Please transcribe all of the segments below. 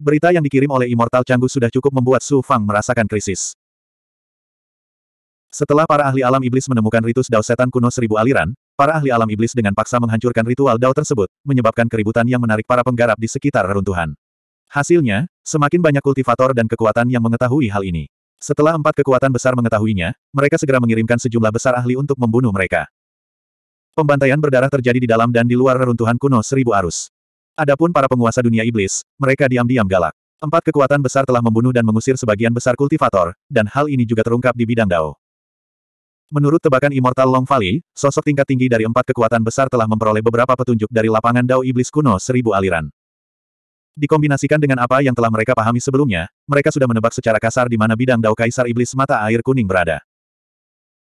Berita yang dikirim oleh Immortal Canggu sudah cukup membuat Su Fang merasakan krisis. Setelah para ahli alam iblis menemukan ritus Dao Setan kuno seribu aliran, para ahli alam iblis dengan paksa menghancurkan ritual Dao tersebut, menyebabkan keributan yang menarik para penggarap di sekitar reruntuhan. Hasilnya, semakin banyak kultivator dan kekuatan yang mengetahui hal ini. Setelah empat kekuatan besar mengetahuinya, mereka segera mengirimkan sejumlah besar ahli untuk membunuh mereka. Pembantaian berdarah terjadi di dalam dan di luar reruntuhan kuno seribu arus. Adapun para penguasa dunia iblis, mereka diam-diam galak. Empat kekuatan besar telah membunuh dan mengusir sebagian besar kultivator, dan hal ini juga terungkap di bidang Dao. Menurut tebakan Immortal Long Valley, sosok tingkat tinggi dari empat kekuatan besar telah memperoleh beberapa petunjuk dari lapangan Dao Iblis kuno seribu aliran. Dikombinasikan dengan apa yang telah mereka pahami sebelumnya, mereka sudah menebak secara kasar di mana bidang Dao Kaisar Iblis Mata Air Kuning berada.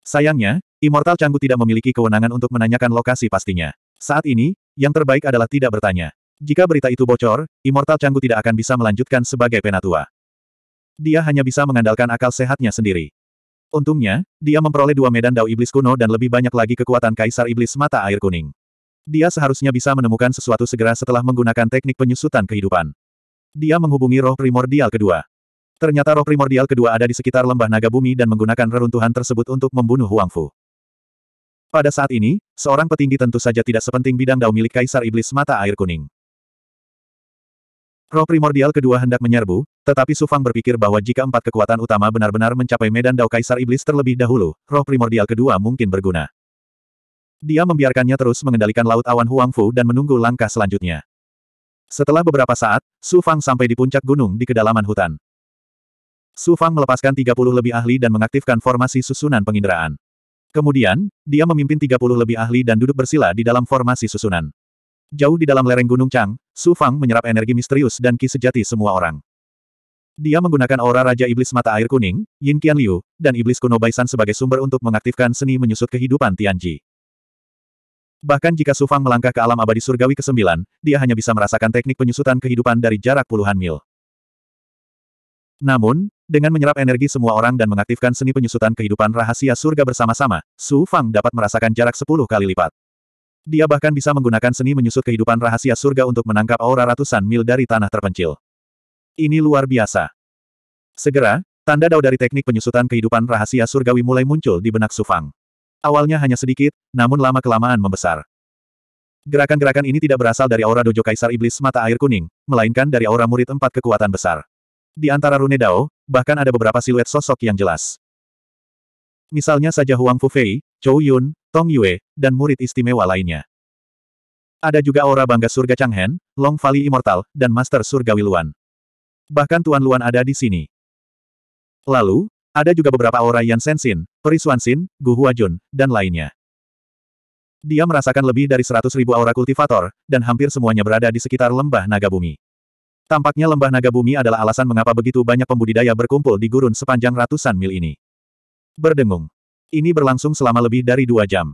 Sayangnya, Immortal Canggu tidak memiliki kewenangan untuk menanyakan lokasi pastinya. Saat ini, yang terbaik adalah tidak bertanya. Jika berita itu bocor, Immortal Canggu tidak akan bisa melanjutkan sebagai penatua. Dia hanya bisa mengandalkan akal sehatnya sendiri. Untungnya, dia memperoleh dua medan dao iblis kuno dan lebih banyak lagi kekuatan kaisar iblis mata air kuning. Dia seharusnya bisa menemukan sesuatu segera setelah menggunakan teknik penyusutan kehidupan. Dia menghubungi roh primordial kedua. Ternyata roh primordial kedua ada di sekitar lembah naga bumi dan menggunakan reruntuhan tersebut untuk membunuh Huang Fu. Pada saat ini, seorang petinggi tentu saja tidak sepenting bidang dao milik kaisar iblis mata air kuning. Roh primordial kedua hendak menyerbu, tetapi Sufang berpikir bahwa jika empat kekuatan utama benar-benar mencapai medan dao Kaisar Iblis terlebih dahulu, roh primordial kedua mungkin berguna. Dia membiarkannya terus mengendalikan laut awan Huangfu dan menunggu langkah selanjutnya. Setelah beberapa saat, Sufang sampai di puncak gunung di kedalaman hutan. Sufang melepaskan 30 lebih ahli dan mengaktifkan formasi susunan penginderaan. Kemudian, dia memimpin 30 lebih ahli dan duduk bersila di dalam formasi susunan. Jauh di dalam lereng Gunung Chang, Su Fang menyerap energi misterius dan ki sejati semua orang. Dia menggunakan aura Raja Iblis Mata Air Kuning, Yin Qian Liu, dan Iblis Kuno Baisan sebagai sumber untuk mengaktifkan seni menyusut kehidupan Tianji. Bahkan jika Su Fang melangkah ke alam abadi surgawi ke-9, dia hanya bisa merasakan teknik penyusutan kehidupan dari jarak puluhan mil. Namun, dengan menyerap energi semua orang dan mengaktifkan seni penyusutan kehidupan rahasia surga bersama-sama, Su Fang dapat merasakan jarak 10 kali lipat. Dia bahkan bisa menggunakan seni menyusut kehidupan rahasia surga untuk menangkap aura ratusan mil dari tanah terpencil. Ini luar biasa. Segera, tanda dao dari teknik penyusutan kehidupan rahasia surgawi mulai muncul di benak Sufang. Awalnya hanya sedikit, namun lama-kelamaan membesar. Gerakan-gerakan ini tidak berasal dari aura dojo kaisar iblis mata air kuning, melainkan dari aura murid empat kekuatan besar. Di antara rune dao, bahkan ada beberapa siluet sosok yang jelas. Misalnya saja Huang Fufei, Chou Yun, Tong Yue, dan murid istimewa lainnya. Ada juga aura bangga surga Changhen, Long Valley Immortal, dan Master Surgawi Luan. Bahkan Tuan Luan ada di sini. Lalu, ada juga beberapa aura Yan Sensin, Perisuan Sin, Gu Hua Jun, dan lainnya. Dia merasakan lebih dari seratus ribu aura kultivator, dan hampir semuanya berada di sekitar lembah naga bumi. Tampaknya lembah naga bumi adalah alasan mengapa begitu banyak pembudidaya berkumpul di gurun sepanjang ratusan mil ini. Berdengung. Ini berlangsung selama lebih dari dua jam.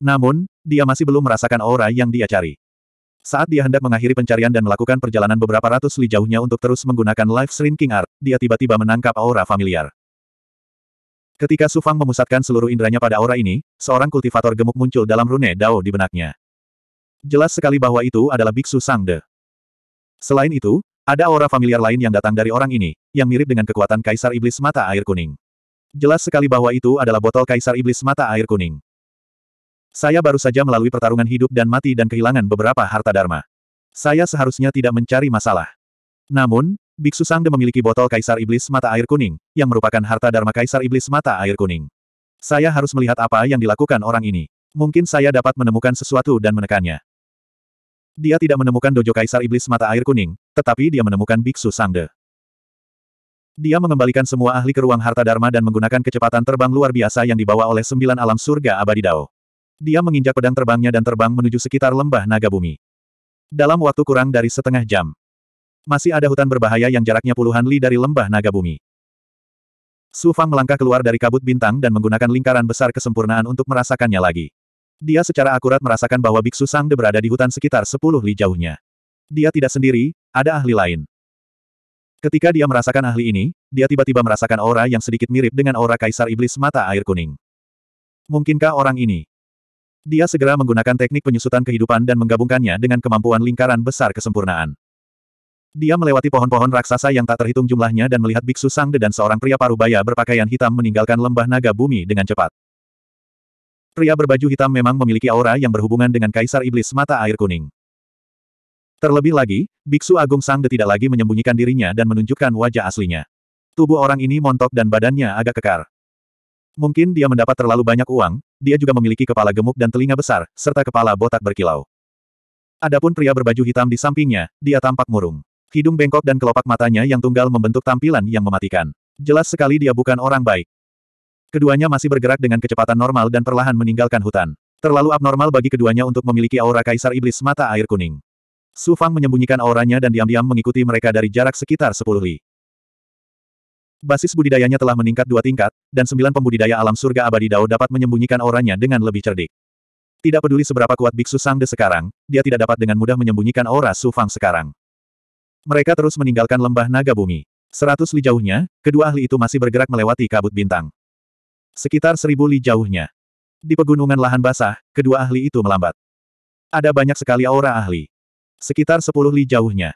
Namun, dia masih belum merasakan aura yang dia cari. Saat dia hendak mengakhiri pencarian dan melakukan perjalanan beberapa ratus li jauhnya untuk terus menggunakan Live Shrinking Art, dia tiba-tiba menangkap aura familiar. Ketika Sufang memusatkan seluruh inderanya pada aura ini, seorang kultivator gemuk muncul dalam rune Dao di benaknya. Jelas sekali bahwa itu adalah Biksu Sang Sangde. Selain itu, ada aura familiar lain yang datang dari orang ini, yang mirip dengan kekuatan Kaisar Iblis Mata Air Kuning. Jelas sekali bahwa itu adalah botol kaisar iblis mata air kuning. Saya baru saja melalui pertarungan hidup dan mati dan kehilangan beberapa harta dharma. Saya seharusnya tidak mencari masalah. Namun, Biksu Sangde memiliki botol kaisar iblis mata air kuning, yang merupakan harta dharma kaisar iblis mata air kuning. Saya harus melihat apa yang dilakukan orang ini. Mungkin saya dapat menemukan sesuatu dan menekannya. Dia tidak menemukan dojo kaisar iblis mata air kuning, tetapi dia menemukan Biksu Sangde. Dia mengembalikan semua ahli ke ruang harta dharma dan menggunakan kecepatan terbang luar biasa yang dibawa oleh sembilan alam surga abadi Dao. Dia menginjak pedang terbangnya dan terbang menuju sekitar lembah naga bumi. Dalam waktu kurang dari setengah jam, masih ada hutan berbahaya yang jaraknya puluhan li dari lembah naga bumi. Su Fang melangkah keluar dari kabut bintang dan menggunakan lingkaran besar kesempurnaan untuk merasakannya lagi. Dia secara akurat merasakan bahwa Biksu Sangde berada di hutan sekitar sepuluh li jauhnya. Dia tidak sendiri, ada ahli lain. Ketika dia merasakan ahli ini, dia tiba-tiba merasakan aura yang sedikit mirip dengan aura Kaisar Iblis Mata Air Kuning. Mungkinkah orang ini? Dia segera menggunakan teknik penyusutan kehidupan dan menggabungkannya dengan kemampuan lingkaran besar kesempurnaan. Dia melewati pohon-pohon raksasa yang tak terhitung jumlahnya dan melihat Biksu Sangde dan seorang pria parubaya berpakaian hitam meninggalkan lembah naga bumi dengan cepat. Pria berbaju hitam memang memiliki aura yang berhubungan dengan Kaisar Iblis Mata Air Kuning. Terlebih lagi, Biksu Agung Sangde tidak lagi menyembunyikan dirinya dan menunjukkan wajah aslinya. Tubuh orang ini montok dan badannya agak kekar. Mungkin dia mendapat terlalu banyak uang, dia juga memiliki kepala gemuk dan telinga besar, serta kepala botak berkilau. Adapun pria berbaju hitam di sampingnya, dia tampak murung. Hidung bengkok dan kelopak matanya yang tunggal membentuk tampilan yang mematikan. Jelas sekali dia bukan orang baik. Keduanya masih bergerak dengan kecepatan normal dan perlahan meninggalkan hutan. Terlalu abnormal bagi keduanya untuk memiliki aura kaisar iblis mata air kuning. Su Fang menyembunyikan auranya dan diam-diam mengikuti mereka dari jarak sekitar 10 li. Basis budidayanya telah meningkat dua tingkat, dan sembilan pembudidaya alam surga abadi Dao dapat menyembunyikan auranya dengan lebih cerdik. Tidak peduli seberapa kuat Biksu Sang Sangde sekarang, dia tidak dapat dengan mudah menyembunyikan aura Su Fang sekarang. Mereka terus meninggalkan lembah naga bumi. Seratus li jauhnya, kedua ahli itu masih bergerak melewati kabut bintang. Sekitar seribu li jauhnya. Di pegunungan lahan basah, kedua ahli itu melambat. Ada banyak sekali aura ahli. Sekitar sepuluh li jauhnya.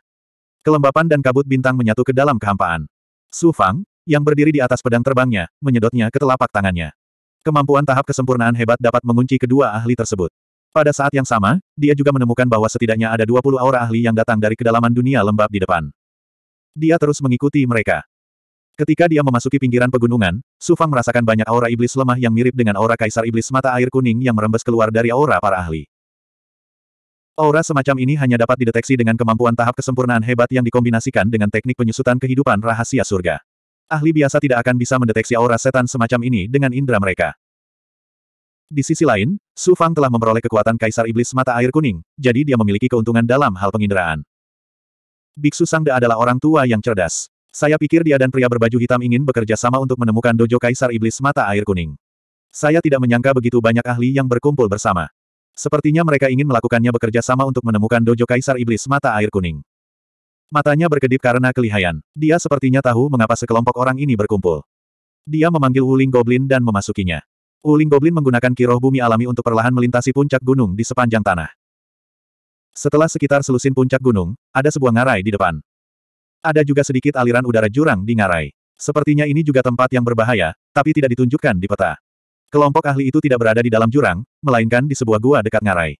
Kelembapan dan kabut bintang menyatu ke dalam kehampaan. Su Fang, yang berdiri di atas pedang terbangnya, menyedotnya ke telapak tangannya. Kemampuan tahap kesempurnaan hebat dapat mengunci kedua ahli tersebut. Pada saat yang sama, dia juga menemukan bahwa setidaknya ada 20 aura ahli yang datang dari kedalaman dunia lembab di depan. Dia terus mengikuti mereka. Ketika dia memasuki pinggiran pegunungan, Su Fang merasakan banyak aura iblis lemah yang mirip dengan aura kaisar iblis mata air kuning yang merembes keluar dari aura para ahli. Aura semacam ini hanya dapat dideteksi dengan kemampuan tahap kesempurnaan hebat yang dikombinasikan dengan teknik penyusutan kehidupan rahasia surga. Ahli biasa tidak akan bisa mendeteksi aura setan semacam ini dengan indera mereka. Di sisi lain, Su Fang telah memperoleh kekuatan Kaisar Iblis Mata Air Kuning, jadi dia memiliki keuntungan dalam hal penginderaan. Biksu Sangda adalah orang tua yang cerdas. Saya pikir dia dan pria berbaju hitam ingin bekerja sama untuk menemukan dojo Kaisar Iblis Mata Air Kuning. Saya tidak menyangka begitu banyak ahli yang berkumpul bersama. Sepertinya mereka ingin melakukannya bekerja sama untuk menemukan dojo Kaisar Iblis Mata Air Kuning. Matanya berkedip karena kelihayan. Dia sepertinya tahu mengapa sekelompok orang ini berkumpul. Dia memanggil Wuling Goblin dan memasukinya. Wuling Goblin menggunakan kiroh bumi alami untuk perlahan melintasi puncak gunung di sepanjang tanah. Setelah sekitar selusin puncak gunung, ada sebuah ngarai di depan. Ada juga sedikit aliran udara jurang di ngarai. Sepertinya ini juga tempat yang berbahaya, tapi tidak ditunjukkan di peta. Kelompok ahli itu tidak berada di dalam jurang, melainkan di sebuah gua dekat ngarai.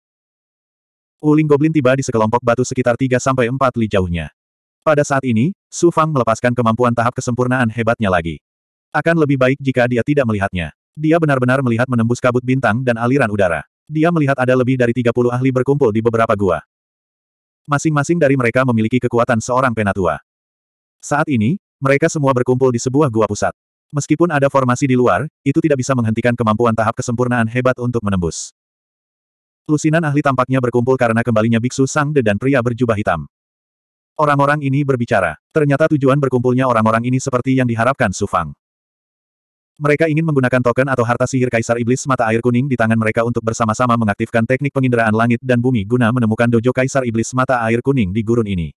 Uling Goblin tiba di sekelompok batu sekitar 3-4 li jauhnya. Pada saat ini, Su Fang melepaskan kemampuan tahap kesempurnaan hebatnya lagi. Akan lebih baik jika dia tidak melihatnya. Dia benar-benar melihat menembus kabut bintang dan aliran udara. Dia melihat ada lebih dari 30 ahli berkumpul di beberapa gua. Masing-masing dari mereka memiliki kekuatan seorang penatua. Saat ini, mereka semua berkumpul di sebuah gua pusat. Meskipun ada formasi di luar, itu tidak bisa menghentikan kemampuan tahap kesempurnaan hebat untuk menembus. Lusinan ahli tampaknya berkumpul karena kembalinya biksu Sang De dan pria berjubah hitam. Orang-orang ini berbicara. Ternyata tujuan berkumpulnya orang-orang ini seperti yang diharapkan Su Fang. Mereka ingin menggunakan token atau harta sihir Kaisar Iblis Mata Air Kuning di tangan mereka untuk bersama-sama mengaktifkan teknik penginderaan langit dan bumi guna menemukan dojo Kaisar Iblis Mata Air Kuning di gurun ini.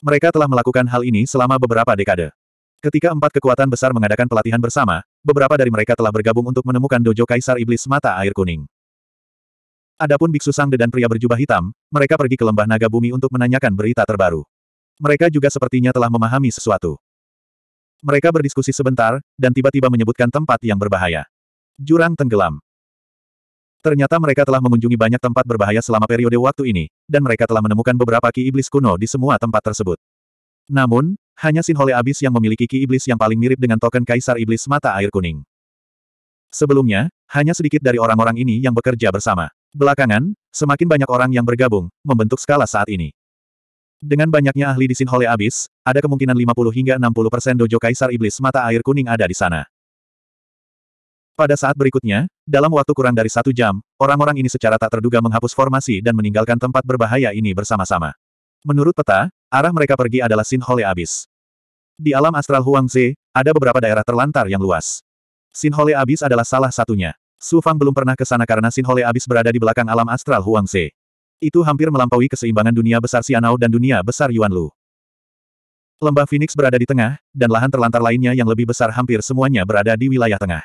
Mereka telah melakukan hal ini selama beberapa dekade. Ketika empat kekuatan besar mengadakan pelatihan bersama, beberapa dari mereka telah bergabung untuk menemukan dojo Kaisar Iblis Mata Air Kuning. Adapun Biksu Sangde dan pria berjubah hitam, mereka pergi ke lembah naga bumi untuk menanyakan berita terbaru. Mereka juga sepertinya telah memahami sesuatu. Mereka berdiskusi sebentar, dan tiba-tiba menyebutkan tempat yang berbahaya. Jurang tenggelam. Ternyata mereka telah mengunjungi banyak tempat berbahaya selama periode waktu ini, dan mereka telah menemukan beberapa ki iblis kuno di semua tempat tersebut. Namun, hanya Sinhole Abis yang memiliki ki iblis yang paling mirip dengan token Kaisar Iblis Mata Air Kuning. Sebelumnya, hanya sedikit dari orang-orang ini yang bekerja bersama. Belakangan, semakin banyak orang yang bergabung, membentuk skala saat ini. Dengan banyaknya ahli di Sinhole Abis, ada kemungkinan 50 hingga 60 persen dojo Kaisar Iblis Mata Air Kuning ada di sana. Pada saat berikutnya, dalam waktu kurang dari satu jam, orang-orang ini secara tak terduga menghapus formasi dan meninggalkan tempat berbahaya ini bersama-sama. Menurut peta, Arah mereka pergi adalah Sinhole Abyss. Di alam astral Huangze, ada beberapa daerah terlantar yang luas. Sinhole Abyss adalah salah satunya. Su Fang belum pernah ke sana karena Sinhole Abyss berada di belakang alam astral Huangze. Itu hampir melampaui keseimbangan dunia besar Xianao dan dunia besar Yuanlu. Lembah Phoenix berada di tengah, dan lahan terlantar lainnya yang lebih besar hampir semuanya berada di wilayah tengah.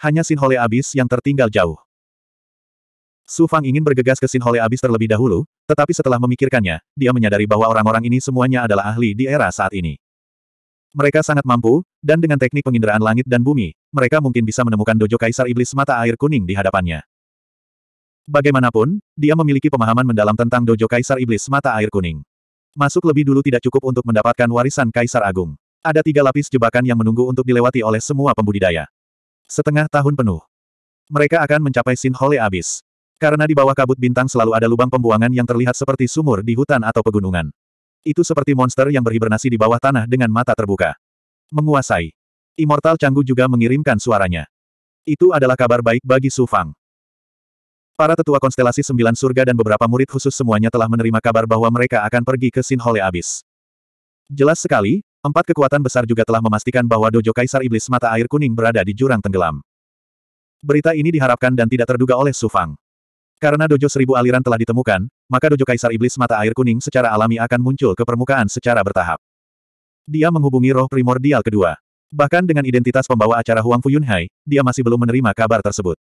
Hanya Sinhole Abyss yang tertinggal jauh. Su Fang ingin bergegas ke Sin Sinhole abis terlebih dahulu, tetapi setelah memikirkannya, dia menyadari bahwa orang-orang ini semuanya adalah ahli di era saat ini. Mereka sangat mampu, dan dengan teknik penginderaan langit dan bumi, mereka mungkin bisa menemukan dojo kaisar iblis mata air kuning di hadapannya. Bagaimanapun, dia memiliki pemahaman mendalam tentang dojo kaisar iblis mata air kuning. Masuk lebih dulu tidak cukup untuk mendapatkan warisan kaisar agung. Ada tiga lapis jebakan yang menunggu untuk dilewati oleh semua pembudidaya. Setengah tahun penuh. Mereka akan mencapai Sin Sinhole abis. Karena di bawah kabut bintang selalu ada lubang pembuangan yang terlihat seperti sumur di hutan atau pegunungan. Itu seperti monster yang berhibernasi di bawah tanah dengan mata terbuka. Menguasai. Immortal Canggu juga mengirimkan suaranya. Itu adalah kabar baik bagi Su Fang. Para tetua konstelasi Sembilan Surga dan beberapa murid khusus semuanya telah menerima kabar bahwa mereka akan pergi ke Sinhole Abyss. Jelas sekali, empat kekuatan besar juga telah memastikan bahwa Dojo Kaisar Iblis Mata Air Kuning berada di jurang tenggelam. Berita ini diharapkan dan tidak terduga oleh Su Fang. Karena dojo seribu aliran telah ditemukan, maka dojo kaisar iblis mata air kuning secara alami akan muncul ke permukaan secara bertahap. Dia menghubungi roh primordial kedua. Bahkan dengan identitas pembawa acara Huang Fuyunhai, dia masih belum menerima kabar tersebut.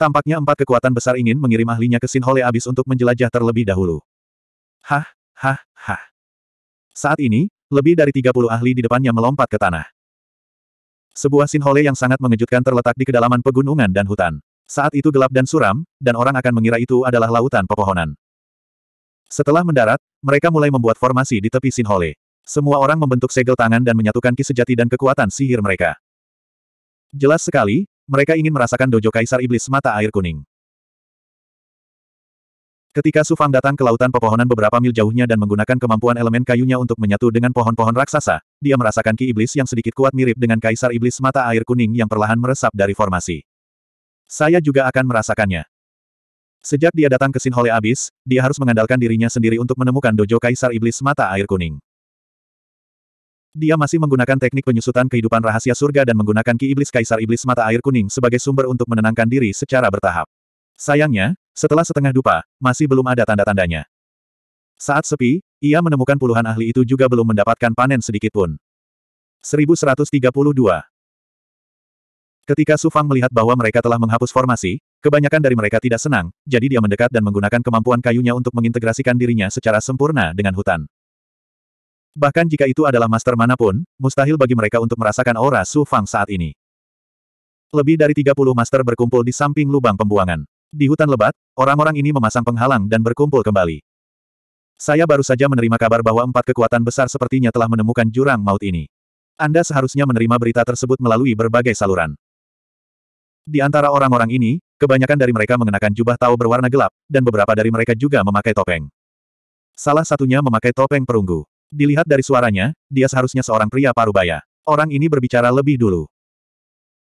Tampaknya empat kekuatan besar ingin mengirim ahlinya ke Sinhole abis untuk menjelajah terlebih dahulu. Hah, hah, hah. Saat ini, lebih dari 30 ahli di depannya melompat ke tanah. Sebuah Sinhole yang sangat mengejutkan terletak di kedalaman pegunungan dan hutan. Saat itu gelap dan suram, dan orang akan mengira itu adalah lautan pepohonan. Setelah mendarat, mereka mulai membuat formasi di tepi Sinhole. Semua orang membentuk segel tangan dan menyatukan ki sejati dan kekuatan sihir mereka. Jelas sekali, mereka ingin merasakan dojo kaisar iblis mata air kuning. Ketika Sufang datang ke lautan pepohonan beberapa mil jauhnya dan menggunakan kemampuan elemen kayunya untuk menyatu dengan pohon-pohon raksasa, dia merasakan ki iblis yang sedikit kuat mirip dengan kaisar iblis mata air kuning yang perlahan meresap dari formasi. Saya juga akan merasakannya. Sejak dia datang ke Sinhole Abyss, dia harus mengandalkan dirinya sendiri untuk menemukan dojo Kaisar Iblis Mata Air Kuning. Dia masih menggunakan teknik penyusutan kehidupan rahasia surga dan menggunakan ki Iblis Kaisar Iblis Mata Air Kuning sebagai sumber untuk menenangkan diri secara bertahap. Sayangnya, setelah setengah dupa, masih belum ada tanda-tandanya. Saat sepi, ia menemukan puluhan ahli itu juga belum mendapatkan panen sedikitpun. 1132 Ketika Su Fang melihat bahwa mereka telah menghapus formasi, kebanyakan dari mereka tidak senang, jadi dia mendekat dan menggunakan kemampuan kayunya untuk mengintegrasikan dirinya secara sempurna dengan hutan. Bahkan jika itu adalah master manapun, mustahil bagi mereka untuk merasakan aura Su Fang saat ini. Lebih dari 30 master berkumpul di samping lubang pembuangan. Di hutan lebat, orang-orang ini memasang penghalang dan berkumpul kembali. Saya baru saja menerima kabar bahwa empat kekuatan besar sepertinya telah menemukan jurang maut ini. Anda seharusnya menerima berita tersebut melalui berbagai saluran. Di antara orang-orang ini, kebanyakan dari mereka mengenakan jubah tao berwarna gelap, dan beberapa dari mereka juga memakai topeng. Salah satunya memakai topeng perunggu. Dilihat dari suaranya, dia seharusnya seorang pria parubaya. Orang ini berbicara lebih dulu.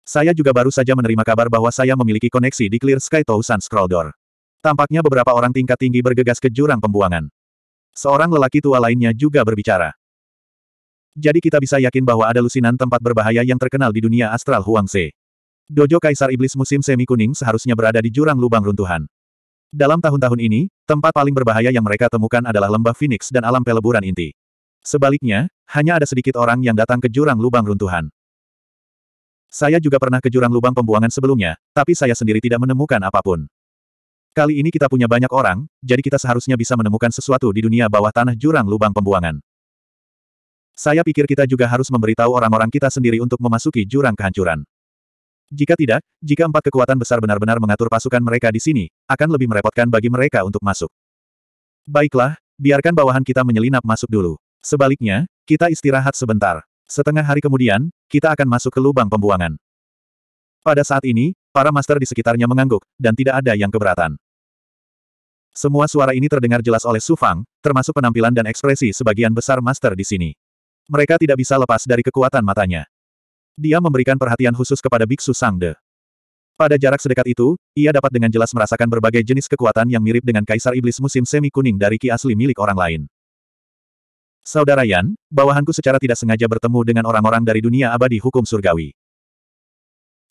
Saya juga baru saja menerima kabar bahwa saya memiliki koneksi di Clear Sky Sun Scroll Door. Tampaknya beberapa orang tingkat tinggi bergegas ke jurang pembuangan. Seorang lelaki tua lainnya juga berbicara. Jadi kita bisa yakin bahwa ada lusinan tempat berbahaya yang terkenal di dunia astral Huangze. Dojo Kaisar Iblis musim semi kuning seharusnya berada di jurang lubang runtuhan. Dalam tahun-tahun ini, tempat paling berbahaya yang mereka temukan adalah lembah Phoenix dan alam peleburan inti. Sebaliknya, hanya ada sedikit orang yang datang ke jurang lubang runtuhan. Saya juga pernah ke jurang lubang pembuangan sebelumnya, tapi saya sendiri tidak menemukan apapun. Kali ini kita punya banyak orang, jadi kita seharusnya bisa menemukan sesuatu di dunia bawah tanah jurang lubang pembuangan. Saya pikir kita juga harus memberitahu orang-orang kita sendiri untuk memasuki jurang kehancuran. Jika tidak, jika empat kekuatan besar benar-benar mengatur pasukan mereka di sini, akan lebih merepotkan bagi mereka untuk masuk. Baiklah, biarkan bawahan kita menyelinap masuk dulu. Sebaliknya, kita istirahat sebentar. Setengah hari kemudian, kita akan masuk ke lubang pembuangan. Pada saat ini, para master di sekitarnya mengangguk, dan tidak ada yang keberatan. Semua suara ini terdengar jelas oleh Su Fang, termasuk penampilan dan ekspresi sebagian besar master di sini. Mereka tidak bisa lepas dari kekuatan matanya. Dia memberikan perhatian khusus kepada Biksu Sangde. Pada jarak sedekat itu, ia dapat dengan jelas merasakan berbagai jenis kekuatan yang mirip dengan Kaisar Iblis musim semi kuning dari ki asli milik orang lain. Saudara Yan, bawahanku secara tidak sengaja bertemu dengan orang-orang dari dunia abadi hukum surgawi.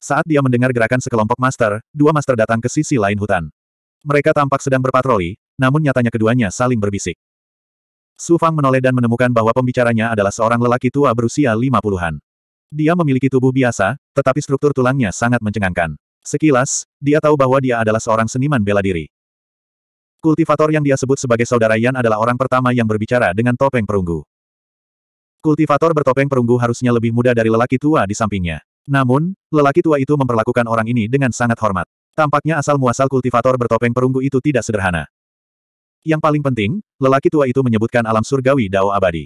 Saat dia mendengar gerakan sekelompok master, dua master datang ke sisi lain hutan. Mereka tampak sedang berpatroli, namun nyatanya keduanya saling berbisik. Su Fang menoleh dan menemukan bahwa pembicaranya adalah seorang lelaki tua berusia lima puluhan. Dia memiliki tubuh biasa, tetapi struktur tulangnya sangat mencengangkan. Sekilas, dia tahu bahwa dia adalah seorang seniman bela diri. Kultivator yang dia sebut sebagai saudara Yan adalah orang pertama yang berbicara dengan topeng perunggu. Kultivator bertopeng perunggu harusnya lebih muda dari lelaki tua di sampingnya. Namun, lelaki tua itu memperlakukan orang ini dengan sangat hormat. Tampaknya asal-muasal kultivator bertopeng perunggu itu tidak sederhana. Yang paling penting, lelaki tua itu menyebutkan alam surgawi Dao abadi.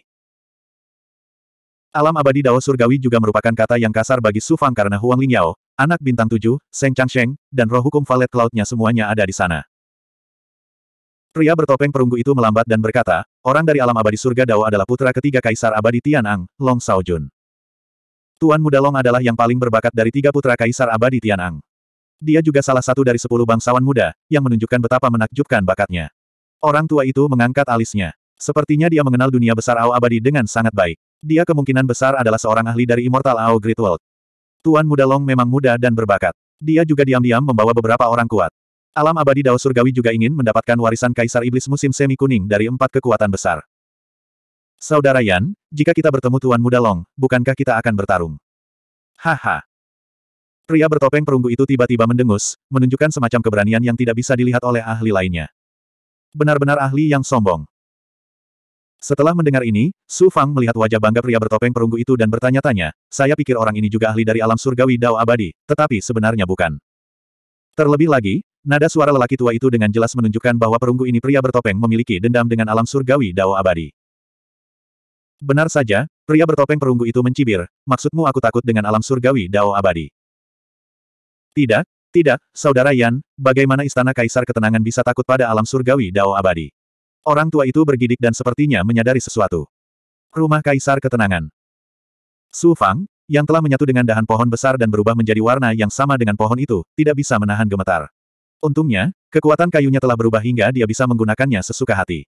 Alam abadi Dao Surgawi juga merupakan kata yang kasar bagi Su Fang karena Huang Lingyao, anak bintang tujuh, Seng Changsheng, dan roh hukum Valet cloud semuanya ada di sana. Pria bertopeng perunggu itu melambat dan berkata, orang dari alam abadi surga Dao adalah putra ketiga kaisar abadi Tianang, Long Saojun. Tuan Muda Long adalah yang paling berbakat dari tiga putra kaisar abadi Tianang. Dia juga salah satu dari sepuluh bangsawan muda, yang menunjukkan betapa menakjubkan bakatnya. Orang tua itu mengangkat alisnya. Sepertinya dia mengenal dunia besar Ao abadi dengan sangat baik. Dia kemungkinan besar adalah seorang ahli dari Immortal Ao Great World. Tuan muda Long memang muda dan berbakat. Dia juga diam-diam membawa beberapa orang kuat. Alam abadi Dao Surgawi juga ingin mendapatkan warisan Kaisar Iblis musim semi kuning dari empat kekuatan besar. Saudara Yan, jika kita bertemu Tuan Muda Long, bukankah kita akan bertarung? Haha. Pria bertopeng perunggu itu tiba-tiba mendengus, menunjukkan semacam keberanian yang tidak bisa dilihat oleh ahli lainnya. Benar-benar ahli yang sombong. Setelah mendengar ini, Su Fang melihat wajah bangga pria bertopeng perunggu itu dan bertanya-tanya, saya pikir orang ini juga ahli dari alam surgawi Dao Abadi, tetapi sebenarnya bukan. Terlebih lagi, nada suara lelaki tua itu dengan jelas menunjukkan bahwa perunggu ini pria bertopeng memiliki dendam dengan alam surgawi Dao Abadi. Benar saja, pria bertopeng perunggu itu mencibir, maksudmu aku takut dengan alam surgawi Dao Abadi. Tidak, tidak, Saudara Yan, bagaimana istana kaisar ketenangan bisa takut pada alam surgawi Dao Abadi? Orang tua itu bergidik dan sepertinya menyadari sesuatu. Rumah Kaisar Ketenangan. Su Fang, yang telah menyatu dengan dahan pohon besar dan berubah menjadi warna yang sama dengan pohon itu, tidak bisa menahan gemetar. Untungnya, kekuatan kayunya telah berubah hingga dia bisa menggunakannya sesuka hati.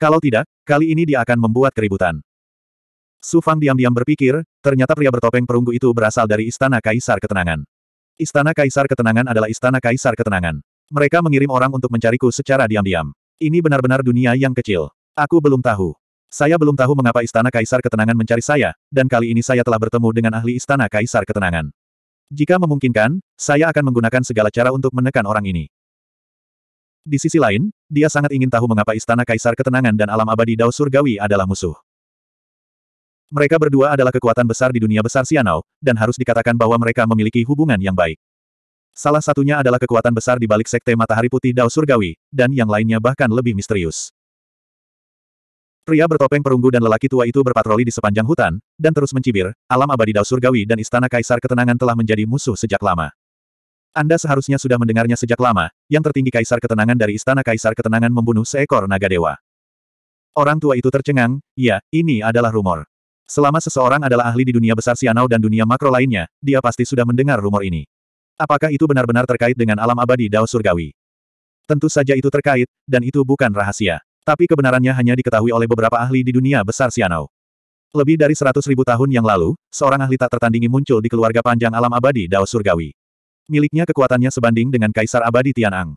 Kalau tidak, kali ini dia akan membuat keributan. Su Fang diam-diam berpikir, ternyata pria bertopeng perunggu itu berasal dari Istana Kaisar Ketenangan. Istana Kaisar Ketenangan adalah Istana Kaisar Ketenangan. Mereka mengirim orang untuk mencariku secara diam-diam. Ini benar-benar dunia yang kecil. Aku belum tahu. Saya belum tahu mengapa Istana Kaisar Ketenangan mencari saya, dan kali ini saya telah bertemu dengan ahli Istana Kaisar Ketenangan. Jika memungkinkan, saya akan menggunakan segala cara untuk menekan orang ini. Di sisi lain, dia sangat ingin tahu mengapa Istana Kaisar Ketenangan dan alam abadi Dao Surgawi adalah musuh. Mereka berdua adalah kekuatan besar di dunia besar Sianau, dan harus dikatakan bahwa mereka memiliki hubungan yang baik. Salah satunya adalah kekuatan besar di balik sekte matahari putih Dao Surgawi, dan yang lainnya bahkan lebih misterius. Pria bertopeng perunggu dan lelaki tua itu berpatroli di sepanjang hutan, dan terus mencibir, alam abadi Dao Surgawi dan istana kaisar ketenangan telah menjadi musuh sejak lama. Anda seharusnya sudah mendengarnya sejak lama, yang tertinggi kaisar ketenangan dari istana kaisar ketenangan membunuh seekor naga dewa. Orang tua itu tercengang, ya, ini adalah rumor. Selama seseorang adalah ahli di dunia besar Sianau dan dunia makro lainnya, dia pasti sudah mendengar rumor ini. Apakah itu benar-benar terkait dengan alam abadi Dao Surgawi? Tentu saja itu terkait, dan itu bukan rahasia. Tapi kebenarannya hanya diketahui oleh beberapa ahli di dunia besar Sianau. Lebih dari seratus ribu tahun yang lalu, seorang ahli tak tertandingi muncul di keluarga panjang alam abadi Dao Surgawi. Miliknya kekuatannya sebanding dengan Kaisar Abadi Tianang.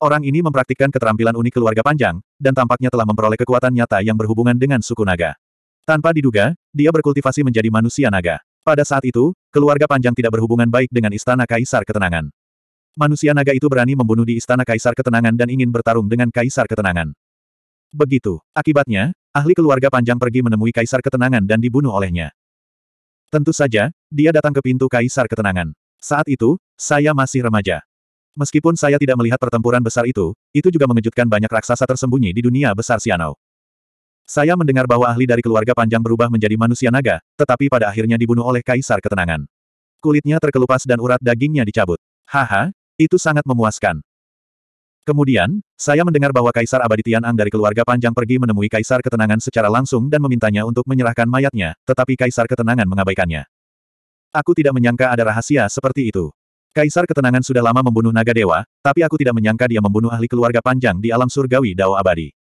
Orang ini mempraktikkan keterampilan unik keluarga panjang, dan tampaknya telah memperoleh kekuatan nyata yang berhubungan dengan suku naga. Tanpa diduga, dia berkultivasi menjadi manusia naga. Pada saat itu, keluarga panjang tidak berhubungan baik dengan Istana Kaisar Ketenangan. Manusia naga itu berani membunuh di Istana Kaisar Ketenangan dan ingin bertarung dengan Kaisar Ketenangan. Begitu. Akibatnya, ahli keluarga panjang pergi menemui Kaisar Ketenangan dan dibunuh olehnya. Tentu saja, dia datang ke pintu Kaisar Ketenangan. Saat itu, saya masih remaja. Meskipun saya tidak melihat pertempuran besar itu, itu juga mengejutkan banyak raksasa tersembunyi di dunia besar Sianau. Saya mendengar bahwa ahli dari keluarga panjang berubah menjadi manusia naga, tetapi pada akhirnya dibunuh oleh kaisar ketenangan. Kulitnya terkelupas dan urat dagingnya dicabut. Haha, itu sangat memuaskan. Kemudian, saya mendengar bahwa Kaisar Abadi Tianang dari keluarga panjang pergi menemui Kaisar Ketenangan secara langsung dan memintanya untuk menyerahkan mayatnya, tetapi Kaisar Ketenangan mengabaikannya. Aku tidak menyangka ada rahasia seperti itu. Kaisar Ketenangan sudah lama membunuh naga dewa, tapi aku tidak menyangka dia membunuh ahli keluarga panjang di alam surgawi Dao Abadi.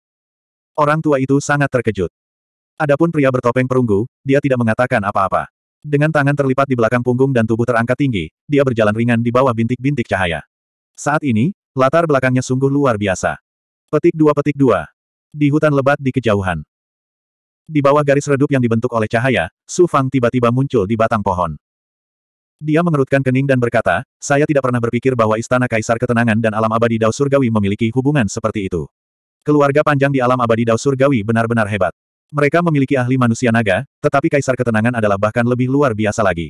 Orang tua itu sangat terkejut. Adapun pria bertopeng perunggu, dia tidak mengatakan apa-apa. Dengan tangan terlipat di belakang punggung dan tubuh terangkat tinggi, dia berjalan ringan di bawah bintik-bintik cahaya. Saat ini, latar belakangnya sungguh luar biasa. Petik dua petik dua. Di hutan lebat di kejauhan. Di bawah garis redup yang dibentuk oleh cahaya, Su Fang tiba-tiba muncul di batang pohon. Dia mengerutkan kening dan berkata, saya tidak pernah berpikir bahwa Istana Kaisar Ketenangan dan Alam Abadi Dao Surgawi memiliki hubungan seperti itu. Keluarga panjang di alam abadi Dao Surgawi benar-benar hebat. Mereka memiliki ahli manusia naga, tetapi Kaisar Ketenangan adalah bahkan lebih luar biasa lagi.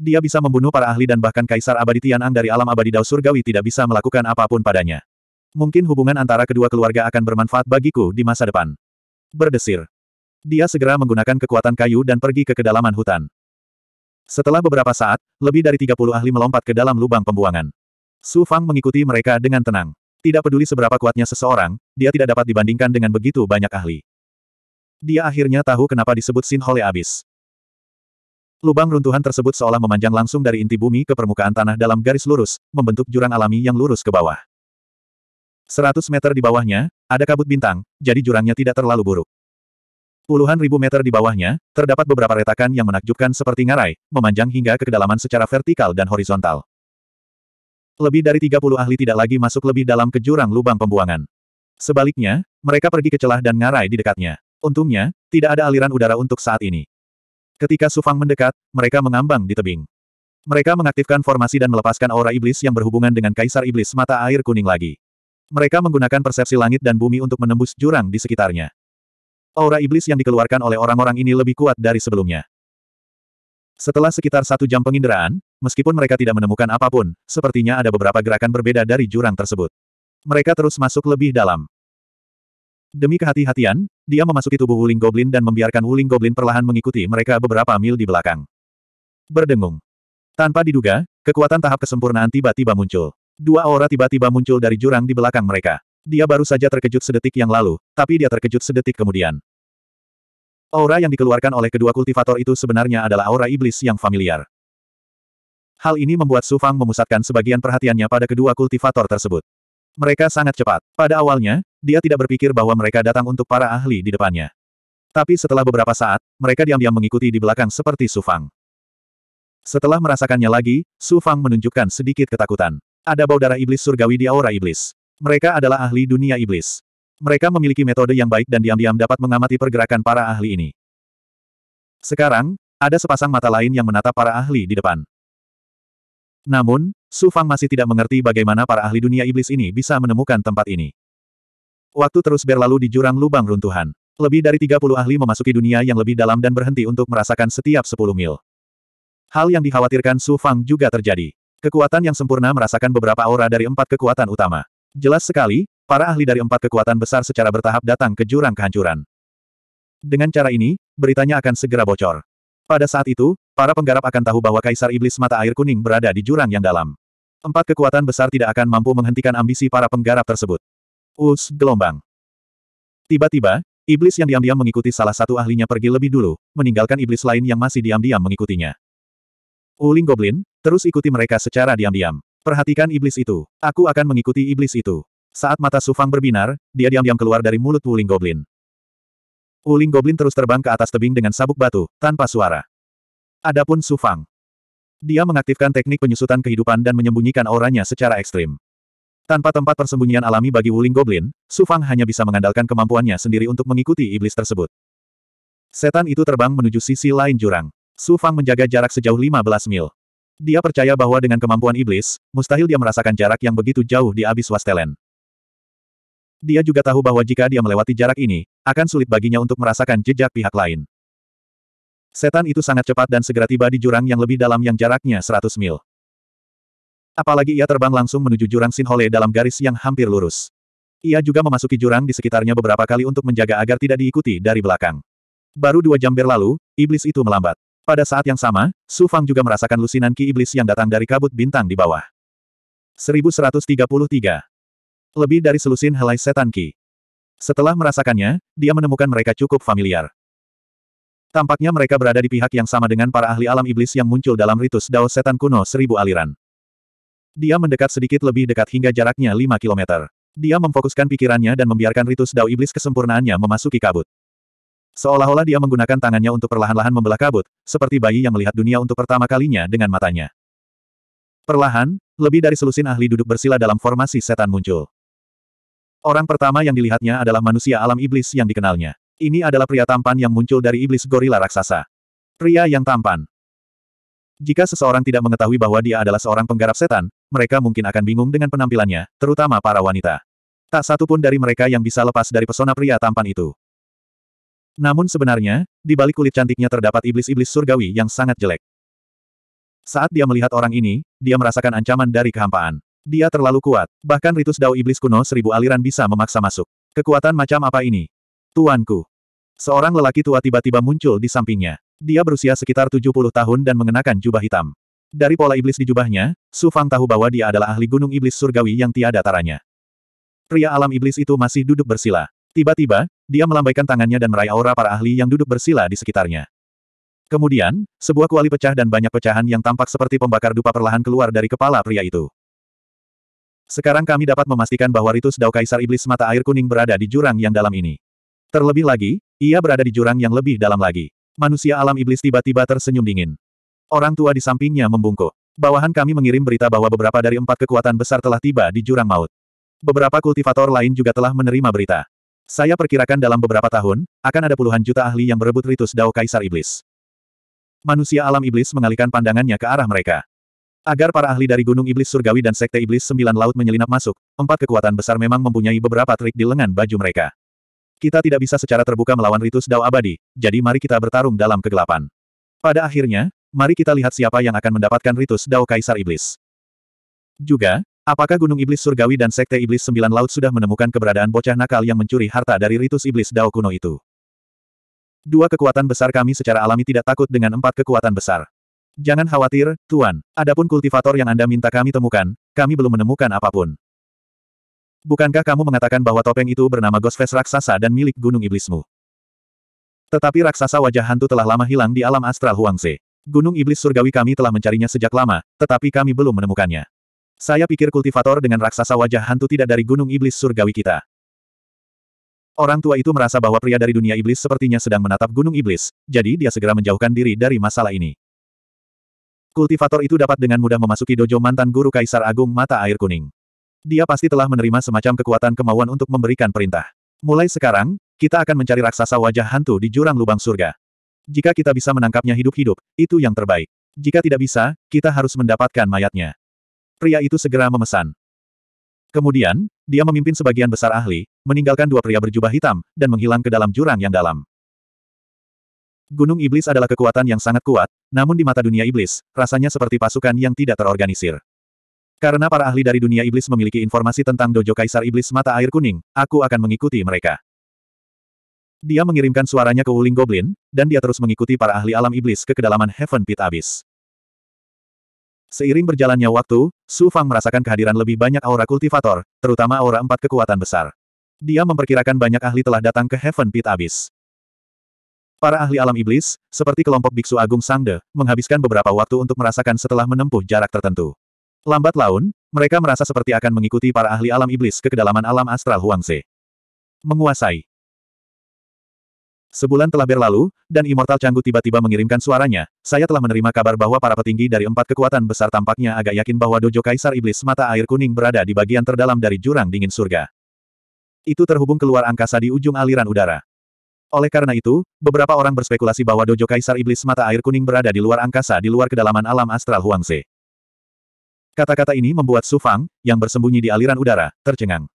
Dia bisa membunuh para ahli dan bahkan Kaisar Abadi Tianang dari alam abadi Dao Surgawi tidak bisa melakukan apapun padanya. Mungkin hubungan antara kedua keluarga akan bermanfaat bagiku di masa depan. Berdesir. Dia segera menggunakan kekuatan kayu dan pergi ke kedalaman hutan. Setelah beberapa saat, lebih dari 30 ahli melompat ke dalam lubang pembuangan. Su Fang mengikuti mereka dengan tenang. Tidak peduli seberapa kuatnya seseorang, dia tidak dapat dibandingkan dengan begitu banyak ahli. Dia akhirnya tahu kenapa disebut Sinhole abis. Lubang runtuhan tersebut seolah memanjang langsung dari inti bumi ke permukaan tanah dalam garis lurus, membentuk jurang alami yang lurus ke bawah. 100 meter di bawahnya, ada kabut bintang, jadi jurangnya tidak terlalu buruk. Puluhan ribu meter di bawahnya, terdapat beberapa retakan yang menakjubkan seperti ngarai, memanjang hingga ke kedalaman secara vertikal dan horizontal. Lebih dari 30 ahli tidak lagi masuk lebih dalam ke jurang lubang pembuangan. Sebaliknya, mereka pergi ke celah dan ngarai di dekatnya. Untungnya, tidak ada aliran udara untuk saat ini. Ketika Sufang mendekat, mereka mengambang di tebing. Mereka mengaktifkan formasi dan melepaskan aura iblis yang berhubungan dengan Kaisar Iblis Mata Air Kuning lagi. Mereka menggunakan persepsi langit dan bumi untuk menembus jurang di sekitarnya. Aura iblis yang dikeluarkan oleh orang-orang ini lebih kuat dari sebelumnya. Setelah sekitar satu jam penginderaan, meskipun mereka tidak menemukan apapun, sepertinya ada beberapa gerakan berbeda dari jurang tersebut. Mereka terus masuk lebih dalam. Demi kehati-hatian, dia memasuki tubuh Wuling Goblin dan membiarkan Wuling Goblin perlahan mengikuti mereka beberapa mil di belakang. Berdengung. Tanpa diduga, kekuatan tahap kesempurnaan tiba-tiba muncul. Dua aura tiba-tiba muncul dari jurang di belakang mereka. Dia baru saja terkejut sedetik yang lalu, tapi dia terkejut sedetik kemudian. Aura yang dikeluarkan oleh kedua kultivator itu sebenarnya adalah aura iblis yang familiar. Hal ini membuat Su Fang memusatkan sebagian perhatiannya pada kedua kultivator tersebut. Mereka sangat cepat. Pada awalnya, dia tidak berpikir bahwa mereka datang untuk para ahli di depannya. Tapi setelah beberapa saat, mereka diam-diam mengikuti di belakang seperti Su Fang. Setelah merasakannya lagi, Su Fang menunjukkan sedikit ketakutan. Ada bau darah iblis surgawi di aura iblis. Mereka adalah ahli dunia iblis. Mereka memiliki metode yang baik dan diam-diam dapat mengamati pergerakan para ahli ini. Sekarang, ada sepasang mata lain yang menatap para ahli di depan. Namun, Su Fang masih tidak mengerti bagaimana para ahli dunia iblis ini bisa menemukan tempat ini. Waktu terus berlalu di jurang lubang runtuhan. Lebih dari 30 ahli memasuki dunia yang lebih dalam dan berhenti untuk merasakan setiap 10 mil. Hal yang dikhawatirkan Su Fang juga terjadi. Kekuatan yang sempurna merasakan beberapa aura dari empat kekuatan utama. Jelas sekali, para ahli dari empat kekuatan besar secara bertahap datang ke jurang kehancuran. Dengan cara ini, beritanya akan segera bocor. Pada saat itu, para penggarap akan tahu bahwa Kaisar Iblis Mata Air Kuning berada di jurang yang dalam. Empat kekuatan besar tidak akan mampu menghentikan ambisi para penggarap tersebut. Us gelombang. Tiba-tiba, Iblis yang diam-diam mengikuti salah satu ahlinya pergi lebih dulu, meninggalkan iblis lain yang masih diam-diam mengikutinya. Uling Goblin, terus ikuti mereka secara diam-diam. Perhatikan iblis itu. Aku akan mengikuti iblis itu. Saat mata Sufang berbinar, dia diam-diam keluar dari mulut Wuling Goblin. Wuling Goblin terus terbang ke atas tebing dengan sabuk batu, tanpa suara. Adapun Su Fang. Dia mengaktifkan teknik penyusutan kehidupan dan menyembunyikan auranya secara ekstrim. Tanpa tempat persembunyian alami bagi Wuling Goblin, Su Fang hanya bisa mengandalkan kemampuannya sendiri untuk mengikuti iblis tersebut. Setan itu terbang menuju sisi lain jurang. Su Fang menjaga jarak sejauh 15 mil. Dia percaya bahwa dengan kemampuan iblis, mustahil dia merasakan jarak yang begitu jauh di abis Wastelen. Dia juga tahu bahwa jika dia melewati jarak ini, akan sulit baginya untuk merasakan jejak pihak lain. Setan itu sangat cepat dan segera tiba di jurang yang lebih dalam yang jaraknya 100 mil. Apalagi ia terbang langsung menuju jurang Sinhole dalam garis yang hampir lurus. Ia juga memasuki jurang di sekitarnya beberapa kali untuk menjaga agar tidak diikuti dari belakang. Baru dua jam berlalu, iblis itu melambat. Pada saat yang sama, Su Fang juga merasakan lusinan ki iblis yang datang dari kabut bintang di bawah. 1133 lebih dari selusin helai setan Ki. Setelah merasakannya, dia menemukan mereka cukup familiar. Tampaknya mereka berada di pihak yang sama dengan para ahli alam iblis yang muncul dalam ritus Dao Setan Kuno Seribu Aliran. Dia mendekat sedikit lebih dekat hingga jaraknya 5 kilometer. Dia memfokuskan pikirannya dan membiarkan ritus Dao Iblis kesempurnaannya memasuki kabut. Seolah-olah dia menggunakan tangannya untuk perlahan-lahan membelah kabut, seperti bayi yang melihat dunia untuk pertama kalinya dengan matanya. Perlahan, lebih dari selusin ahli duduk bersila dalam formasi setan muncul. Orang pertama yang dilihatnya adalah manusia alam iblis yang dikenalnya. Ini adalah pria tampan yang muncul dari iblis gorila raksasa. Pria yang tampan. Jika seseorang tidak mengetahui bahwa dia adalah seorang penggarap setan, mereka mungkin akan bingung dengan penampilannya, terutama para wanita. Tak satu pun dari mereka yang bisa lepas dari pesona pria tampan itu. Namun sebenarnya, di balik kulit cantiknya terdapat iblis-iblis surgawi yang sangat jelek. Saat dia melihat orang ini, dia merasakan ancaman dari kehampaan. Dia terlalu kuat. Bahkan ritus dao iblis kuno seribu aliran bisa memaksa masuk. Kekuatan macam apa ini? Tuanku. Seorang lelaki tua tiba-tiba muncul di sampingnya. Dia berusia sekitar 70 tahun dan mengenakan jubah hitam. Dari pola iblis di jubahnya, Su Fang tahu bahwa dia adalah ahli gunung iblis surgawi yang tiada taranya. Pria alam iblis itu masih duduk bersila. Tiba-tiba, dia melambaikan tangannya dan meraih aura para ahli yang duduk bersila di sekitarnya. Kemudian, sebuah kuali pecah dan banyak pecahan yang tampak seperti pembakar dupa perlahan keluar dari kepala pria itu. Sekarang kami dapat memastikan bahwa Ritus Dao Kaisar Iblis Mata Air Kuning berada di jurang yang dalam ini. Terlebih lagi, ia berada di jurang yang lebih dalam lagi. Manusia alam iblis tiba-tiba tersenyum dingin. Orang tua di sampingnya membungkuk. Bawahan kami mengirim berita bahwa beberapa dari empat kekuatan besar telah tiba di jurang maut. Beberapa kultivator lain juga telah menerima berita. Saya perkirakan dalam beberapa tahun, akan ada puluhan juta ahli yang berebut Ritus Dao Kaisar Iblis. Manusia alam iblis mengalihkan pandangannya ke arah mereka. Agar para ahli dari Gunung Iblis Surgawi dan Sekte Iblis Sembilan Laut menyelinap masuk, empat kekuatan besar memang mempunyai beberapa trik di lengan baju mereka. Kita tidak bisa secara terbuka melawan Ritus Dao Abadi, jadi mari kita bertarung dalam kegelapan. Pada akhirnya, mari kita lihat siapa yang akan mendapatkan Ritus Dao Kaisar Iblis. Juga, apakah Gunung Iblis Surgawi dan Sekte Iblis Sembilan Laut sudah menemukan keberadaan bocah nakal yang mencuri harta dari Ritus Iblis Dao kuno itu? Dua kekuatan besar kami secara alami tidak takut dengan empat kekuatan besar. Jangan khawatir, Tuan. Adapun kultivator yang Anda minta kami temukan, kami belum menemukan apapun. Bukankah kamu mengatakan bahwa topeng itu bernama Ghost Raksasa dan milik Gunung Iblismu? Tetapi raksasa wajah hantu telah lama hilang di alam astral Huangze. Gunung Iblis Surgawi kami telah mencarinya sejak lama, tetapi kami belum menemukannya. Saya pikir kultivator dengan raksasa wajah hantu tidak dari Gunung Iblis Surgawi kita. Orang tua itu merasa bahwa pria dari dunia iblis sepertinya sedang menatap Gunung Iblis, jadi dia segera menjauhkan diri dari masalah ini. Kultivator itu dapat dengan mudah memasuki dojo mantan guru Kaisar Agung Mata Air Kuning. Dia pasti telah menerima semacam kekuatan kemauan untuk memberikan perintah. Mulai sekarang, kita akan mencari raksasa wajah hantu di jurang lubang surga. Jika kita bisa menangkapnya hidup-hidup, itu yang terbaik. Jika tidak bisa, kita harus mendapatkan mayatnya. Pria itu segera memesan. Kemudian, dia memimpin sebagian besar ahli, meninggalkan dua pria berjubah hitam, dan menghilang ke dalam jurang yang dalam. Gunung Iblis adalah kekuatan yang sangat kuat, namun di mata dunia Iblis, rasanya seperti pasukan yang tidak terorganisir. Karena para ahli dari dunia Iblis memiliki informasi tentang Dojo Kaisar Iblis Mata Air Kuning, aku akan mengikuti mereka. Dia mengirimkan suaranya ke Wuling Goblin, dan dia terus mengikuti para ahli alam Iblis ke kedalaman Heaven Pit Abyss. Seiring berjalannya waktu, Su Fang merasakan kehadiran lebih banyak aura kultivator, terutama aura empat kekuatan besar. Dia memperkirakan banyak ahli telah datang ke Heaven Pit Abyss. Para ahli alam iblis, seperti kelompok biksu agung Sangde, menghabiskan beberapa waktu untuk merasakan setelah menempuh jarak tertentu. Lambat laun, mereka merasa seperti akan mengikuti para ahli alam iblis ke kedalaman alam astral Huangze. Menguasai. Sebulan telah berlalu, dan Immortal Canggu tiba-tiba mengirimkan suaranya, saya telah menerima kabar bahwa para petinggi dari empat kekuatan besar tampaknya agak yakin bahwa Dojo Kaisar Iblis Mata Air Kuning berada di bagian terdalam dari jurang dingin surga. Itu terhubung keluar angkasa di ujung aliran udara. Oleh karena itu, beberapa orang berspekulasi bahwa dojo Kaisar Iblis Mata Air Kuning berada di luar angkasa di luar kedalaman alam astral Huangse. Kata-kata ini membuat Su Fang, yang bersembunyi di aliran udara, tercengang.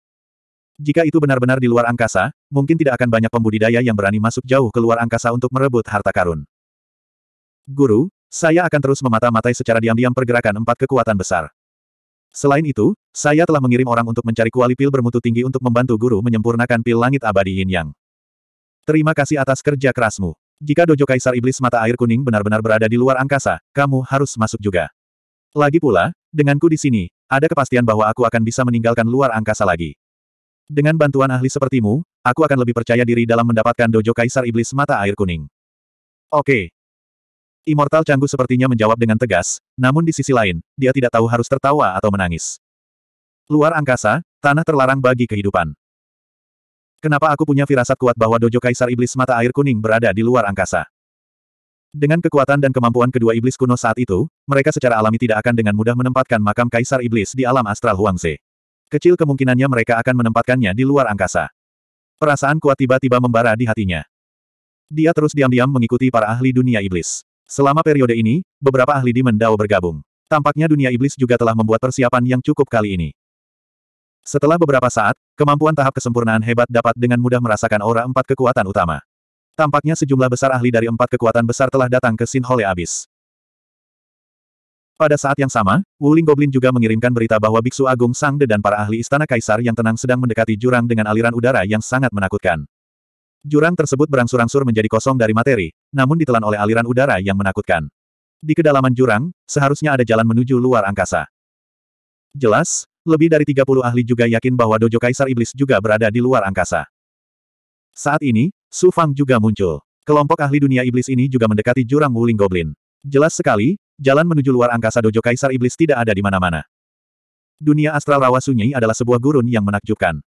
Jika itu benar-benar di luar angkasa, mungkin tidak akan banyak pembudidaya yang berani masuk jauh ke luar angkasa untuk merebut harta karun. Guru, saya akan terus memata-matai secara diam-diam pergerakan empat kekuatan besar. Selain itu, saya telah mengirim orang untuk mencari kuali pil bermutu tinggi untuk membantu guru menyempurnakan pil langit abadi yin yang. Terima kasih atas kerja kerasmu. Jika dojo Kaisar Iblis Mata Air Kuning benar-benar berada di luar angkasa, kamu harus masuk juga. Lagi pula, denganku di sini, ada kepastian bahwa aku akan bisa meninggalkan luar angkasa lagi. Dengan bantuan ahli sepertimu, aku akan lebih percaya diri dalam mendapatkan dojo Kaisar Iblis Mata Air Kuning. Oke. Immortal Canggu sepertinya menjawab dengan tegas, namun di sisi lain, dia tidak tahu harus tertawa atau menangis. Luar angkasa, tanah terlarang bagi kehidupan. Kenapa aku punya firasat kuat bahwa dojo kaisar iblis mata air kuning berada di luar angkasa? Dengan kekuatan dan kemampuan kedua iblis kuno saat itu, mereka secara alami tidak akan dengan mudah menempatkan makam kaisar iblis di alam astral Huangze. Kecil kemungkinannya mereka akan menempatkannya di luar angkasa. Perasaan kuat tiba-tiba membara di hatinya. Dia terus diam-diam mengikuti para ahli dunia iblis. Selama periode ini, beberapa ahli di Mendao bergabung. Tampaknya dunia iblis juga telah membuat persiapan yang cukup kali ini. Setelah beberapa saat, kemampuan tahap kesempurnaan hebat dapat dengan mudah merasakan aura empat kekuatan utama. Tampaknya sejumlah besar ahli dari empat kekuatan besar telah datang ke Sinhole Abyss. Pada saat yang sama, Wuling Goblin juga mengirimkan berita bahwa Biksu Agung Sang Sangde dan para ahli istana kaisar yang tenang sedang mendekati jurang dengan aliran udara yang sangat menakutkan. Jurang tersebut berangsur-angsur menjadi kosong dari materi, namun ditelan oleh aliran udara yang menakutkan. Di kedalaman jurang, seharusnya ada jalan menuju luar angkasa. Jelas, lebih dari 30 ahli juga yakin bahwa dojo Kaisar Iblis juga berada di luar angkasa. Saat ini, Su Fang juga muncul. Kelompok ahli dunia iblis ini juga mendekati jurang Wuling Goblin. Jelas sekali, jalan menuju luar angkasa dojo Kaisar Iblis tidak ada di mana-mana. Dunia astral rawa sunyi adalah sebuah gurun yang menakjubkan.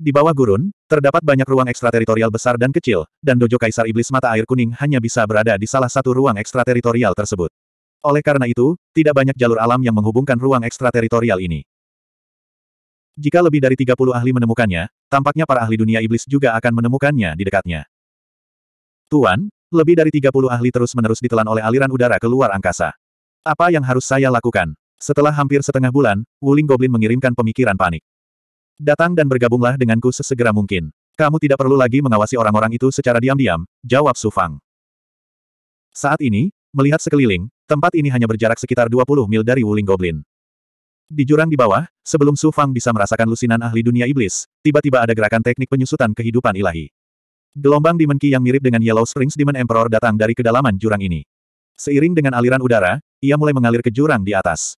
Di bawah gurun, terdapat banyak ruang ekstrateritorial besar dan kecil, dan dojo Kaisar Iblis mata air kuning hanya bisa berada di salah satu ruang ekstrateritorial tersebut. Oleh karena itu, tidak banyak jalur alam yang menghubungkan ruang ekstrateritorial ini. Jika lebih dari 30 ahli menemukannya, tampaknya para ahli dunia iblis juga akan menemukannya di dekatnya. Tuan, lebih dari 30 ahli terus-menerus ditelan oleh aliran udara keluar angkasa. Apa yang harus saya lakukan? Setelah hampir setengah bulan, Wuling Goblin mengirimkan pemikiran panik. Datang dan bergabunglah denganku sesegera mungkin. Kamu tidak perlu lagi mengawasi orang-orang itu secara diam-diam, jawab Su Fang. Saat ini, melihat sekeliling, tempat ini hanya berjarak sekitar 20 mil dari Wuling Goblin. Di jurang di bawah, sebelum Su Fang bisa merasakan lusinan ahli dunia iblis, tiba-tiba ada gerakan teknik penyusutan kehidupan ilahi. Gelombang Demon yang mirip dengan Yellow Springs Demon Emperor datang dari kedalaman jurang ini. Seiring dengan aliran udara, ia mulai mengalir ke jurang di atas.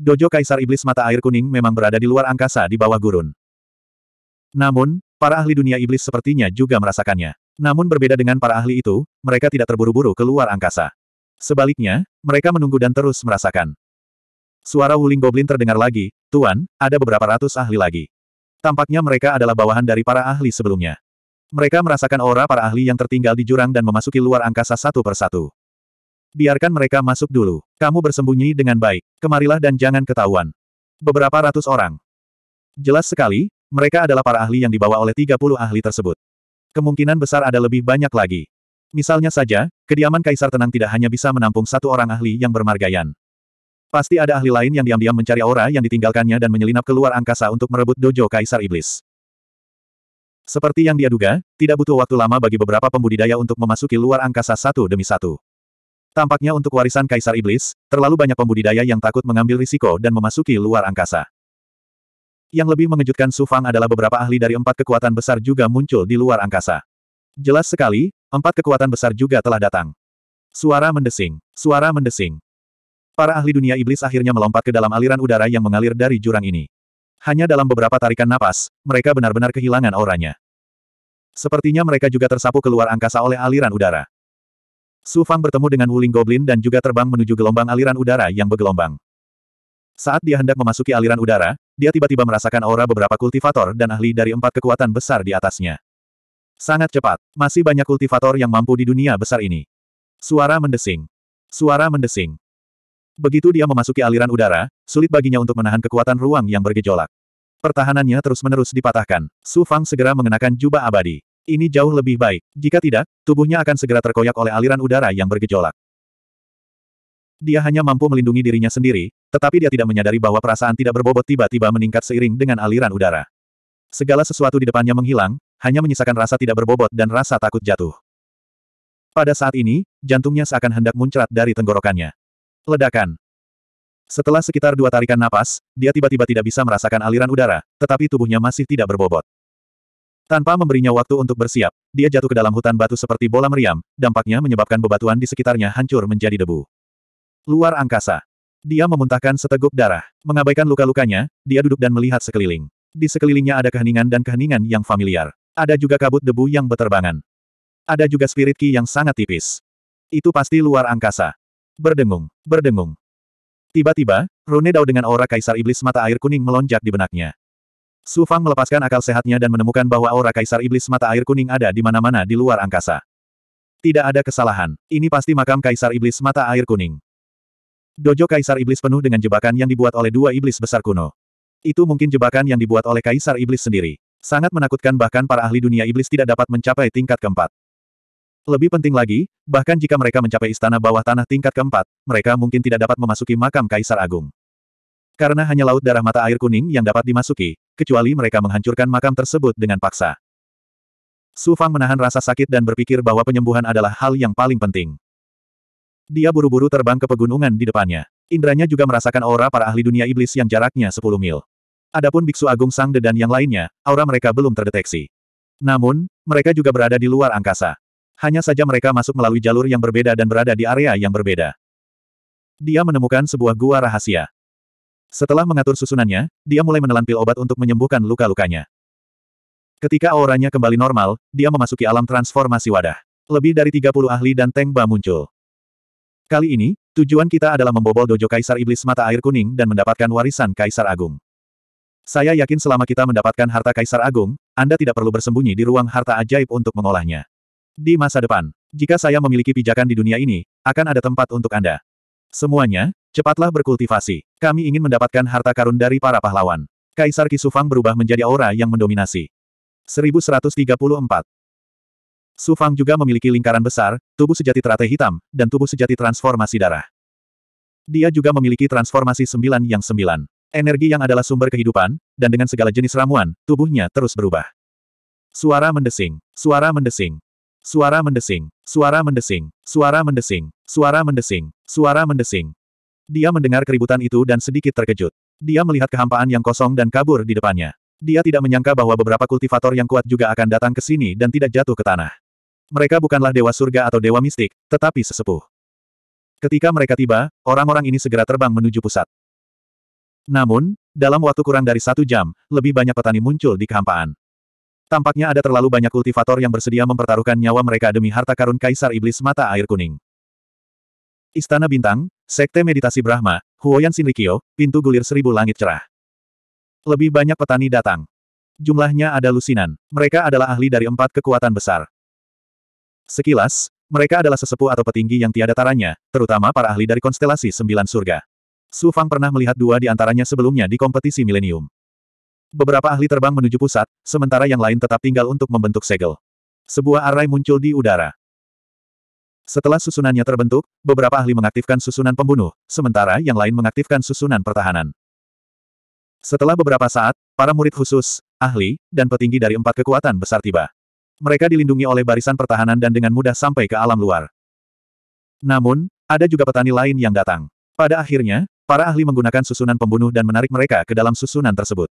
Dojo Kaisar Iblis Mata Air Kuning memang berada di luar angkasa di bawah gurun. Namun, para ahli dunia iblis sepertinya juga merasakannya. Namun berbeda dengan para ahli itu, mereka tidak terburu-buru keluar angkasa. Sebaliknya, mereka menunggu dan terus merasakan. Suara Wuling Goblin terdengar lagi, Tuan, ada beberapa ratus ahli lagi. Tampaknya mereka adalah bawahan dari para ahli sebelumnya. Mereka merasakan aura para ahli yang tertinggal di jurang dan memasuki luar angkasa satu persatu. Biarkan mereka masuk dulu. Kamu bersembunyi dengan baik. Kemarilah dan jangan ketahuan. Beberapa ratus orang. Jelas sekali, mereka adalah para ahli yang dibawa oleh 30 ahli tersebut. Kemungkinan besar ada lebih banyak lagi. Misalnya saja, kediaman Kaisar Tenang tidak hanya bisa menampung satu orang ahli yang bermargayan. Pasti ada ahli lain yang diam-diam mencari aura yang ditinggalkannya dan menyelinap keluar angkasa untuk merebut dojo Kaisar Iblis. Seperti yang dia duga, tidak butuh waktu lama bagi beberapa pembudidaya untuk memasuki luar angkasa satu demi satu. Tampaknya untuk warisan Kaisar Iblis, terlalu banyak pembudidaya yang takut mengambil risiko dan memasuki luar angkasa. Yang lebih mengejutkan Sufang adalah beberapa ahli dari empat kekuatan besar juga muncul di luar angkasa. Jelas sekali, empat kekuatan besar juga telah datang. Suara mendesing, suara mendesing. Para ahli dunia iblis akhirnya melompat ke dalam aliran udara yang mengalir dari jurang ini. Hanya dalam beberapa tarikan napas, mereka benar-benar kehilangan auranya. Sepertinya mereka juga tersapu keluar angkasa oleh aliran udara. Su Fang bertemu dengan Wuling Goblin dan juga terbang menuju gelombang aliran udara yang bergelombang. Saat dia hendak memasuki aliran udara, dia tiba-tiba merasakan aura beberapa kultivator dan ahli dari empat kekuatan besar di atasnya. Sangat cepat, masih banyak kultivator yang mampu di dunia besar ini. Suara mendesing. Suara mendesing. Begitu dia memasuki aliran udara, sulit baginya untuk menahan kekuatan ruang yang bergejolak. Pertahanannya terus-menerus dipatahkan. Su Fang segera mengenakan jubah abadi. Ini jauh lebih baik. Jika tidak, tubuhnya akan segera terkoyak oleh aliran udara yang bergejolak. Dia hanya mampu melindungi dirinya sendiri, tetapi dia tidak menyadari bahwa perasaan tidak berbobot tiba-tiba meningkat seiring dengan aliran udara. Segala sesuatu di depannya menghilang, hanya menyisakan rasa tidak berbobot dan rasa takut jatuh. Pada saat ini, jantungnya seakan hendak muncrat dari tenggorokannya. Ledakan. Setelah sekitar dua tarikan napas, dia tiba-tiba tidak bisa merasakan aliran udara, tetapi tubuhnya masih tidak berbobot. Tanpa memberinya waktu untuk bersiap, dia jatuh ke dalam hutan batu seperti bola meriam, dampaknya menyebabkan bebatuan di sekitarnya hancur menjadi debu. Luar angkasa. Dia memuntahkan seteguk darah. Mengabaikan luka-lukanya, dia duduk dan melihat sekeliling. Di sekelilingnya ada keheningan dan keheningan yang familiar. Ada juga kabut debu yang beterbangan. Ada juga spirit ki yang sangat tipis. Itu pasti luar angkasa. Berdengung, berdengung. Tiba-tiba, Rune Dao dengan aura Kaisar Iblis mata air kuning melonjak di benaknya. Su Fang melepaskan akal sehatnya dan menemukan bahwa aura Kaisar Iblis mata air kuning ada di mana-mana di luar angkasa. Tidak ada kesalahan, ini pasti makam Kaisar Iblis mata air kuning. Dojo Kaisar Iblis penuh dengan jebakan yang dibuat oleh dua iblis besar kuno. Itu mungkin jebakan yang dibuat oleh Kaisar Iblis sendiri. Sangat menakutkan bahkan para ahli dunia iblis tidak dapat mencapai tingkat keempat. Lebih penting lagi, bahkan jika mereka mencapai istana bawah tanah tingkat keempat, mereka mungkin tidak dapat memasuki makam Kaisar Agung. Karena hanya laut darah mata air kuning yang dapat dimasuki, kecuali mereka menghancurkan makam tersebut dengan paksa. Su Fang menahan rasa sakit dan berpikir bahwa penyembuhan adalah hal yang paling penting. Dia buru-buru terbang ke pegunungan di depannya. Indranya juga merasakan aura para ahli dunia iblis yang jaraknya 10 mil. Adapun Biksu Agung Sang dedan dan yang lainnya, aura mereka belum terdeteksi. Namun, mereka juga berada di luar angkasa. Hanya saja mereka masuk melalui jalur yang berbeda dan berada di area yang berbeda. Dia menemukan sebuah gua rahasia. Setelah mengatur susunannya, dia mulai menelan pil obat untuk menyembuhkan luka-lukanya. Ketika auranya kembali normal, dia memasuki alam transformasi wadah. Lebih dari 30 ahli dan tank ba muncul. Kali ini, tujuan kita adalah membobol dojo Kaisar Iblis Mata Air Kuning dan mendapatkan warisan Kaisar Agung. Saya yakin selama kita mendapatkan harta Kaisar Agung, Anda tidak perlu bersembunyi di ruang harta ajaib untuk mengolahnya. Di masa depan, jika saya memiliki pijakan di dunia ini, akan ada tempat untuk Anda. Semuanya, cepatlah berkultivasi. Kami ingin mendapatkan harta karun dari para pahlawan. Kaisar Kisufang berubah menjadi aura yang mendominasi. 1134 Sufang juga memiliki lingkaran besar, tubuh sejati teratai hitam, dan tubuh sejati transformasi darah. Dia juga memiliki transformasi sembilan yang sembilan. Energi yang adalah sumber kehidupan, dan dengan segala jenis ramuan, tubuhnya terus berubah. Suara mendesing. Suara mendesing. Suara mendesing, suara mendesing, suara mendesing, suara mendesing, suara mendesing. Dia mendengar keributan itu dan sedikit terkejut. Dia melihat kehampaan yang kosong dan kabur di depannya. Dia tidak menyangka bahwa beberapa kultivator yang kuat juga akan datang ke sini dan tidak jatuh ke tanah. Mereka bukanlah dewa surga atau dewa mistik, tetapi sesepuh. Ketika mereka tiba, orang-orang ini segera terbang menuju pusat. Namun, dalam waktu kurang dari satu jam, lebih banyak petani muncul di kehampaan. Tampaknya ada terlalu banyak kultivator yang bersedia mempertaruhkan nyawa mereka demi harta karun Kaisar Iblis Mata Air Kuning. Istana Bintang, Sekte Meditasi Brahma, Huoyan Shinrikyo, Pintu Gulir Seribu Langit Cerah. Lebih banyak petani datang. Jumlahnya ada lusinan. Mereka adalah ahli dari empat kekuatan besar. Sekilas, mereka adalah sesepuh atau petinggi yang tiada taranya, terutama para ahli dari konstelasi Sembilan Surga. Su Fang pernah melihat dua di antaranya sebelumnya di kompetisi milenium. Beberapa ahli terbang menuju pusat, sementara yang lain tetap tinggal untuk membentuk segel. Sebuah array muncul di udara. Setelah susunannya terbentuk, beberapa ahli mengaktifkan susunan pembunuh, sementara yang lain mengaktifkan susunan pertahanan. Setelah beberapa saat, para murid khusus, ahli, dan petinggi dari empat kekuatan besar tiba. Mereka dilindungi oleh barisan pertahanan dan dengan mudah sampai ke alam luar. Namun, ada juga petani lain yang datang. Pada akhirnya, para ahli menggunakan susunan pembunuh dan menarik mereka ke dalam susunan tersebut.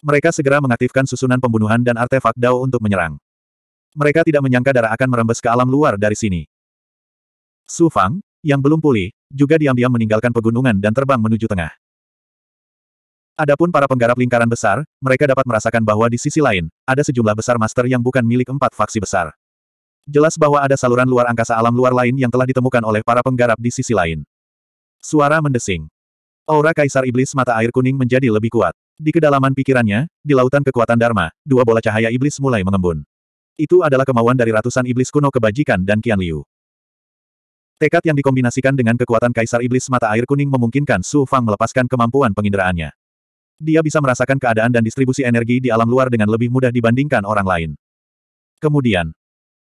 Mereka segera mengaktifkan susunan pembunuhan dan artefak Dao untuk menyerang. Mereka tidak menyangka darah akan merembes ke alam luar dari sini. Su Fang, yang belum pulih, juga diam-diam meninggalkan pegunungan dan terbang menuju tengah. Adapun para penggarap lingkaran besar, mereka dapat merasakan bahwa di sisi lain, ada sejumlah besar master yang bukan milik empat faksi besar. Jelas bahwa ada saluran luar angkasa alam luar lain yang telah ditemukan oleh para penggarap di sisi lain. Suara mendesing. Aura Kaisar Iblis mata air kuning menjadi lebih kuat. Di kedalaman pikirannya, di lautan kekuatan Dharma, dua bola cahaya iblis mulai mengembun. Itu adalah kemauan dari ratusan iblis kuno kebajikan dan Qian Liu. Tekad yang dikombinasikan dengan kekuatan Kaisar Iblis Mata Air Kuning memungkinkan Su Fang melepaskan kemampuan penginderaannya. Dia bisa merasakan keadaan dan distribusi energi di alam luar dengan lebih mudah dibandingkan orang lain. Kemudian,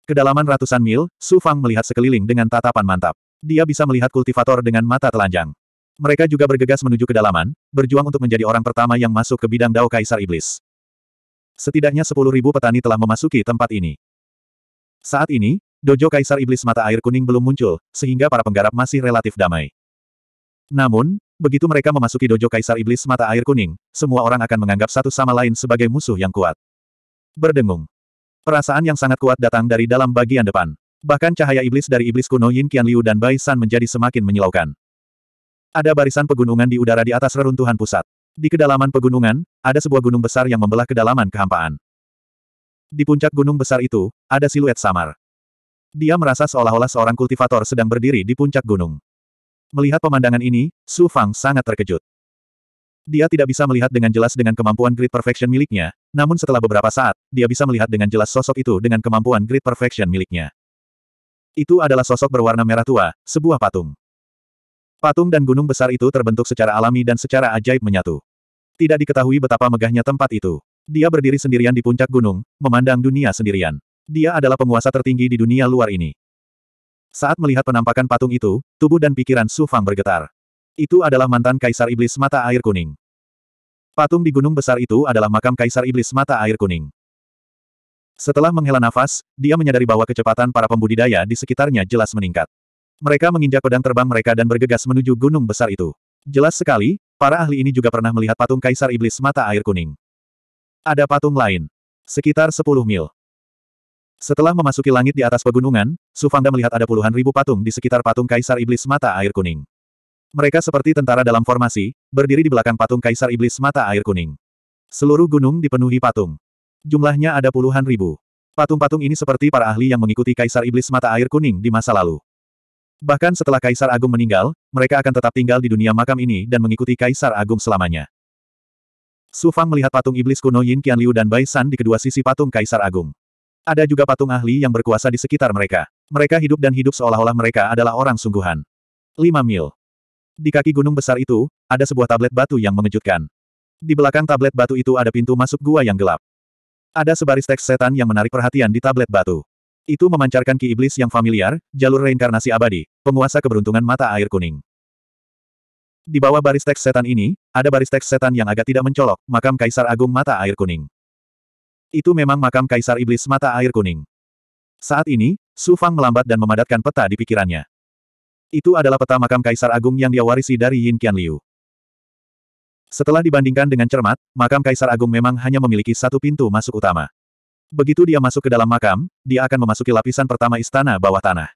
kedalaman ratusan mil, Su Fang melihat sekeliling dengan tatapan mantap. Dia bisa melihat kultivator dengan mata telanjang. Mereka juga bergegas menuju kedalaman, berjuang untuk menjadi orang pertama yang masuk ke bidang Dao Kaisar Iblis. Setidaknya 10.000 petani telah memasuki tempat ini. Saat ini, dojo Kaisar Iblis Mata Air Kuning belum muncul, sehingga para penggarap masih relatif damai. Namun, begitu mereka memasuki dojo Kaisar Iblis Mata Air Kuning, semua orang akan menganggap satu sama lain sebagai musuh yang kuat. Berdengung. Perasaan yang sangat kuat datang dari dalam bagian depan. Bahkan cahaya iblis dari iblis kuno Yin Qian Liu dan Bai San menjadi semakin menyilaukan. Ada barisan pegunungan di udara di atas reruntuhan pusat. Di kedalaman pegunungan, ada sebuah gunung besar yang membelah kedalaman kehampaan. Di puncak gunung besar itu, ada siluet samar. Dia merasa seolah-olah seorang kultivator sedang berdiri di puncak gunung. Melihat pemandangan ini, Su Fang sangat terkejut. Dia tidak bisa melihat dengan jelas dengan kemampuan Great perfection miliknya, namun setelah beberapa saat, dia bisa melihat dengan jelas sosok itu dengan kemampuan Great perfection miliknya. Itu adalah sosok berwarna merah tua, sebuah patung. Patung dan gunung besar itu terbentuk secara alami dan secara ajaib menyatu. Tidak diketahui betapa megahnya tempat itu. Dia berdiri sendirian di puncak gunung, memandang dunia sendirian. Dia adalah penguasa tertinggi di dunia luar ini. Saat melihat penampakan patung itu, tubuh dan pikiran Su Fang bergetar. Itu adalah mantan Kaisar Iblis Mata Air Kuning. Patung di gunung besar itu adalah makam Kaisar Iblis Mata Air Kuning. Setelah menghela nafas, dia menyadari bahwa kecepatan para pembudidaya di sekitarnya jelas meningkat. Mereka menginjak pedang terbang mereka dan bergegas menuju gunung besar itu. Jelas sekali, para ahli ini juga pernah melihat patung Kaisar Iblis mata air kuning. Ada patung lain. Sekitar 10 mil. Setelah memasuki langit di atas pegunungan, Sufangda melihat ada puluhan ribu patung di sekitar patung Kaisar Iblis mata air kuning. Mereka seperti tentara dalam formasi, berdiri di belakang patung Kaisar Iblis mata air kuning. Seluruh gunung dipenuhi patung. Jumlahnya ada puluhan ribu. Patung-patung ini seperti para ahli yang mengikuti Kaisar Iblis Mata Air Kuning di masa lalu. Bahkan setelah Kaisar Agung meninggal, mereka akan tetap tinggal di dunia makam ini dan mengikuti Kaisar Agung selamanya. Su Fang melihat patung iblis kuno Yin Liu dan Bai San di kedua sisi patung Kaisar Agung. Ada juga patung ahli yang berkuasa di sekitar mereka. Mereka hidup dan hidup seolah-olah mereka adalah orang sungguhan. 5 mil. Di kaki gunung besar itu, ada sebuah tablet batu yang mengejutkan. Di belakang tablet batu itu ada pintu masuk gua yang gelap. Ada sebaris teks setan yang menarik perhatian di tablet batu. Itu memancarkan ki iblis yang familiar, jalur reinkarnasi abadi, penguasa keberuntungan mata air kuning. Di bawah baris teks setan ini, ada baris teks setan yang agak tidak mencolok, makam Kaisar Agung Mata Air Kuning. Itu memang makam Kaisar Iblis Mata Air Kuning. Saat ini, Su Fang melambat dan memadatkan peta di pikirannya. Itu adalah peta makam Kaisar Agung yang dia warisi dari Yin Qian Liu. Setelah dibandingkan dengan cermat, makam Kaisar Agung memang hanya memiliki satu pintu masuk utama. Begitu dia masuk ke dalam makam, dia akan memasuki lapisan pertama istana bawah tanah.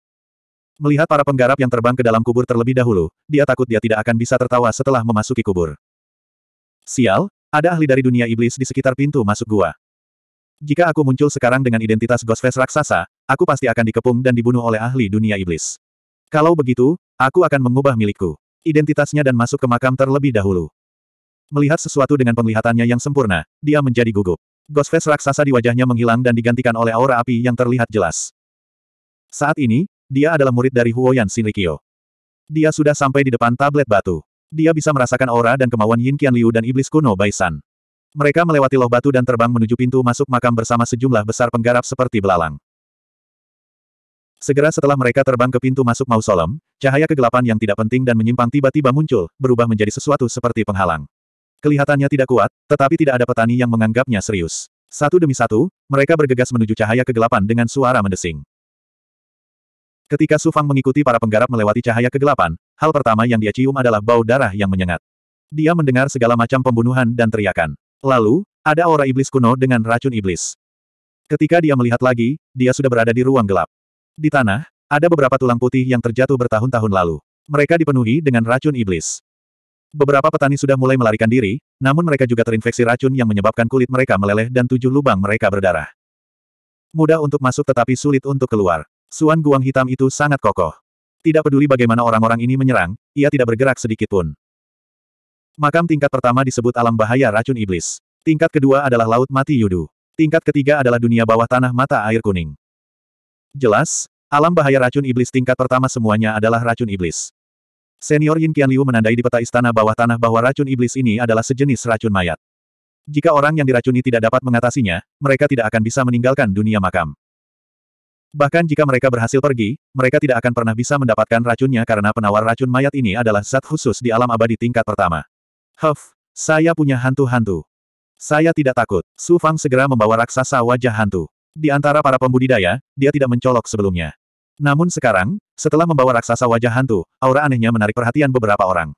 Melihat para penggarap yang terbang ke dalam kubur terlebih dahulu, dia takut dia tidak akan bisa tertawa setelah memasuki kubur. Sial, ada ahli dari dunia iblis di sekitar pintu masuk gua. Jika aku muncul sekarang dengan identitas Ghostface raksasa, aku pasti akan dikepung dan dibunuh oleh ahli dunia iblis. Kalau begitu, aku akan mengubah milikku, identitasnya dan masuk ke makam terlebih dahulu. Melihat sesuatu dengan penglihatannya yang sempurna, dia menjadi gugup. Ghostface raksasa di wajahnya menghilang dan digantikan oleh aura api yang terlihat jelas. Saat ini, dia adalah murid dari Huoyan Shinrikyo. Dia sudah sampai di depan tablet batu. Dia bisa merasakan aura dan kemauan Yin Qian Liu dan iblis kuno Baisan. Mereka melewati loh batu dan terbang menuju pintu masuk makam bersama sejumlah besar penggarap seperti belalang. Segera setelah mereka terbang ke pintu masuk mausolem, cahaya kegelapan yang tidak penting dan menyimpang tiba-tiba muncul, berubah menjadi sesuatu seperti penghalang. Kelihatannya tidak kuat, tetapi tidak ada petani yang menganggapnya serius. Satu demi satu, mereka bergegas menuju cahaya kegelapan dengan suara mendesing. Ketika Sufang mengikuti para penggarap melewati cahaya kegelapan, hal pertama yang dia cium adalah bau darah yang menyengat. Dia mendengar segala macam pembunuhan dan teriakan. Lalu, ada aura iblis kuno dengan racun iblis. Ketika dia melihat lagi, dia sudah berada di ruang gelap. Di tanah, ada beberapa tulang putih yang terjatuh bertahun-tahun lalu. Mereka dipenuhi dengan racun iblis. Beberapa petani sudah mulai melarikan diri, namun mereka juga terinfeksi racun yang menyebabkan kulit mereka meleleh dan tujuh lubang mereka berdarah. Mudah untuk masuk tetapi sulit untuk keluar. Suan Guang Hitam itu sangat kokoh. Tidak peduli bagaimana orang-orang ini menyerang, ia tidak bergerak sedikit pun. Makam tingkat pertama disebut alam bahaya racun iblis. Tingkat kedua adalah Laut Mati Yudu. Tingkat ketiga adalah dunia bawah tanah mata air kuning. Jelas, alam bahaya racun iblis tingkat pertama semuanya adalah racun iblis. Senior Yin Qianliu menandai di peta istana bawah tanah bahwa racun iblis ini adalah sejenis racun mayat. Jika orang yang diracuni tidak dapat mengatasinya, mereka tidak akan bisa meninggalkan dunia makam. Bahkan jika mereka berhasil pergi, mereka tidak akan pernah bisa mendapatkan racunnya karena penawar racun mayat ini adalah zat khusus di alam abadi tingkat pertama. Huff, saya punya hantu-hantu. Saya tidak takut. Su Fang segera membawa raksasa wajah hantu. Di antara para pembudidaya, dia tidak mencolok sebelumnya. Namun sekarang, setelah membawa raksasa wajah hantu, aura anehnya menarik perhatian beberapa orang.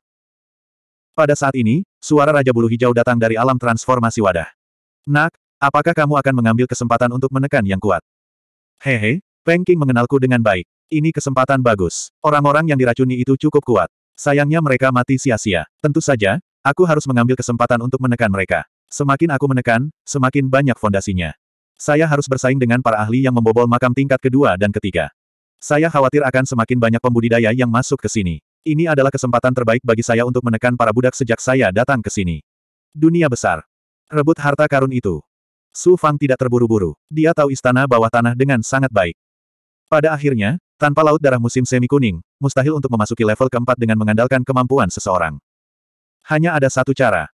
Pada saat ini, suara Raja Bulu Hijau datang dari alam transformasi wadah. Nak, apakah kamu akan mengambil kesempatan untuk menekan yang kuat? Hehe, Peng King mengenalku dengan baik. Ini kesempatan bagus. Orang-orang yang diracuni itu cukup kuat. Sayangnya mereka mati sia-sia. Tentu saja, aku harus mengambil kesempatan untuk menekan mereka. Semakin aku menekan, semakin banyak fondasinya. Saya harus bersaing dengan para ahli yang membobol makam tingkat kedua dan ketiga. Saya khawatir akan semakin banyak pembudidaya yang masuk ke sini. Ini adalah kesempatan terbaik bagi saya untuk menekan para budak sejak saya datang ke sini. Dunia besar. Rebut harta karun itu. Su Fang tidak terburu-buru. Dia tahu istana bawah tanah dengan sangat baik. Pada akhirnya, tanpa laut darah musim semi kuning, mustahil untuk memasuki level keempat dengan mengandalkan kemampuan seseorang. Hanya ada satu cara.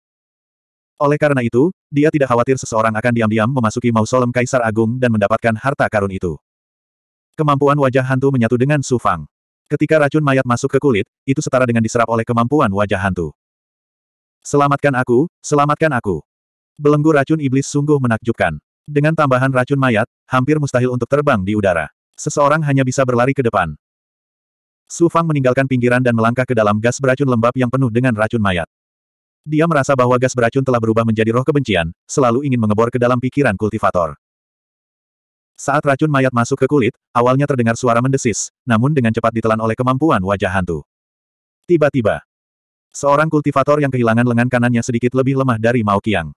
Oleh karena itu, dia tidak khawatir seseorang akan diam-diam memasuki mausolem Kaisar Agung dan mendapatkan harta karun itu. Kemampuan wajah hantu menyatu dengan Su Fang. Ketika racun mayat masuk ke kulit, itu setara dengan diserap oleh kemampuan wajah hantu. Selamatkan aku, selamatkan aku. Belenggu racun iblis sungguh menakjubkan. Dengan tambahan racun mayat, hampir mustahil untuk terbang di udara. Seseorang hanya bisa berlari ke depan. Su Fang meninggalkan pinggiran dan melangkah ke dalam gas beracun lembab yang penuh dengan racun mayat. Dia merasa bahwa gas beracun telah berubah menjadi roh kebencian, selalu ingin mengebor ke dalam pikiran kultivator. Saat racun mayat masuk ke kulit, awalnya terdengar suara mendesis, namun dengan cepat ditelan oleh kemampuan wajah hantu. Tiba-tiba, seorang kultivator yang kehilangan lengan kanannya sedikit lebih lemah dari Mao Qiang.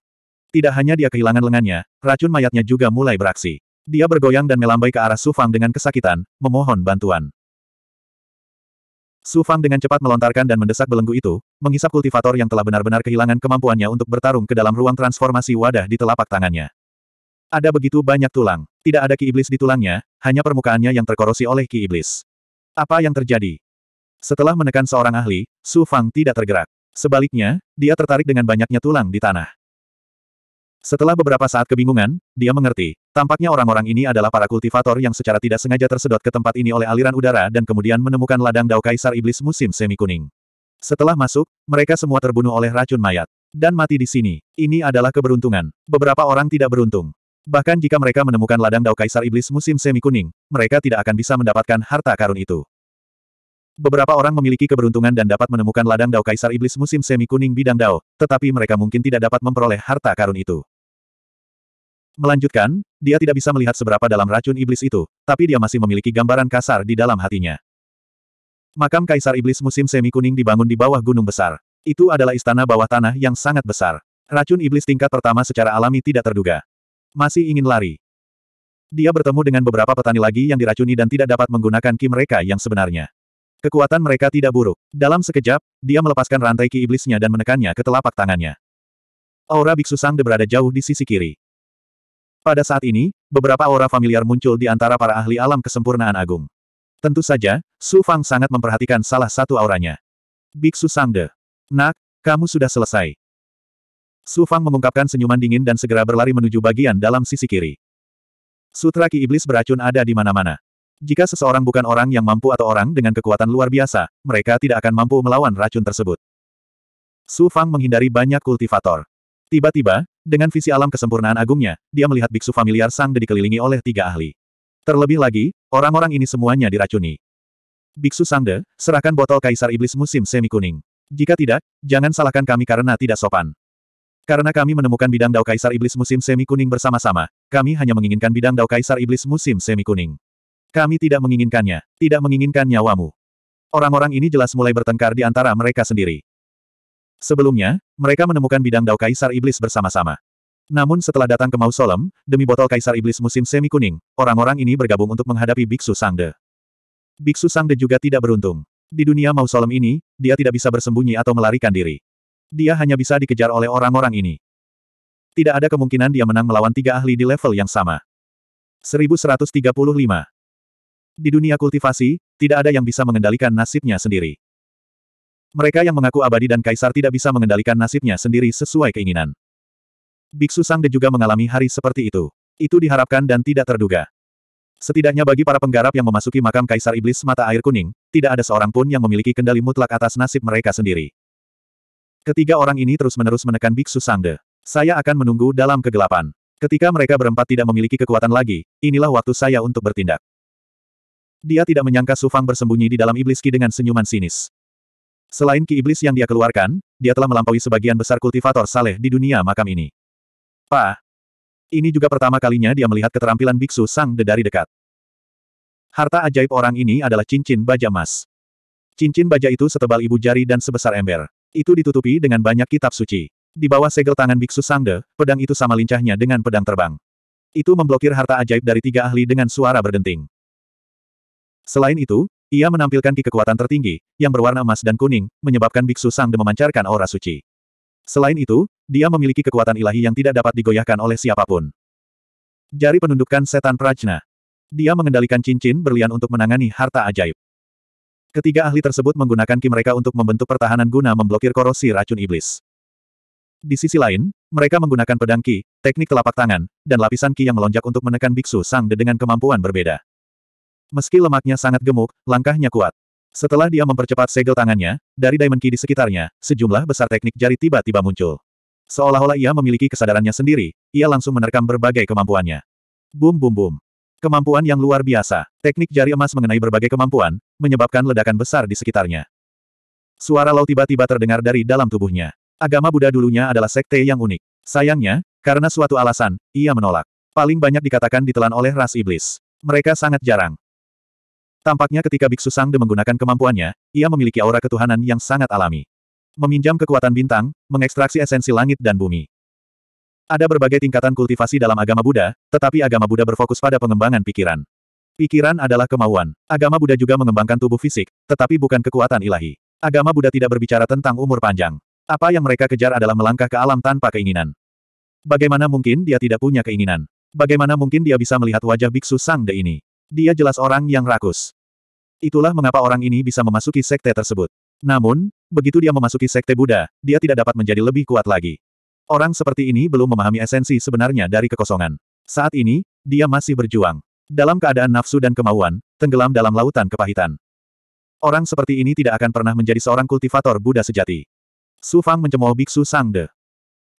Tidak hanya dia kehilangan lengannya, racun mayatnya juga mulai beraksi. Dia bergoyang dan melambai ke arah Sufang dengan kesakitan, memohon bantuan. Sufang dengan cepat melontarkan dan mendesak belenggu itu, menghisap kultivator yang telah benar-benar kehilangan kemampuannya untuk bertarung ke dalam ruang transformasi wadah di telapak tangannya. Ada begitu banyak tulang tidak ada ki iblis di tulangnya, hanya permukaannya yang terkorosi oleh ki iblis. Apa yang terjadi? Setelah menekan seorang ahli, Su Fang tidak tergerak. Sebaliknya, dia tertarik dengan banyaknya tulang di tanah. Setelah beberapa saat kebingungan, dia mengerti. Tampaknya orang-orang ini adalah para kultivator yang secara tidak sengaja tersedot ke tempat ini oleh aliran udara dan kemudian menemukan ladang dao kaisar iblis musim semi kuning. Setelah masuk, mereka semua terbunuh oleh racun mayat. Dan mati di sini. Ini adalah keberuntungan. Beberapa orang tidak beruntung. Bahkan jika mereka menemukan ladang dao kaisar iblis musim semi kuning, mereka tidak akan bisa mendapatkan harta karun itu. Beberapa orang memiliki keberuntungan dan dapat menemukan ladang dao kaisar iblis musim semi kuning bidang dao, tetapi mereka mungkin tidak dapat memperoleh harta karun itu. Melanjutkan, dia tidak bisa melihat seberapa dalam racun iblis itu, tapi dia masih memiliki gambaran kasar di dalam hatinya. Makam kaisar iblis musim semi kuning dibangun di bawah gunung besar. Itu adalah istana bawah tanah yang sangat besar. Racun iblis tingkat pertama secara alami tidak terduga. Masih ingin lari. Dia bertemu dengan beberapa petani lagi yang diracuni dan tidak dapat menggunakan ki mereka yang sebenarnya. Kekuatan mereka tidak buruk. Dalam sekejap, dia melepaskan rantai ki iblisnya dan menekannya ke telapak tangannya. Aura Biksu Sangde berada jauh di sisi kiri. Pada saat ini, beberapa aura familiar muncul di antara para ahli alam kesempurnaan agung. Tentu saja, Su Fang sangat memperhatikan salah satu auranya. Biksu Sangde. Nak, kamu sudah selesai. Su Fang mengungkapkan senyuman dingin dan segera berlari menuju bagian dalam sisi kiri. Sutra Ki Iblis beracun ada di mana-mana. Jika seseorang bukan orang yang mampu atau orang dengan kekuatan luar biasa, mereka tidak akan mampu melawan racun tersebut. Su Fang menghindari banyak kultivator. Tiba-tiba, dengan visi alam kesempurnaan agungnya, dia melihat biksu familiar Sang De dikelilingi oleh tiga ahli. Terlebih lagi, orang-orang ini semuanya diracuni. Biksu Sang De, serahkan botol Kaisar Iblis musim semi kuning. Jika tidak, jangan salahkan kami karena tidak sopan. Karena kami menemukan bidang Dao Kaisar Iblis musim semi kuning bersama-sama, kami hanya menginginkan bidang Dao Kaisar Iblis musim semi kuning. Kami tidak menginginkannya, tidak menginginkan nyawamu. Orang-orang ini jelas mulai bertengkar di antara mereka sendiri. Sebelumnya, mereka menemukan bidang Dao Kaisar Iblis bersama-sama. Namun setelah datang ke mausolem, demi botol Kaisar Iblis musim semi kuning, orang-orang ini bergabung untuk menghadapi Biksu Sangde. Biksu Sangde juga tidak beruntung. Di dunia mausolem ini, dia tidak bisa bersembunyi atau melarikan diri. Dia hanya bisa dikejar oleh orang-orang ini. Tidak ada kemungkinan dia menang melawan tiga ahli di level yang sama. 1135. Di dunia kultivasi, tidak ada yang bisa mengendalikan nasibnya sendiri. Mereka yang mengaku abadi dan kaisar tidak bisa mengendalikan nasibnya sendiri sesuai keinginan. Biksu Sangde juga mengalami hari seperti itu. Itu diharapkan dan tidak terduga. Setidaknya bagi para penggarap yang memasuki makam Kaisar Iblis Mata Air Kuning, tidak ada seorang pun yang memiliki kendali mutlak atas nasib mereka sendiri. Ketiga orang ini terus-menerus menekan Biksu Sangde. Saya akan menunggu dalam kegelapan. Ketika mereka berempat tidak memiliki kekuatan lagi, inilah waktu saya untuk bertindak. Dia tidak menyangka Sufang bersembunyi di dalam iblis Ki dengan senyuman sinis. Selain Ki Iblis yang dia keluarkan, dia telah melampaui sebagian besar kultivator saleh di dunia makam ini. Pa. Ini juga pertama kalinya dia melihat keterampilan Biksu Sang De dari dekat. Harta ajaib orang ini adalah cincin baja emas. Cincin baja itu setebal ibu jari dan sebesar ember. Itu ditutupi dengan banyak kitab suci. Di bawah segel tangan Biksu Sangde, pedang itu sama lincahnya dengan pedang terbang. Itu memblokir harta ajaib dari tiga ahli dengan suara berdenting. Selain itu, ia menampilkan ki kekuatan tertinggi, yang berwarna emas dan kuning, menyebabkan Biksu Sangde memancarkan aura suci. Selain itu, dia memiliki kekuatan ilahi yang tidak dapat digoyahkan oleh siapapun. Jari penundukkan setan Prajna. Dia mengendalikan cincin berlian untuk menangani harta ajaib. Ketiga ahli tersebut menggunakan ki mereka untuk membentuk pertahanan guna memblokir korosi racun iblis. Di sisi lain, mereka menggunakan pedang ki, teknik telapak tangan, dan lapisan ki yang melonjak untuk menekan biksu sang de dengan kemampuan berbeda. Meski lemaknya sangat gemuk, langkahnya kuat. Setelah dia mempercepat segel tangannya, dari diamond ki di sekitarnya, sejumlah besar teknik jari tiba-tiba muncul. Seolah-olah ia memiliki kesadarannya sendiri, ia langsung menerkam berbagai kemampuannya. Bum bum bum. Kemampuan yang luar biasa, teknik jari emas mengenai berbagai kemampuan, menyebabkan ledakan besar di sekitarnya. Suara laut tiba-tiba terdengar dari dalam tubuhnya. Agama Buddha dulunya adalah sekte yang unik. Sayangnya, karena suatu alasan, ia menolak. Paling banyak dikatakan ditelan oleh ras iblis. Mereka sangat jarang. Tampaknya ketika Biksu De menggunakan kemampuannya, ia memiliki aura ketuhanan yang sangat alami. Meminjam kekuatan bintang, mengekstraksi esensi langit dan bumi. Ada berbagai tingkatan kultivasi dalam agama Buddha, tetapi agama Buddha berfokus pada pengembangan pikiran. Pikiran adalah kemauan. Agama Buddha juga mengembangkan tubuh fisik, tetapi bukan kekuatan ilahi. Agama Buddha tidak berbicara tentang umur panjang. Apa yang mereka kejar adalah melangkah ke alam tanpa keinginan. Bagaimana mungkin dia tidak punya keinginan? Bagaimana mungkin dia bisa melihat wajah biksu sang de ini? Dia jelas orang yang rakus. Itulah mengapa orang ini bisa memasuki sekte tersebut. Namun, begitu dia memasuki sekte Buddha, dia tidak dapat menjadi lebih kuat lagi. Orang seperti ini belum memahami esensi sebenarnya dari kekosongan. Saat ini, dia masih berjuang. Dalam keadaan nafsu dan kemauan, tenggelam dalam lautan kepahitan. Orang seperti ini tidak akan pernah menjadi seorang kultivator Buddha sejati. Su Fang mencemooh biksu Sang De.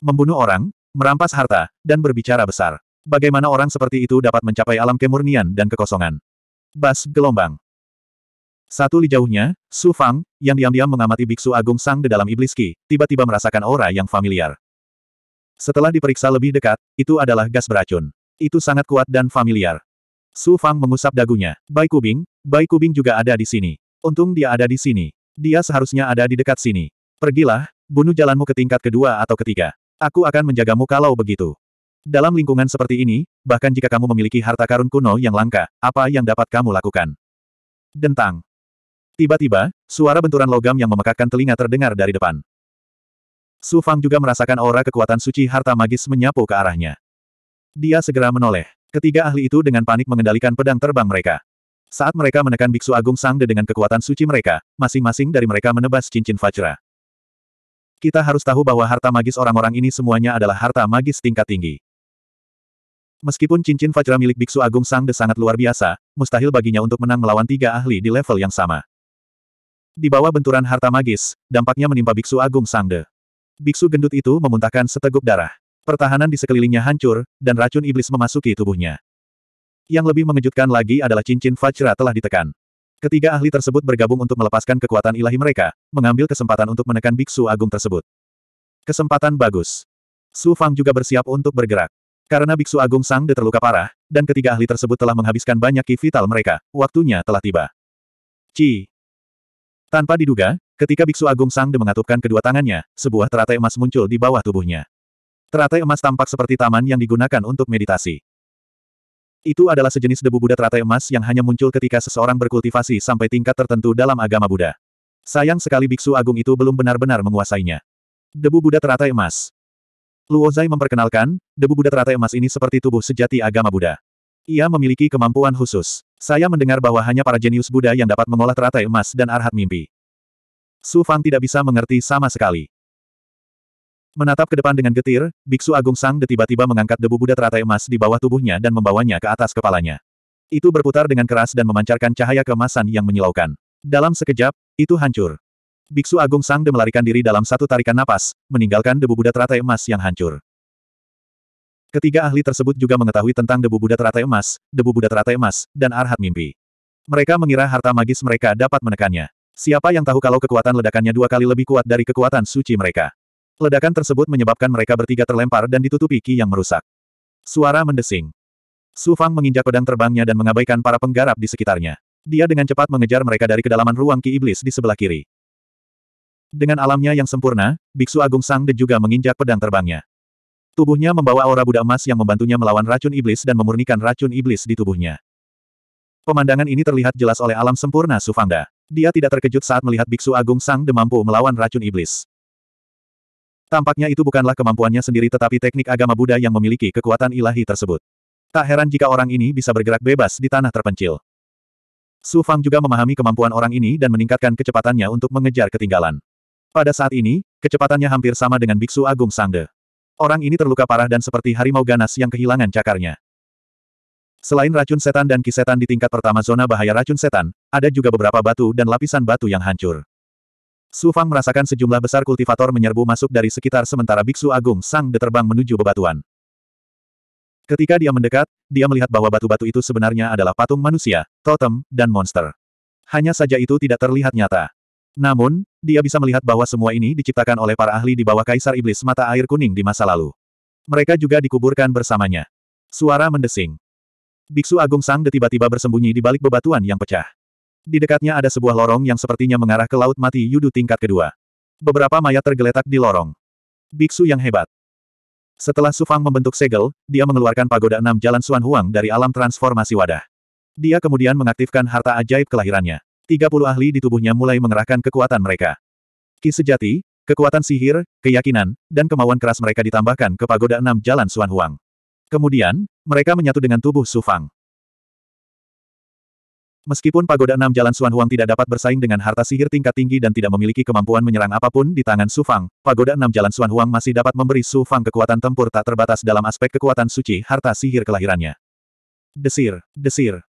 Membunuh orang, merampas harta, dan berbicara besar. Bagaimana orang seperti itu dapat mencapai alam kemurnian dan kekosongan? Bas gelombang. Satu li jauhnya, Su Fang, yang diam-diam mengamati biksu agung Sang de dalam iblis Ki, tiba-tiba merasakan aura yang familiar. Setelah diperiksa lebih dekat, itu adalah gas beracun. Itu sangat kuat dan familiar. Su Fang mengusap dagunya. Bai Kubing, Bai Kubing juga ada di sini. Untung dia ada di sini. Dia seharusnya ada di dekat sini. Pergilah, bunuh jalanmu ke tingkat kedua atau ketiga. Aku akan menjagamu kalau begitu. Dalam lingkungan seperti ini, bahkan jika kamu memiliki harta karun kuno yang langka, apa yang dapat kamu lakukan? Dentang. Tiba-tiba, suara benturan logam yang memekakkan telinga terdengar dari depan. Su Fang juga merasakan aura kekuatan suci harta magis menyapu ke arahnya. Dia segera menoleh. Ketiga ahli itu dengan panik mengendalikan pedang terbang mereka. Saat mereka menekan Biksu Agung Sangde dengan kekuatan suci mereka, masing-masing dari mereka menebas cincin Fajra. Kita harus tahu bahwa harta magis orang-orang ini semuanya adalah harta magis tingkat tinggi. Meskipun cincin Fajra milik Biksu Agung Sangde sangat luar biasa, mustahil baginya untuk menang melawan tiga ahli di level yang sama. Di bawah benturan harta magis, dampaknya menimpa Biksu Agung Sangde biksu gendut itu memuntahkan seteguk darah. Pertahanan di sekelilingnya hancur, dan racun iblis memasuki tubuhnya. Yang lebih mengejutkan lagi adalah cincin Fajra telah ditekan. Ketiga ahli tersebut bergabung untuk melepaskan kekuatan ilahi mereka, mengambil kesempatan untuk menekan biksu agung tersebut. Kesempatan bagus. Su Fang juga bersiap untuk bergerak. Karena biksu agung Sang De terluka parah, dan ketiga ahli tersebut telah menghabiskan banyak ki vital mereka, waktunya telah tiba. Ci. Tanpa diduga, Ketika Biksu Agung Sangde mengatupkan kedua tangannya, sebuah teratai emas muncul di bawah tubuhnya. Teratai emas tampak seperti taman yang digunakan untuk meditasi. Itu adalah sejenis debu Buddha teratai emas yang hanya muncul ketika seseorang berkultivasi sampai tingkat tertentu dalam agama Buddha. Sayang sekali Biksu Agung itu belum benar-benar menguasainya. Debu Buddha teratai emas. Luozai memperkenalkan, debu Buddha teratai emas ini seperti tubuh sejati agama Buddha. Ia memiliki kemampuan khusus. Saya mendengar bahwa hanya para jenius Buddha yang dapat mengolah teratai emas dan arhat mimpi. Su Fang tidak bisa mengerti sama sekali. Menatap ke depan dengan getir, Biksu Agung Sang De tiba-tiba mengangkat debu Buddha teratai emas di bawah tubuhnya dan membawanya ke atas kepalanya. Itu berputar dengan keras dan memancarkan cahaya kemasan yang menyilaukan. Dalam sekejap, itu hancur. Biksu Agung Sang De melarikan diri dalam satu tarikan napas, meninggalkan debu Buddha teratai emas yang hancur. Ketiga ahli tersebut juga mengetahui tentang debu Buddha teratai emas, debu Buddha teratai emas, dan arhat mimpi. Mereka mengira harta magis mereka dapat menekannya. Siapa yang tahu kalau kekuatan ledakannya dua kali lebih kuat dari kekuatan suci mereka. Ledakan tersebut menyebabkan mereka bertiga terlempar dan ditutupi ki yang merusak. Suara mendesing. Su Fang menginjak pedang terbangnya dan mengabaikan para penggarap di sekitarnya. Dia dengan cepat mengejar mereka dari kedalaman ruang ki iblis di sebelah kiri. Dengan alamnya yang sempurna, Biksu Agung Sang De juga menginjak pedang terbangnya. Tubuhnya membawa aura Buddha emas yang membantunya melawan racun iblis dan memurnikan racun iblis di tubuhnya. Pemandangan ini terlihat jelas oleh alam sempurna Sufangda. Dia tidak terkejut saat melihat Biksu Agung Sang Demampu melawan racun iblis. Tampaknya itu bukanlah kemampuannya sendiri tetapi teknik agama Buddha yang memiliki kekuatan ilahi tersebut. Tak heran jika orang ini bisa bergerak bebas di tanah terpencil. Su Fang juga memahami kemampuan orang ini dan meningkatkan kecepatannya untuk mengejar ketinggalan. Pada saat ini, kecepatannya hampir sama dengan Biksu Agung Sangde. Orang ini terluka parah dan seperti harimau ganas yang kehilangan cakarnya. Selain racun setan dan kisetan di tingkat pertama zona bahaya racun setan, ada juga beberapa batu dan lapisan batu yang hancur. Su Fang merasakan sejumlah besar kultivator menyerbu masuk dari sekitar sementara Biksu Agung Sang De terbang menuju bebatuan. Ketika dia mendekat, dia melihat bahwa batu-batu itu sebenarnya adalah patung manusia, totem, dan monster. Hanya saja itu tidak terlihat nyata. Namun, dia bisa melihat bahwa semua ini diciptakan oleh para ahli di bawah Kaisar Iblis Mata Air Kuning di masa lalu. Mereka juga dikuburkan bersamanya. Suara mendesing. Biksu Agung Sangde tiba-tiba bersembunyi di balik bebatuan yang pecah. Di dekatnya ada sebuah lorong yang sepertinya mengarah ke Laut Mati Yudu tingkat kedua. Beberapa mayat tergeletak di lorong. Biksu yang hebat. Setelah Sufang membentuk segel, dia mengeluarkan pagoda enam jalan Suan Huang dari alam transformasi wadah. Dia kemudian mengaktifkan harta ajaib kelahirannya. 30 ahli di tubuhnya mulai mengerahkan kekuatan mereka. Ki sejati, kekuatan sihir, keyakinan, dan kemauan keras mereka ditambahkan ke pagoda enam jalan Suan Huang. Kemudian, mereka menyatu dengan tubuh Su Fang. Meskipun pagoda enam jalan Suan Huang tidak dapat bersaing dengan harta sihir tingkat tinggi dan tidak memiliki kemampuan menyerang apapun di tangan Su Fang, pagoda enam jalan Suan Huang masih dapat memberi Su Fang kekuatan tempur tak terbatas dalam aspek kekuatan suci harta sihir kelahirannya. Desir, desir.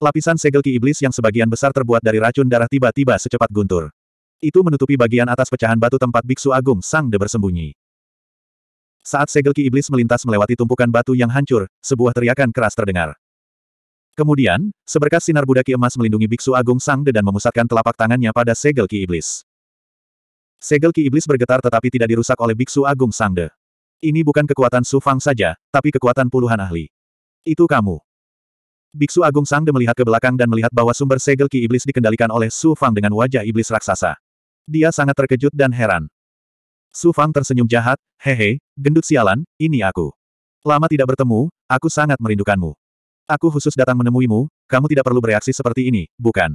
Lapisan segel ki iblis yang sebagian besar terbuat dari racun darah tiba-tiba secepat guntur. Itu menutupi bagian atas pecahan batu tempat Biksu Agung Sang De bersembunyi. Saat segel ki iblis melintas melewati tumpukan batu yang hancur, sebuah teriakan keras terdengar. Kemudian, seberkas sinar budaki emas melindungi Biksu Agung Sangde dan memusatkan telapak tangannya pada segel ki iblis. Segel ki iblis bergetar tetapi tidak dirusak oleh Biksu Agung Sangde. Ini bukan kekuatan Su Fang saja, tapi kekuatan puluhan ahli. Itu kamu. Biksu Agung Sangde melihat ke belakang dan melihat bahwa sumber segel ki iblis dikendalikan oleh Su Fang dengan wajah iblis raksasa. Dia sangat terkejut dan heran. Su Fang tersenyum jahat, hehe, gendut sialan, ini aku. Lama tidak bertemu, aku sangat merindukanmu. Aku khusus datang menemuimu, kamu tidak perlu bereaksi seperti ini, bukan?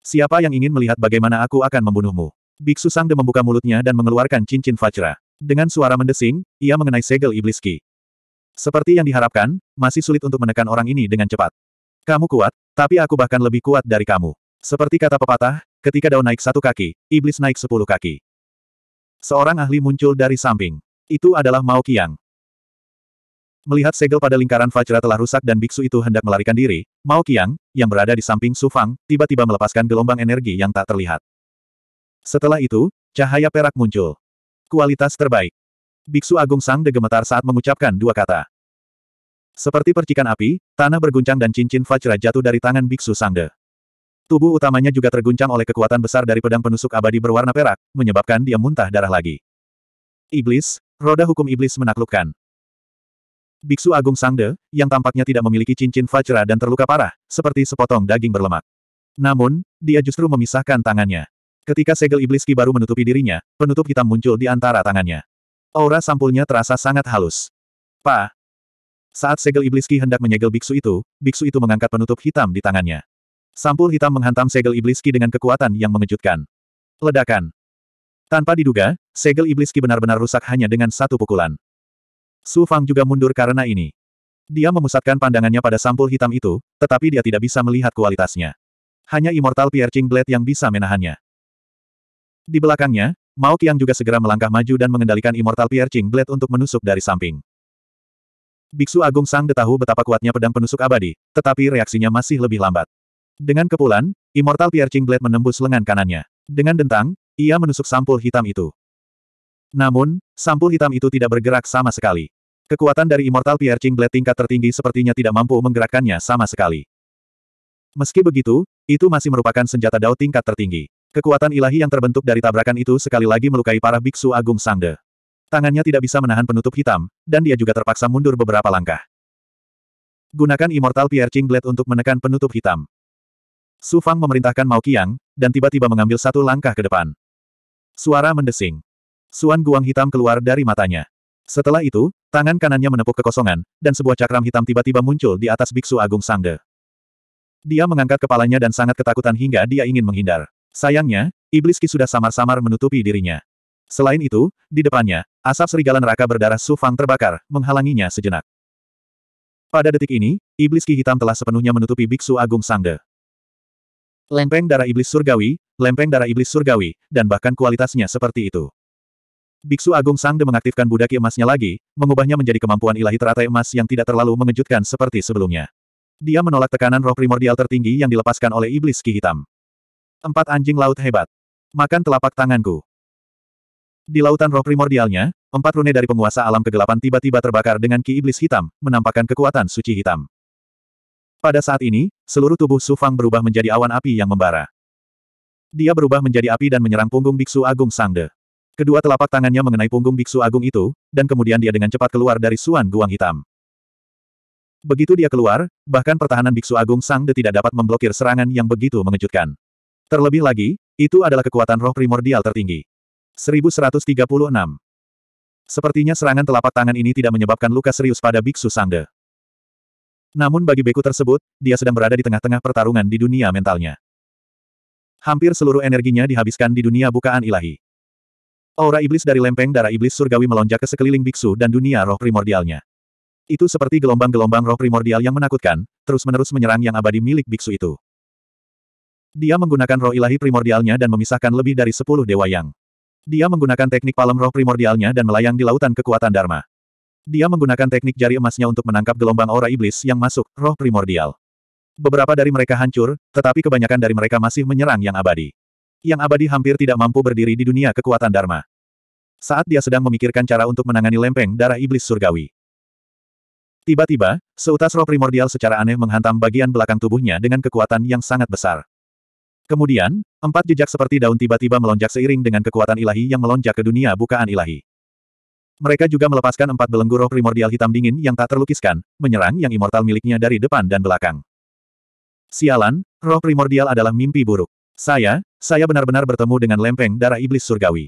Siapa yang ingin melihat bagaimana aku akan membunuhmu? Biksu Sangde membuka mulutnya dan mengeluarkan cincin Vajra. Dengan suara mendesing, ia mengenai segel iblis Ki. Seperti yang diharapkan, masih sulit untuk menekan orang ini dengan cepat. Kamu kuat, tapi aku bahkan lebih kuat dari kamu. Seperti kata pepatah, ketika daun naik satu kaki, iblis naik sepuluh kaki. Seorang ahli muncul dari samping. Itu adalah Mao Qiang. Melihat segel pada lingkaran Fajra telah rusak dan biksu itu hendak melarikan diri, Mao Qiang, yang berada di samping Su Fang, tiba-tiba melepaskan gelombang energi yang tak terlihat. Setelah itu, cahaya perak muncul. Kualitas terbaik. Biksu Agung Sang degemetar saat mengucapkan dua kata. Seperti percikan api, tanah berguncang dan cincin Fajra jatuh dari tangan Biksu Sangde. Tubuh utamanya juga terguncang oleh kekuatan besar dari pedang penusuk abadi berwarna perak, menyebabkan dia muntah darah lagi. Iblis, roda hukum iblis menaklukkan. Biksu Agung Sangde, yang tampaknya tidak memiliki cincin Vajra dan terluka parah, seperti sepotong daging berlemak. Namun, dia justru memisahkan tangannya. Ketika segel iblis ki baru menutupi dirinya, penutup hitam muncul di antara tangannya. Aura sampulnya terasa sangat halus. Pa! Saat segel iblis ki hendak menyegel biksu itu, biksu itu mengangkat penutup hitam di tangannya. Sampul hitam menghantam segel iblis Ki dengan kekuatan yang mengejutkan. Ledakan. Tanpa diduga, segel iblis Ki benar-benar rusak hanya dengan satu pukulan. Su Fang juga mundur karena ini. Dia memusatkan pandangannya pada sampul hitam itu, tetapi dia tidak bisa melihat kualitasnya. Hanya Immortal Piercing Blade yang bisa menahannya. Di belakangnya, Mao Qiang juga segera melangkah maju dan mengendalikan Immortal Piercing Blade untuk menusuk dari samping. Biksu Agung Sang Detahu betapa kuatnya pedang penusuk abadi, tetapi reaksinya masih lebih lambat. Dengan kepulan, Immortal Piercing Blade menembus lengan kanannya. Dengan dentang, ia menusuk sampul hitam itu. Namun, sampul hitam itu tidak bergerak sama sekali. Kekuatan dari Immortal Piercing Blade tingkat tertinggi sepertinya tidak mampu menggerakkannya sama sekali. Meski begitu, itu masih merupakan senjata Dao tingkat tertinggi. Kekuatan ilahi yang terbentuk dari tabrakan itu sekali lagi melukai para biksu agung Sangde. Tangannya tidak bisa menahan penutup hitam, dan dia juga terpaksa mundur beberapa langkah. Gunakan Immortal Piercing Blade untuk menekan penutup hitam. Su Fang memerintahkan Mao Qiang, dan tiba-tiba mengambil satu langkah ke depan. Suara mendesing. Suan Guang hitam keluar dari matanya. Setelah itu, tangan kanannya menepuk kekosongan, dan sebuah cakram hitam tiba-tiba muncul di atas Biksu Agung Sangde. Dia mengangkat kepalanya dan sangat ketakutan hingga dia ingin menghindar. Sayangnya, Iblis Ki sudah samar-samar menutupi dirinya. Selain itu, di depannya, asap serigala neraka berdarah Su Fang terbakar, menghalanginya sejenak. Pada detik ini, Iblis Ki hitam telah sepenuhnya menutupi Biksu Agung Sangde. Lempeng darah iblis surgawi, lempeng darah iblis surgawi, dan bahkan kualitasnya seperti itu. Biksu Agung Sangde mengaktifkan budak emasnya lagi, mengubahnya menjadi kemampuan ilahi teratai emas yang tidak terlalu mengejutkan seperti sebelumnya. Dia menolak tekanan roh primordial tertinggi yang dilepaskan oleh iblis ki hitam. Empat anjing laut hebat. Makan telapak tanganku. Di lautan roh primordialnya, empat rune dari penguasa alam kegelapan tiba-tiba terbakar dengan ki iblis hitam, menampakkan kekuatan suci hitam. Pada saat ini, seluruh tubuh Su Fang berubah menjadi awan api yang membara. Dia berubah menjadi api dan menyerang punggung Biksu Agung Sangde. Kedua telapak tangannya mengenai punggung Biksu Agung itu, dan kemudian dia dengan cepat keluar dari Suan Guang Hitam. Begitu dia keluar, bahkan pertahanan Biksu Agung Sangde tidak dapat memblokir serangan yang begitu mengejutkan. Terlebih lagi, itu adalah kekuatan roh primordial tertinggi. 1136 Sepertinya serangan telapak tangan ini tidak menyebabkan luka serius pada Biksu Sangde. Namun bagi Beku tersebut, dia sedang berada di tengah-tengah pertarungan di dunia mentalnya. Hampir seluruh energinya dihabiskan di dunia bukaan ilahi. Aura iblis dari lempeng darah iblis surgawi melonjak ke sekeliling biksu dan dunia roh primordialnya. Itu seperti gelombang-gelombang roh primordial yang menakutkan, terus-menerus menyerang yang abadi milik biksu itu. Dia menggunakan roh ilahi primordialnya dan memisahkan lebih dari sepuluh dewa yang. Dia menggunakan teknik palem roh primordialnya dan melayang di lautan kekuatan Dharma. Dia menggunakan teknik jari emasnya untuk menangkap gelombang aura iblis yang masuk, roh primordial. Beberapa dari mereka hancur, tetapi kebanyakan dari mereka masih menyerang yang abadi. Yang abadi hampir tidak mampu berdiri di dunia kekuatan Dharma. Saat dia sedang memikirkan cara untuk menangani lempeng darah iblis surgawi. Tiba-tiba, seutas roh primordial secara aneh menghantam bagian belakang tubuhnya dengan kekuatan yang sangat besar. Kemudian, empat jejak seperti daun tiba-tiba melonjak seiring dengan kekuatan ilahi yang melonjak ke dunia bukaan ilahi. Mereka juga melepaskan empat belenggu roh primordial hitam dingin yang tak terlukiskan, menyerang yang immortal miliknya dari depan dan belakang. Sialan, roh primordial adalah mimpi buruk. Saya, saya benar-benar bertemu dengan lempeng darah iblis surgawi.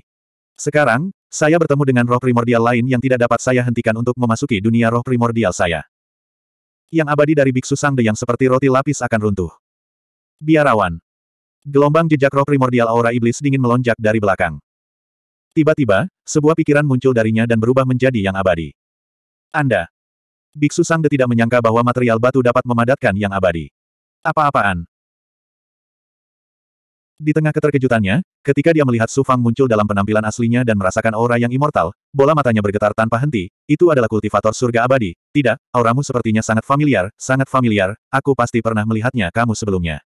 Sekarang, saya bertemu dengan roh primordial lain yang tidak dapat saya hentikan untuk memasuki dunia roh primordial saya. Yang abadi dari biksu sangde yang seperti roti lapis akan runtuh. Biarawan. Gelombang jejak roh primordial aura iblis dingin melonjak dari belakang. Tiba-tiba, sebuah pikiran muncul darinya dan berubah menjadi yang abadi. Anda. Biksu Sangde tidak menyangka bahwa material batu dapat memadatkan yang abadi. Apa-apaan? Di tengah keterkejutannya, ketika dia melihat sufang muncul dalam penampilan aslinya dan merasakan aura yang immortal, bola matanya bergetar tanpa henti, itu adalah kultivator surga abadi. Tidak, auramu sepertinya sangat familiar, sangat familiar, aku pasti pernah melihatnya kamu sebelumnya.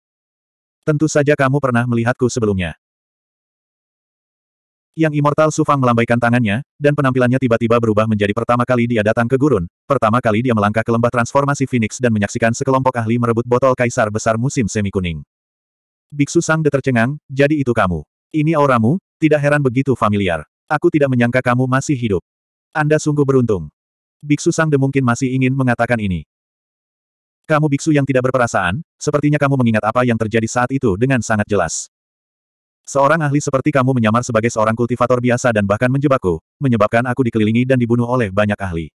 Tentu saja kamu pernah melihatku sebelumnya. Yang Immortal Sufang melambaikan tangannya, dan penampilannya tiba-tiba berubah menjadi pertama kali dia datang ke gurun, pertama kali dia melangkah ke lembah transformasi Phoenix dan menyaksikan sekelompok ahli merebut botol kaisar besar musim semi kuning. Biksu Sang De tercengang, jadi itu kamu. Ini auramu, tidak heran begitu familiar. Aku tidak menyangka kamu masih hidup. Anda sungguh beruntung. Biksu Sang De mungkin masih ingin mengatakan ini. Kamu biksu yang tidak berperasaan, sepertinya kamu mengingat apa yang terjadi saat itu dengan sangat jelas. Seorang ahli seperti kamu menyamar sebagai seorang kultivator biasa dan bahkan menjebakku, menyebabkan aku dikelilingi dan dibunuh oleh banyak ahli.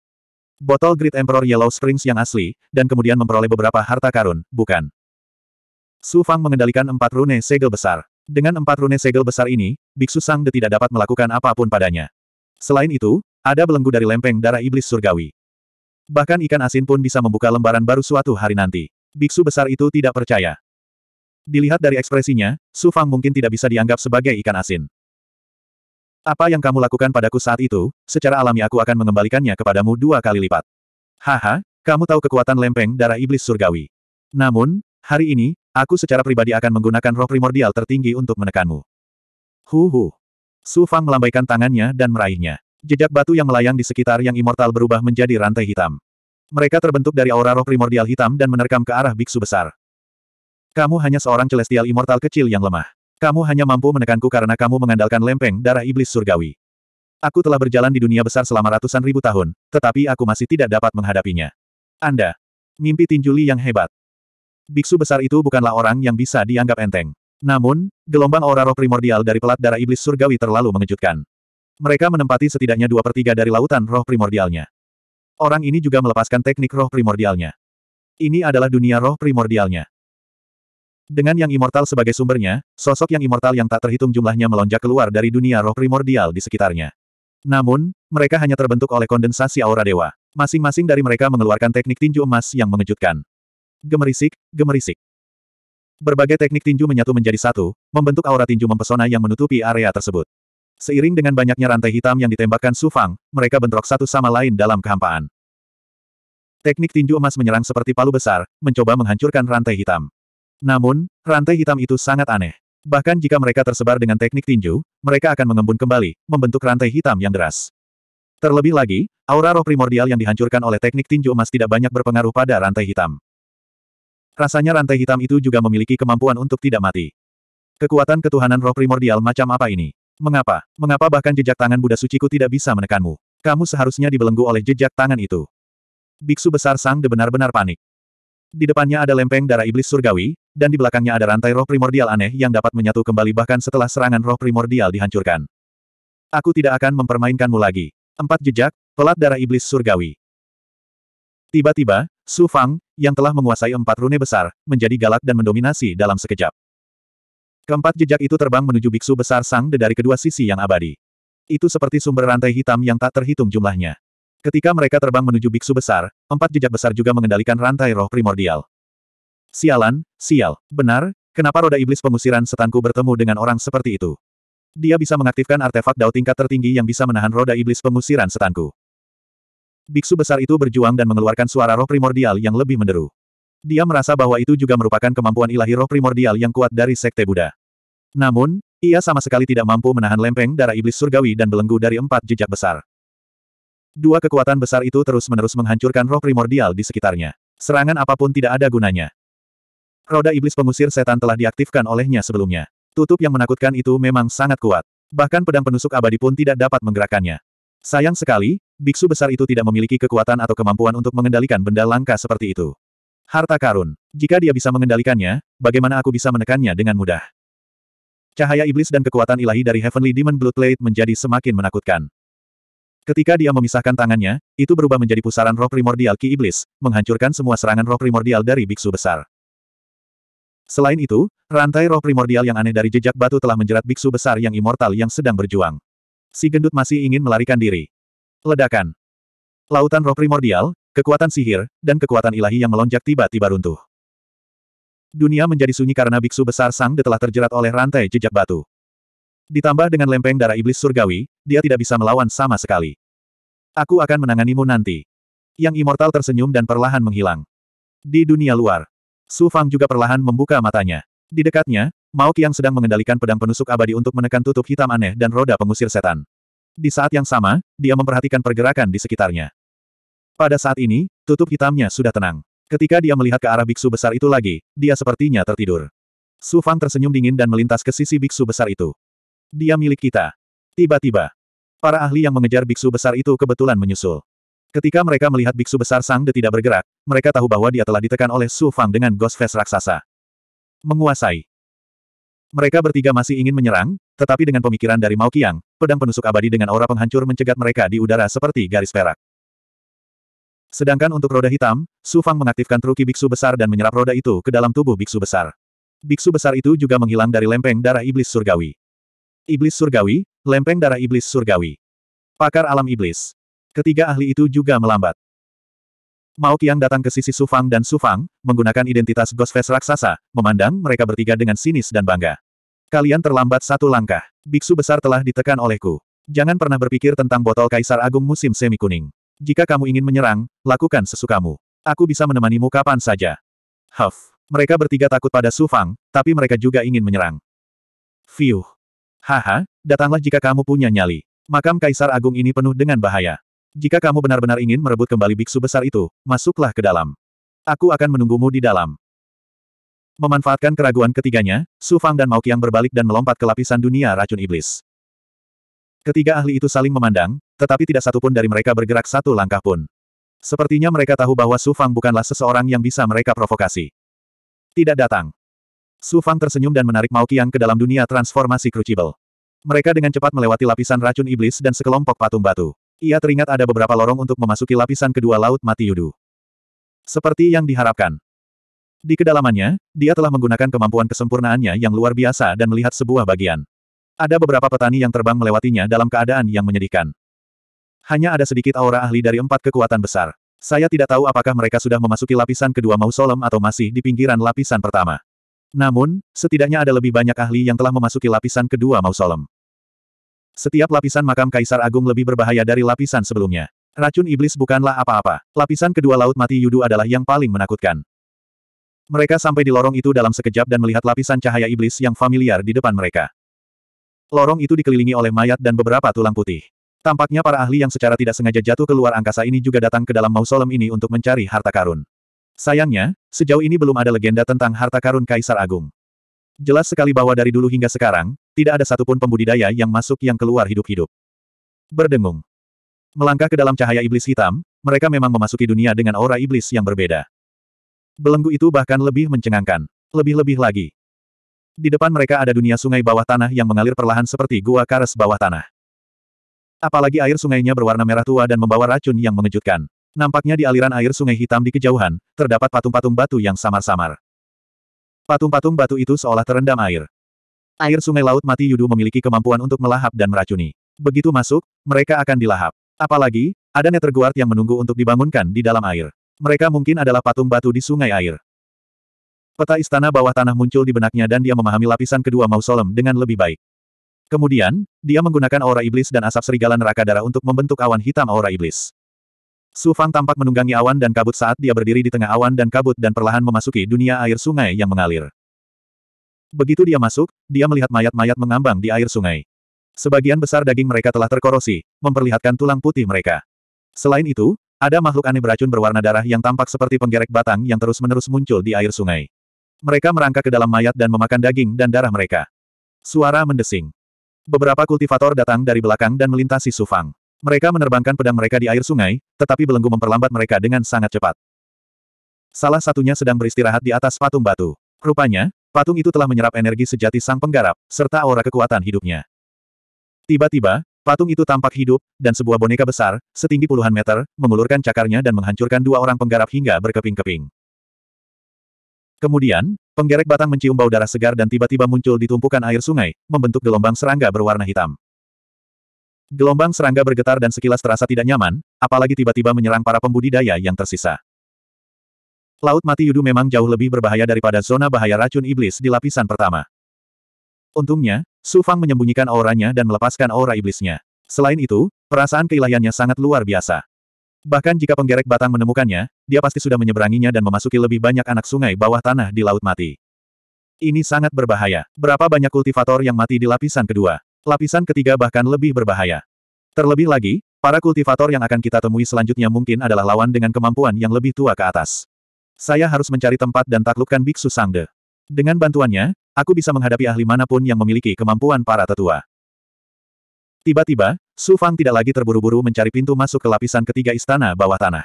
Botol Great Emperor Yellow Springs yang asli, dan kemudian memperoleh beberapa harta karun, bukan? Su Fang mengendalikan empat rune segel besar. Dengan empat rune segel besar ini, Biksu Sangde tidak dapat melakukan apapun padanya. Selain itu, ada belenggu dari lempeng darah iblis surgawi. Bahkan ikan asin pun bisa membuka lembaran baru suatu hari nanti. Biksu besar itu tidak percaya. Dilihat dari ekspresinya, Su Fang mungkin tidak bisa dianggap sebagai ikan asin. Apa yang kamu lakukan padaku saat itu, secara alami aku akan mengembalikannya kepadamu dua kali lipat. Haha, kamu tahu kekuatan lempeng darah iblis surgawi. Namun, hari ini, aku secara pribadi akan menggunakan roh primordial tertinggi untuk menekanmu. Huhu. Su Fang melambaikan tangannya dan meraihnya. Jejak batu yang melayang di sekitar yang immortal berubah menjadi rantai hitam. Mereka terbentuk dari aura roh primordial hitam dan menerkam ke arah biksu besar. Kamu hanya seorang celestial immortal kecil yang lemah. Kamu hanya mampu menekanku karena kamu mengandalkan lempeng darah iblis surgawi. Aku telah berjalan di dunia besar selama ratusan ribu tahun, tetapi aku masih tidak dapat menghadapinya. Anda. Mimpi tinjuli yang hebat. Biksu besar itu bukanlah orang yang bisa dianggap enteng. Namun, gelombang aura roh primordial dari pelat darah iblis surgawi terlalu mengejutkan. Mereka menempati setidaknya dua per tiga dari lautan roh primordialnya. Orang ini juga melepaskan teknik roh primordialnya. Ini adalah dunia roh primordialnya. Dengan yang immortal sebagai sumbernya, sosok yang immortal yang tak terhitung jumlahnya melonjak keluar dari dunia roh primordial di sekitarnya. Namun, mereka hanya terbentuk oleh kondensasi aura dewa. Masing-masing dari mereka mengeluarkan teknik tinju emas yang mengejutkan. Gemerisik, gemerisik. Berbagai teknik tinju menyatu menjadi satu, membentuk aura tinju mempesona yang menutupi area tersebut. Seiring dengan banyaknya rantai hitam yang ditembakkan Sufang, mereka bentrok satu sama lain dalam kehampaan. Teknik tinju emas menyerang seperti palu besar, mencoba menghancurkan rantai hitam. Namun, rantai hitam itu sangat aneh. Bahkan jika mereka tersebar dengan teknik tinju, mereka akan mengembun kembali, membentuk rantai hitam yang deras. Terlebih lagi, aura roh primordial yang dihancurkan oleh teknik tinju emas tidak banyak berpengaruh pada rantai hitam. Rasanya rantai hitam itu juga memiliki kemampuan untuk tidak mati. Kekuatan ketuhanan roh primordial macam apa ini? Mengapa? Mengapa bahkan jejak tangan Buddha Suciku tidak bisa menekanmu? Kamu seharusnya dibelenggu oleh jejak tangan itu. Biksu besar Sang De benar-benar panik. Di depannya ada lempeng darah iblis surgawi, dan di belakangnya ada rantai roh primordial aneh yang dapat menyatu kembali bahkan setelah serangan roh primordial dihancurkan. Aku tidak akan mempermainkanmu lagi. Empat jejak, pelat darah iblis surgawi. Tiba-tiba, Su Fang, yang telah menguasai empat rune besar, menjadi galak dan mendominasi dalam sekejap. Keempat jejak itu terbang menuju biksu besar Sang De dari kedua sisi yang abadi. Itu seperti sumber rantai hitam yang tak terhitung jumlahnya. Ketika mereka terbang menuju biksu besar, empat jejak besar juga mengendalikan rantai roh primordial. Sialan, sial, benar, kenapa roda iblis pengusiran setanku bertemu dengan orang seperti itu? Dia bisa mengaktifkan artefak dao tingkat tertinggi yang bisa menahan roda iblis pengusiran setanku. Biksu besar itu berjuang dan mengeluarkan suara roh primordial yang lebih menderu. Dia merasa bahwa itu juga merupakan kemampuan ilahi roh primordial yang kuat dari Sekte Buddha. Namun, ia sama sekali tidak mampu menahan lempeng darah iblis surgawi dan belenggu dari empat jejak besar. Dua kekuatan besar itu terus-menerus menghancurkan roh primordial di sekitarnya. Serangan apapun tidak ada gunanya. Roda iblis pengusir setan telah diaktifkan olehnya sebelumnya. Tutup yang menakutkan itu memang sangat kuat. Bahkan pedang penusuk abadi pun tidak dapat menggerakkannya. Sayang sekali, biksu besar itu tidak memiliki kekuatan atau kemampuan untuk mengendalikan benda langka seperti itu. Harta karun. Jika dia bisa mengendalikannya, bagaimana aku bisa menekannya dengan mudah? Cahaya iblis dan kekuatan ilahi dari Heavenly Demon Blade menjadi semakin menakutkan. Ketika dia memisahkan tangannya, itu berubah menjadi pusaran roh primordial ki iblis, menghancurkan semua serangan roh primordial dari biksu besar. Selain itu, rantai roh primordial yang aneh dari jejak batu telah menjerat biksu besar yang immortal yang sedang berjuang. Si gendut masih ingin melarikan diri. Ledakan. Lautan roh primordial, kekuatan sihir, dan kekuatan ilahi yang melonjak tiba-tiba runtuh. Dunia menjadi sunyi karena biksu besar Sang De telah terjerat oleh rantai jejak batu. Ditambah dengan lempeng darah iblis surgawi, dia tidak bisa melawan sama sekali. Aku akan menanganimu nanti. Yang immortal tersenyum dan perlahan menghilang. Di dunia luar, Su Fang juga perlahan membuka matanya. Di dekatnya, Mao Qiang sedang mengendalikan pedang penusuk abadi untuk menekan tutup hitam aneh dan roda pengusir setan. Di saat yang sama, dia memperhatikan pergerakan di sekitarnya. Pada saat ini, tutup hitamnya sudah tenang. Ketika dia melihat ke arah biksu besar itu lagi, dia sepertinya tertidur. Su Fang tersenyum dingin dan melintas ke sisi biksu besar itu. Dia milik kita. Tiba-tiba, para ahli yang mengejar biksu besar itu kebetulan menyusul. Ketika mereka melihat biksu besar Sang De tidak bergerak, mereka tahu bahwa dia telah ditekan oleh Su Fang dengan Ghost Face raksasa. Menguasai. Mereka bertiga masih ingin menyerang, tetapi dengan pemikiran dari Mao Qiang, pedang penusuk abadi dengan aura penghancur mencegat mereka di udara seperti garis perak. Sedangkan untuk roda hitam, Su Fang mengaktifkan truki biksu besar dan menyerap roda itu ke dalam tubuh biksu besar. Biksu besar itu juga menghilang dari lempeng darah iblis surgawi. Iblis surgawi, lempeng darah iblis surgawi. Pakar alam iblis. Ketiga ahli itu juga melambat. Mao Qiang datang ke sisi Sufang dan Sufang, menggunakan identitas Ghost Face raksasa, memandang mereka bertiga dengan sinis dan bangga. Kalian terlambat satu langkah. Biksu besar telah ditekan olehku. Jangan pernah berpikir tentang botol Kaisar Agung musim semi kuning. Jika kamu ingin menyerang, lakukan sesukamu. Aku bisa menemanimu kapan saja. Huff. Mereka bertiga takut pada Sufang, tapi mereka juga ingin menyerang. Fiuh. Haha, datanglah jika kamu punya nyali. Makam Kaisar Agung ini penuh dengan bahaya. Jika kamu benar-benar ingin merebut kembali biksu besar itu, masuklah ke dalam. Aku akan menunggumu di dalam. Memanfaatkan keraguan ketiganya, Su Fang dan Mao Qiang berbalik dan melompat ke lapisan dunia racun iblis. Ketiga ahli itu saling memandang, tetapi tidak satupun dari mereka bergerak satu langkah pun. Sepertinya mereka tahu bahwa Su Fang bukanlah seseorang yang bisa mereka provokasi. Tidak datang. Su Fang tersenyum dan menarik Mao Qiang ke dalam dunia transformasi Crucible. Mereka dengan cepat melewati lapisan racun iblis dan sekelompok patung batu. Ia teringat ada beberapa lorong untuk memasuki lapisan kedua Laut Mati Yudu. Seperti yang diharapkan. Di kedalamannya, dia telah menggunakan kemampuan kesempurnaannya yang luar biasa dan melihat sebuah bagian. Ada beberapa petani yang terbang melewatinya dalam keadaan yang menyedihkan. Hanya ada sedikit aura ahli dari empat kekuatan besar. Saya tidak tahu apakah mereka sudah memasuki lapisan kedua mausolem atau masih di pinggiran lapisan pertama. Namun, setidaknya ada lebih banyak ahli yang telah memasuki lapisan kedua mausolem. Setiap lapisan makam Kaisar Agung lebih berbahaya dari lapisan sebelumnya. Racun iblis bukanlah apa-apa. Lapisan kedua Laut Mati Yudu adalah yang paling menakutkan. Mereka sampai di lorong itu dalam sekejap dan melihat lapisan cahaya iblis yang familiar di depan mereka. Lorong itu dikelilingi oleh mayat dan beberapa tulang putih. Tampaknya para ahli yang secara tidak sengaja jatuh keluar angkasa ini juga datang ke dalam mausolem ini untuk mencari harta karun. Sayangnya, sejauh ini belum ada legenda tentang harta karun Kaisar Agung. Jelas sekali bahwa dari dulu hingga sekarang, tidak ada satupun pembudidaya yang masuk yang keluar hidup-hidup. Berdengung. Melangkah ke dalam cahaya iblis hitam, mereka memang memasuki dunia dengan aura iblis yang berbeda. Belenggu itu bahkan lebih mencengangkan. Lebih-lebih lagi. Di depan mereka ada dunia sungai bawah tanah yang mengalir perlahan seperti gua kares bawah tanah. Apalagi air sungainya berwarna merah tua dan membawa racun yang mengejutkan. Nampaknya di aliran air sungai hitam di kejauhan, terdapat patung-patung batu yang samar-samar. Patung-patung batu itu seolah terendam air. Air sungai laut mati Yudu memiliki kemampuan untuk melahap dan meracuni. Begitu masuk, mereka akan dilahap. Apalagi, ada Netherguard yang menunggu untuk dibangunkan di dalam air. Mereka mungkin adalah patung batu di sungai air. Peta istana bawah tanah muncul di benaknya dan dia memahami lapisan kedua mausolem dengan lebih baik. Kemudian, dia menggunakan aura iblis dan asap serigala neraka darah untuk membentuk awan hitam aura iblis. Su Fang tampak menunggangi awan dan kabut saat dia berdiri di tengah awan dan kabut dan perlahan memasuki dunia air sungai yang mengalir. Begitu dia masuk, dia melihat mayat-mayat mengambang di air sungai. Sebagian besar daging mereka telah terkorosi, memperlihatkan tulang putih mereka. Selain itu, ada makhluk aneh beracun berwarna darah yang tampak seperti penggerek batang yang terus-menerus muncul di air sungai. Mereka merangkak ke dalam mayat dan memakan daging dan darah mereka. Suara mendesing. Beberapa kultivator datang dari belakang dan melintasi Sufang. Mereka menerbangkan pedang mereka di air sungai, tetapi belenggu memperlambat mereka dengan sangat cepat. Salah satunya sedang beristirahat di atas patung batu. Rupanya, Patung itu telah menyerap energi sejati sang penggarap, serta aura kekuatan hidupnya. Tiba-tiba, patung itu tampak hidup, dan sebuah boneka besar, setinggi puluhan meter, mengulurkan cakarnya dan menghancurkan dua orang penggarap hingga berkeping-keping. Kemudian, penggerek batang mencium bau darah segar dan tiba-tiba muncul di tumpukan air sungai, membentuk gelombang serangga berwarna hitam. Gelombang serangga bergetar dan sekilas terasa tidak nyaman, apalagi tiba-tiba menyerang para pembudidaya yang tersisa. Laut Mati Yudu memang jauh lebih berbahaya daripada zona bahaya racun iblis di lapisan pertama. Untungnya, Su Fang menyembunyikan auranya dan melepaskan aura iblisnya. Selain itu, perasaan keilahiannya sangat luar biasa. Bahkan jika penggerek batang menemukannya, dia pasti sudah menyeberanginya dan memasuki lebih banyak anak sungai bawah tanah di Laut Mati. Ini sangat berbahaya. Berapa banyak kultivator yang mati di lapisan kedua? Lapisan ketiga bahkan lebih berbahaya. Terlebih lagi, para kultivator yang akan kita temui selanjutnya mungkin adalah lawan dengan kemampuan yang lebih tua ke atas. Saya harus mencari tempat dan taklukkan Biksu Sangde. Dengan bantuannya, aku bisa menghadapi ahli manapun yang memiliki kemampuan para tetua. Tiba-tiba, Su Fang tidak lagi terburu-buru mencari pintu masuk ke lapisan ketiga istana bawah tanah.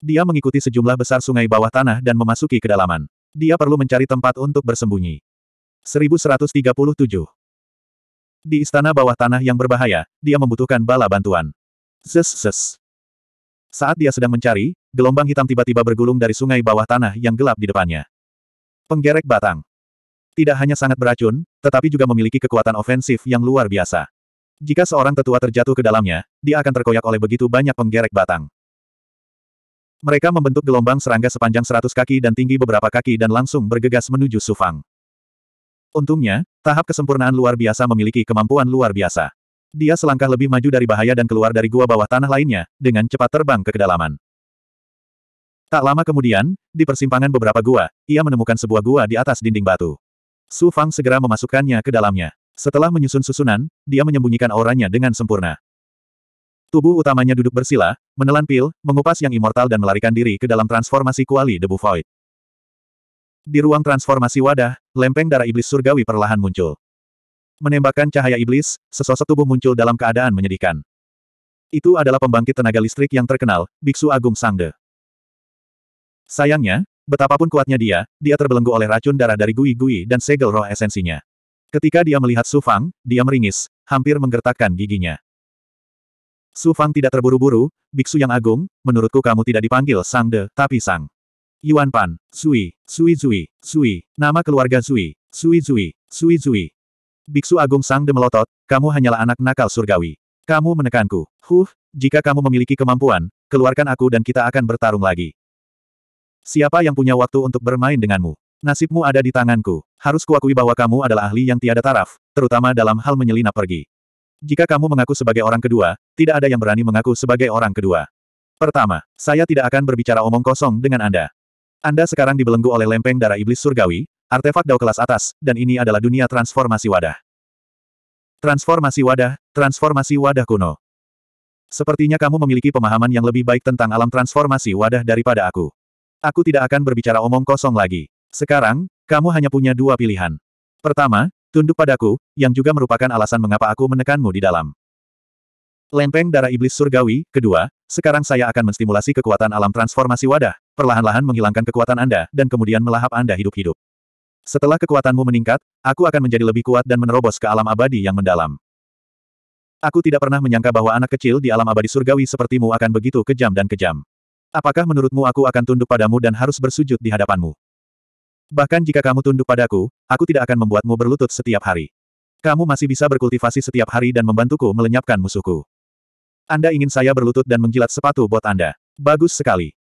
Dia mengikuti sejumlah besar sungai bawah tanah dan memasuki kedalaman. Dia perlu mencari tempat untuk bersembunyi. 1137 Di istana bawah tanah yang berbahaya, dia membutuhkan bala bantuan. Zes zes. Saat dia sedang mencari, gelombang hitam tiba-tiba bergulung dari sungai bawah tanah yang gelap di depannya. Penggerek batang. Tidak hanya sangat beracun, tetapi juga memiliki kekuatan ofensif yang luar biasa. Jika seorang tetua terjatuh ke dalamnya, dia akan terkoyak oleh begitu banyak penggerek batang. Mereka membentuk gelombang serangga sepanjang 100 kaki dan tinggi beberapa kaki dan langsung bergegas menuju Sufang. Untungnya, tahap kesempurnaan luar biasa memiliki kemampuan luar biasa. Dia selangkah lebih maju dari bahaya dan keluar dari gua bawah tanah lainnya, dengan cepat terbang ke kedalaman. Tak lama kemudian, di persimpangan beberapa gua, ia menemukan sebuah gua di atas dinding batu. Su Fang segera memasukkannya ke dalamnya. Setelah menyusun susunan, dia menyembunyikan auranya dengan sempurna. Tubuh utamanya duduk bersila, menelan pil, mengupas yang immortal dan melarikan diri ke dalam transformasi kuali debu void. Di ruang transformasi wadah, lempeng darah iblis surgawi perlahan muncul. Menembakkan cahaya iblis, sesosok tubuh muncul dalam keadaan menyedihkan. Itu adalah pembangkit tenaga listrik yang terkenal, Biksu Agung Sangde. Sayangnya, betapapun kuatnya dia, dia terbelenggu oleh racun darah dari gui-gui dan segel roh esensinya. Ketika dia melihat Su Fang, dia meringis, hampir menggertakkan giginya. Su Fang tidak terburu-buru, Biksu yang agung, menurutku kamu tidak dipanggil Sangde, tapi Sang. Yuan Pan, Sui, Sui Zui, Sui, nama keluarga Sui, Sui Zui, Sui Zui, Biksu Agung Sang Demelotot, kamu hanyalah anak nakal surgawi. Kamu menekanku. Huh, jika kamu memiliki kemampuan, keluarkan aku dan kita akan bertarung lagi. Siapa yang punya waktu untuk bermain denganmu? Nasibmu ada di tanganku. Harus kuakui bahwa kamu adalah ahli yang tiada taraf, terutama dalam hal menyelinap pergi. Jika kamu mengaku sebagai orang kedua, tidak ada yang berani mengaku sebagai orang kedua. Pertama, saya tidak akan berbicara omong kosong dengan Anda. Anda sekarang dibelenggu oleh lempeng darah iblis surgawi, Artefak Dao kelas atas, dan ini adalah dunia transformasi wadah. Transformasi wadah, transformasi wadah kuno. Sepertinya kamu memiliki pemahaman yang lebih baik tentang alam transformasi wadah daripada aku. Aku tidak akan berbicara omong kosong lagi. Sekarang, kamu hanya punya dua pilihan. Pertama, tunduk padaku, yang juga merupakan alasan mengapa aku menekanmu di dalam. Lempeng darah iblis surgawi, kedua, sekarang saya akan menstimulasi kekuatan alam transformasi wadah, perlahan-lahan menghilangkan kekuatan Anda, dan kemudian melahap Anda hidup-hidup. Setelah kekuatanmu meningkat, aku akan menjadi lebih kuat dan menerobos ke alam abadi yang mendalam. Aku tidak pernah menyangka bahwa anak kecil di alam abadi surgawi sepertimu akan begitu kejam dan kejam. Apakah menurutmu aku akan tunduk padamu dan harus bersujud di hadapanmu? Bahkan jika kamu tunduk padaku, aku tidak akan membuatmu berlutut setiap hari. Kamu masih bisa berkultivasi setiap hari dan membantuku melenyapkan musuhku. Anda ingin saya berlutut dan menjilat sepatu bot Anda. Bagus sekali.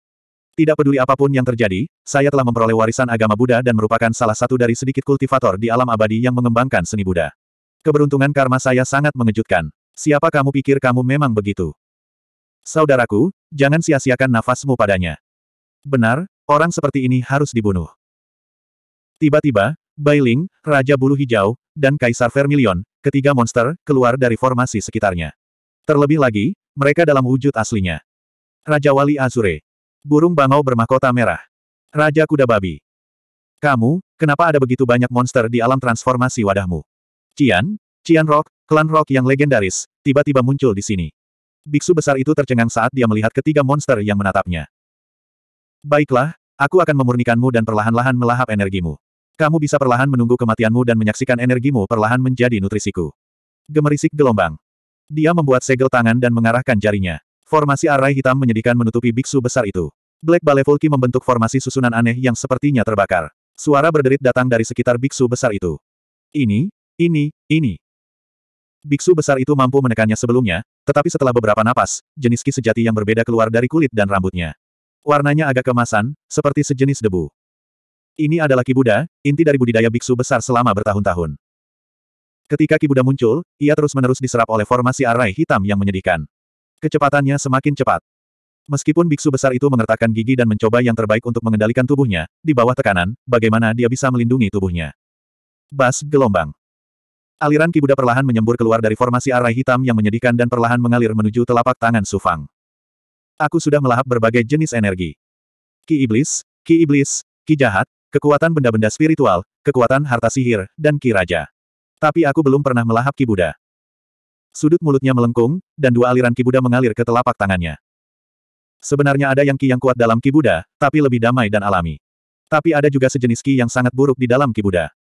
Tidak peduli apapun yang terjadi, saya telah memperoleh warisan agama Buddha dan merupakan salah satu dari sedikit kultivator di alam abadi yang mengembangkan seni Buddha. Keberuntungan karma saya sangat mengejutkan. Siapa kamu pikir kamu memang begitu? Saudaraku, jangan sia-siakan nafasmu padanya. Benar, orang seperti ini harus dibunuh. Tiba-tiba, Bailing, Raja Bulu Hijau, dan Kaisar Vermilion, ketiga monster, keluar dari formasi sekitarnya. Terlebih lagi, mereka dalam wujud aslinya. Raja Wali Azure, Burung bangau bermahkota merah. Raja kuda babi. Kamu, kenapa ada begitu banyak monster di alam transformasi wadahmu? Cian, Cian Rock, klan Rock yang legendaris, tiba-tiba muncul di sini. Biksu besar itu tercengang saat dia melihat ketiga monster yang menatapnya. Baiklah, aku akan memurnikanmu dan perlahan-lahan melahap energimu. Kamu bisa perlahan menunggu kematianmu dan menyaksikan energimu perlahan menjadi nutrisiku. Gemerisik gelombang. Dia membuat segel tangan dan mengarahkan jarinya. Formasi arai hitam menyedihkan menutupi biksu besar itu. Black Balefulki membentuk formasi susunan aneh yang sepertinya terbakar. Suara berderit datang dari sekitar biksu besar itu. Ini, ini, ini. Biksu besar itu mampu menekannya sebelumnya, tetapi setelah beberapa napas, jenis ki sejati yang berbeda keluar dari kulit dan rambutnya. Warnanya agak kemasan, seperti sejenis debu. Ini adalah kibuda, inti dari budidaya biksu besar selama bertahun-tahun. Ketika kibuda muncul, ia terus-menerus diserap oleh formasi arai hitam yang menyedihkan. Kecepatannya semakin cepat. Meskipun biksu besar itu mengertakkan gigi dan mencoba yang terbaik untuk mengendalikan tubuhnya, di bawah tekanan, bagaimana dia bisa melindungi tubuhnya? Bas gelombang. Aliran kibuda perlahan menyembur keluar dari formasi arai hitam yang menyedihkan dan perlahan mengalir menuju telapak tangan Sufang. Aku sudah melahap berbagai jenis energi. Ki Iblis, Ki Iblis, Ki Jahat, kekuatan benda-benda spiritual, kekuatan harta sihir, dan Ki Raja. Tapi aku belum pernah melahap Ki Buddha. Sudut mulutnya melengkung, dan dua aliran Ki Buddha mengalir ke telapak tangannya. Sebenarnya ada yang Ki yang kuat dalam Ki Buddha, tapi lebih damai dan alami. Tapi ada juga sejenis Ki yang sangat buruk di dalam Ki Buddha.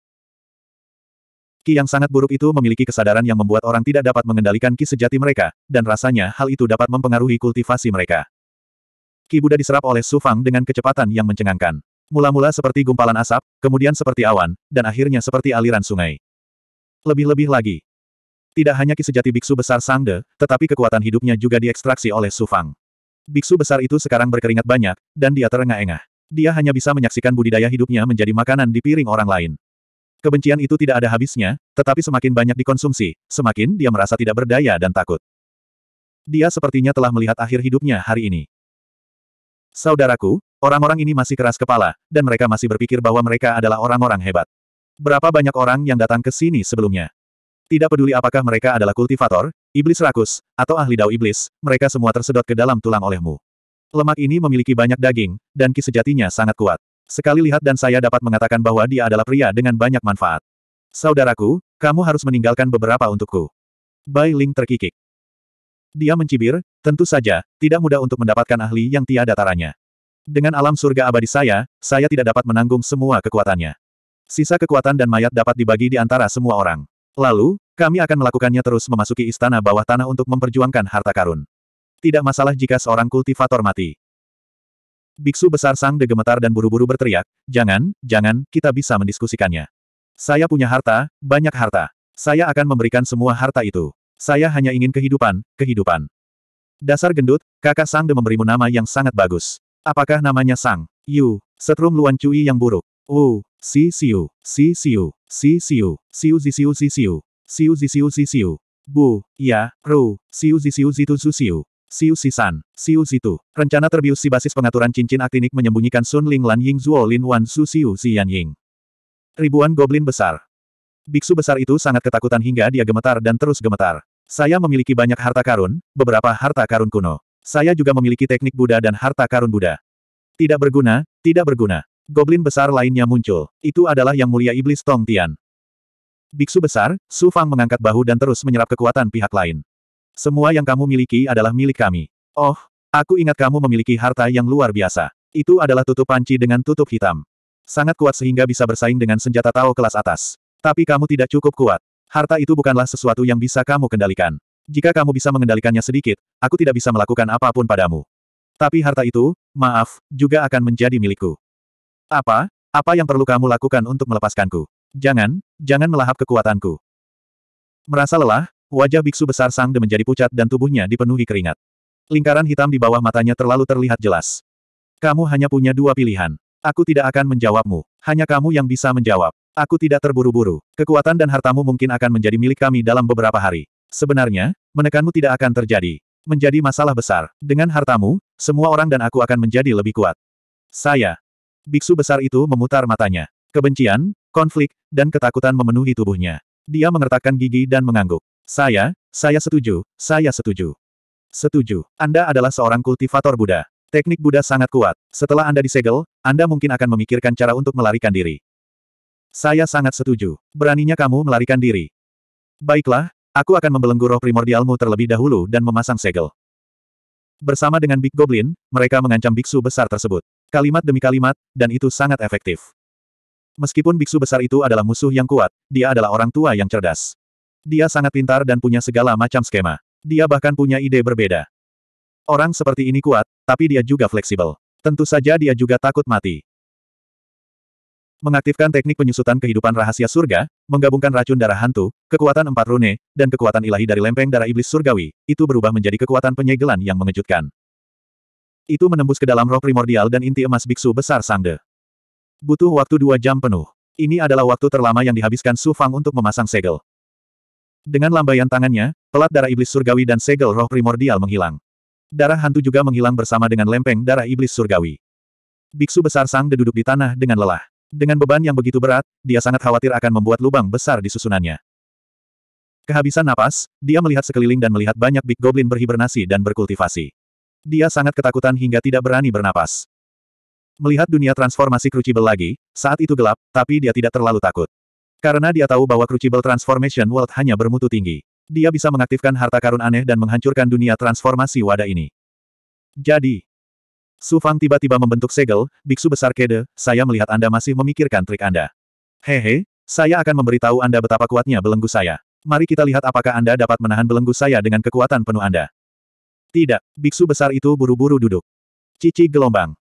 Ki yang sangat buruk itu memiliki kesadaran yang membuat orang tidak dapat mengendalikan Ki sejati mereka, dan rasanya hal itu dapat mempengaruhi kultivasi mereka. Ki Buddha diserap oleh Su Fang dengan kecepatan yang mencengangkan. Mula-mula seperti gumpalan asap, kemudian seperti awan, dan akhirnya seperti aliran sungai. Lebih-lebih lagi, tidak hanya ki sejati biksu besar Sangde, tetapi kekuatan hidupnya juga diekstraksi oleh Sufang. Biksu besar itu sekarang berkeringat banyak, dan dia terengah-engah. Dia hanya bisa menyaksikan budidaya hidupnya menjadi makanan di piring orang lain. Kebencian itu tidak ada habisnya, tetapi semakin banyak dikonsumsi, semakin dia merasa tidak berdaya dan takut. Dia sepertinya telah melihat akhir hidupnya hari ini. Saudaraku, orang-orang ini masih keras kepala, dan mereka masih berpikir bahwa mereka adalah orang-orang hebat. Berapa banyak orang yang datang ke sini sebelumnya? Tidak peduli apakah mereka adalah kultivator, iblis rakus, atau ahli dao iblis, mereka semua tersedot ke dalam tulang olehmu. Lemak ini memiliki banyak daging, dan ki sejatinya sangat kuat. Sekali lihat dan saya dapat mengatakan bahwa dia adalah pria dengan banyak manfaat. Saudaraku, kamu harus meninggalkan beberapa untukku. Bai Ling terkikik. Dia mencibir, tentu saja, tidak mudah untuk mendapatkan ahli yang tiada taranya. Dengan alam surga abadi saya, saya tidak dapat menanggung semua kekuatannya. Sisa kekuatan dan mayat dapat dibagi di antara semua orang. Lalu, kami akan melakukannya terus memasuki istana bawah tanah untuk memperjuangkan harta karun. Tidak masalah jika seorang kultivator mati. Biksu besar Sang De gemetar dan buru-buru berteriak, jangan, jangan, kita bisa mendiskusikannya. Saya punya harta, banyak harta. Saya akan memberikan semua harta itu. Saya hanya ingin kehidupan, kehidupan. Dasar gendut, kakak Sang De memberimu nama yang sangat bagus. Apakah namanya Sang? Yu, setrum Luan cuy yang buruk. Uh, Si siu, si siu, si siu, siu zi siu zi siu, siu zi siu zi siu. Bu, ya, ru, siu zi siu tu su siu. Siu si san, siu zi tu Rencana terbius si basis pengaturan cincin aktinik menyembunyikan Sun Ling Lan Ying Zuo Lin Wan Su Siu Si Yan Ying. Ribuan goblin besar. Biksu besar itu sangat ketakutan hingga dia gemetar dan terus gemetar. Saya memiliki banyak harta karun, beberapa harta karun kuno. Saya juga memiliki teknik Buddha dan harta karun Buddha. Tidak berguna, tidak berguna goblin besar lainnya muncul. Itu adalah Yang Mulia Iblis Tong Tian. Biksu besar, Su Fang mengangkat bahu dan terus menyerap kekuatan pihak lain. Semua yang kamu miliki adalah milik kami. Oh, aku ingat kamu memiliki harta yang luar biasa. Itu adalah tutup panci dengan tutup hitam. Sangat kuat sehingga bisa bersaing dengan senjata Tao kelas atas. Tapi kamu tidak cukup kuat. Harta itu bukanlah sesuatu yang bisa kamu kendalikan. Jika kamu bisa mengendalikannya sedikit, aku tidak bisa melakukan apapun padamu. Tapi harta itu, maaf, juga akan menjadi milikku. Apa? Apa yang perlu kamu lakukan untuk melepaskanku? Jangan, jangan melahap kekuatanku. Merasa lelah, wajah biksu besar sang Sangde menjadi pucat dan tubuhnya dipenuhi keringat. Lingkaran hitam di bawah matanya terlalu terlihat jelas. Kamu hanya punya dua pilihan. Aku tidak akan menjawabmu. Hanya kamu yang bisa menjawab. Aku tidak terburu-buru. Kekuatan dan hartamu mungkin akan menjadi milik kami dalam beberapa hari. Sebenarnya, menekanmu tidak akan terjadi. Menjadi masalah besar. Dengan hartamu, semua orang dan aku akan menjadi lebih kuat. Saya, Biksu besar itu memutar matanya. Kebencian, konflik, dan ketakutan memenuhi tubuhnya. Dia mengertakkan gigi dan mengangguk. Saya, saya setuju, saya setuju. Setuju. Anda adalah seorang kultivator Buddha. Teknik Buddha sangat kuat. Setelah Anda disegel, Anda mungkin akan memikirkan cara untuk melarikan diri. Saya sangat setuju. Beraninya kamu melarikan diri. Baiklah, aku akan membelenggu roh primordialmu terlebih dahulu dan memasang segel. Bersama dengan Big Goblin, mereka mengancam biksu besar tersebut. Kalimat demi kalimat, dan itu sangat efektif. Meskipun biksu besar itu adalah musuh yang kuat, dia adalah orang tua yang cerdas. Dia sangat pintar dan punya segala macam skema. Dia bahkan punya ide berbeda. Orang seperti ini kuat, tapi dia juga fleksibel. Tentu saja dia juga takut mati. Mengaktifkan teknik penyusutan kehidupan rahasia surga, menggabungkan racun darah hantu, kekuatan empat rune, dan kekuatan ilahi dari lempeng darah iblis surgawi, itu berubah menjadi kekuatan penyegelan yang mengejutkan. Itu menembus ke dalam roh primordial dan inti emas biksu besar Sangde. Butuh waktu dua jam penuh. Ini adalah waktu terlama yang dihabiskan Su Fang untuk memasang segel. Dengan lambaian tangannya, pelat darah iblis surgawi dan segel roh primordial menghilang. Darah hantu juga menghilang bersama dengan lempeng darah iblis surgawi. Biksu besar Sang duduk di tanah dengan lelah. Dengan beban yang begitu berat, dia sangat khawatir akan membuat lubang besar di susunannya. Kehabisan napas, dia melihat sekeliling dan melihat banyak Big Goblin berhibernasi dan berkultivasi. Dia sangat ketakutan hingga tidak berani bernapas. Melihat dunia transformasi Crucible lagi, saat itu gelap, tapi dia tidak terlalu takut. Karena dia tahu bahwa Crucible Transformation World hanya bermutu tinggi. Dia bisa mengaktifkan harta karun aneh dan menghancurkan dunia transformasi wadah ini. Jadi, Su Fang tiba-tiba membentuk segel, biksu besar kede, saya melihat Anda masih memikirkan trik Anda. Hehe, saya akan memberitahu Anda betapa kuatnya belenggu saya. Mari kita lihat apakah Anda dapat menahan belenggu saya dengan kekuatan penuh Anda. Tidak, biksu besar itu buru-buru duduk. Cici gelombang.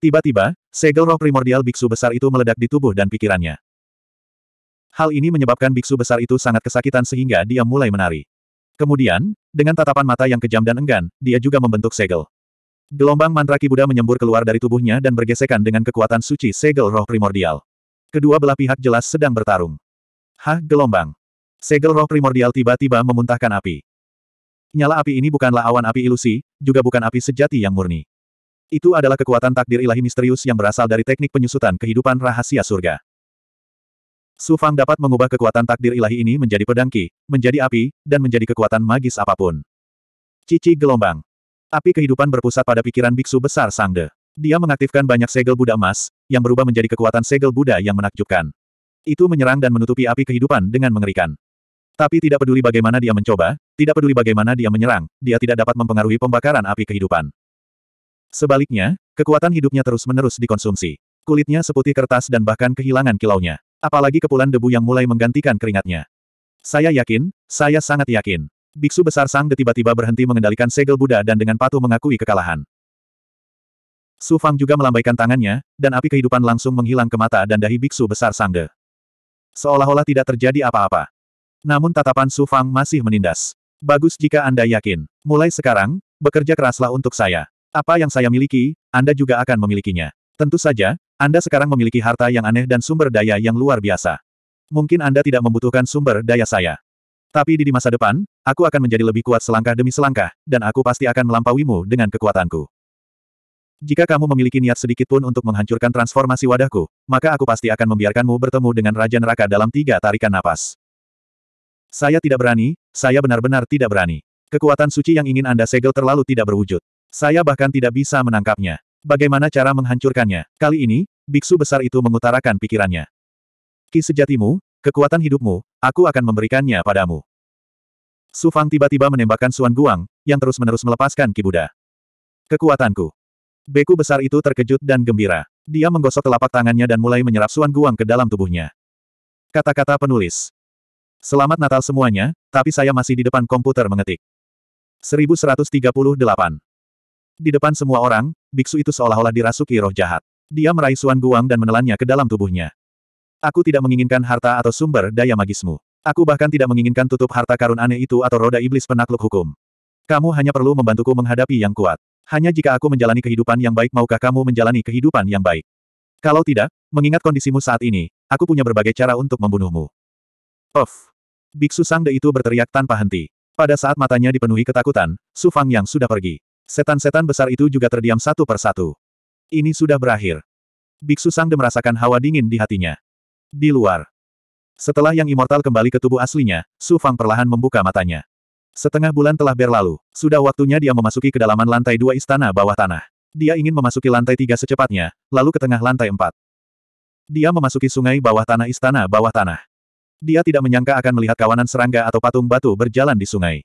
Tiba-tiba, segel roh primordial biksu besar itu meledak di tubuh dan pikirannya. Hal ini menyebabkan biksu besar itu sangat kesakitan sehingga dia mulai menari. Kemudian, dengan tatapan mata yang kejam dan enggan, dia juga membentuk segel. Gelombang mantra Ki Buddha menyembur keluar dari tubuhnya dan bergesekan dengan kekuatan suci segel roh primordial. Kedua belah pihak jelas sedang bertarung. Hah, gelombang. Segel roh primordial tiba-tiba memuntahkan api. Nyala api ini bukanlah awan api ilusi, juga bukan api sejati yang murni. Itu adalah kekuatan takdir ilahi misterius yang berasal dari teknik penyusutan kehidupan rahasia surga. Su Fang dapat mengubah kekuatan takdir ilahi ini menjadi pedangki, menjadi api, dan menjadi kekuatan magis apapun. Cici gelombang. Api kehidupan berpusat pada pikiran biksu besar Sang De. Dia mengaktifkan banyak segel Buddha emas, yang berubah menjadi kekuatan segel Buddha yang menakjubkan. Itu menyerang dan menutupi api kehidupan dengan mengerikan. Tapi tidak peduli bagaimana dia mencoba, tidak peduli bagaimana dia menyerang, dia tidak dapat mempengaruhi pembakaran api kehidupan. Sebaliknya, kekuatan hidupnya terus-menerus dikonsumsi. Kulitnya seputih kertas dan bahkan kehilangan kilaunya. Apalagi kepulan debu yang mulai menggantikan keringatnya. Saya yakin, saya sangat yakin. Biksu besar Sang De tiba-tiba berhenti mengendalikan segel Buddha dan dengan patuh mengakui kekalahan. Su Fang juga melambaikan tangannya, dan api kehidupan langsung menghilang ke mata dan dahi biksu besar Sang De. Seolah-olah tidak terjadi apa-apa. Namun tatapan Su Fang masih menindas. Bagus jika Anda yakin. Mulai sekarang, bekerja keraslah untuk saya. Apa yang saya miliki, Anda juga akan memilikinya. Tentu saja, Anda sekarang memiliki harta yang aneh dan sumber daya yang luar biasa. Mungkin Anda tidak membutuhkan sumber daya saya. Tapi di, masa depan, aku akan menjadi lebih kuat selangkah demi selangkah, dan aku pasti akan melampauimu dengan kekuatanku. Jika kamu memiliki niat sedikit pun untuk menghancurkan transformasi wadahku, maka aku pasti akan membiarkanmu bertemu dengan Raja Neraka dalam tiga tarikan napas. Saya tidak berani, saya benar-benar tidak berani. Kekuatan suci yang ingin Anda segel terlalu tidak berwujud. Saya bahkan tidak bisa menangkapnya. Bagaimana cara menghancurkannya? Kali ini, biksu besar itu mengutarakan pikirannya. Ki sejatimu, kekuatan hidupmu, aku akan memberikannya padamu. Su Fang tiba-tiba menembakkan Suan Guang, yang terus-menerus melepaskan Ki Buddha. Kekuatanku. Beku besar itu terkejut dan gembira. Dia menggosok telapak tangannya dan mulai menyerap Suan Guang ke dalam tubuhnya. Kata-kata penulis. Selamat Natal semuanya, tapi saya masih di depan komputer mengetik. 1138. Di depan semua orang, biksu itu seolah-olah dirasuki roh jahat. Dia meraih Suan Guang dan menelannya ke dalam tubuhnya. Aku tidak menginginkan harta atau sumber daya magismu. Aku bahkan tidak menginginkan tutup harta karun aneh itu atau roda iblis penakluk hukum. Kamu hanya perlu membantuku menghadapi yang kuat. Hanya jika aku menjalani kehidupan yang baik maukah kamu menjalani kehidupan yang baik. Kalau tidak, mengingat kondisimu saat ini, aku punya berbagai cara untuk membunuhmu. Of. Biksu Sangde itu berteriak tanpa henti. Pada saat matanya dipenuhi ketakutan, Su Fang yang sudah pergi. Setan-setan besar itu juga terdiam satu persatu. Ini sudah berakhir. Biksu Sangde merasakan hawa dingin di hatinya. Di luar. Setelah yang immortal kembali ke tubuh aslinya, Su Fang perlahan membuka matanya. Setengah bulan telah berlalu, sudah waktunya dia memasuki kedalaman lantai dua istana bawah tanah. Dia ingin memasuki lantai tiga secepatnya, lalu ke tengah lantai empat. Dia memasuki sungai bawah tanah istana bawah tanah. Dia tidak menyangka akan melihat kawanan serangga atau patung batu berjalan di sungai.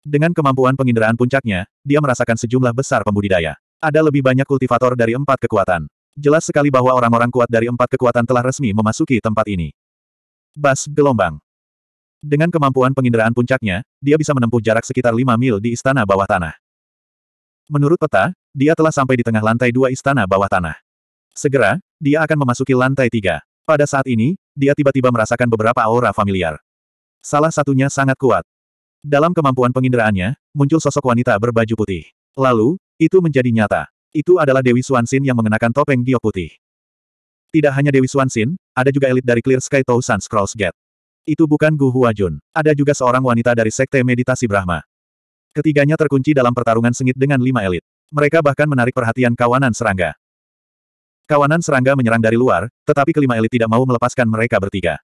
Dengan kemampuan penginderaan puncaknya, dia merasakan sejumlah besar pembudidaya. Ada lebih banyak kultivator dari empat kekuatan. Jelas sekali bahwa orang-orang kuat dari empat kekuatan telah resmi memasuki tempat ini. Bas gelombang. Dengan kemampuan penginderaan puncaknya, dia bisa menempuh jarak sekitar 5 mil di istana bawah tanah. Menurut peta, dia telah sampai di tengah lantai dua istana bawah tanah. Segera, dia akan memasuki lantai tiga. Pada saat ini, dia tiba-tiba merasakan beberapa aura familiar. Salah satunya sangat kuat. Dalam kemampuan penginderaannya, muncul sosok wanita berbaju putih. Lalu, itu menjadi nyata. Itu adalah Dewi Suansin yang mengenakan topeng giok putih. Tidak hanya Dewi Suansin, ada juga elit dari Clear Sky Thousand Scrolls Gate. Itu bukan Gu Huajun. Ada juga seorang wanita dari Sekte Meditasi Brahma. Ketiganya terkunci dalam pertarungan sengit dengan lima elit. Mereka bahkan menarik perhatian kawanan serangga. Kawanan serangga menyerang dari luar, tetapi kelima elit tidak mau melepaskan mereka bertiga.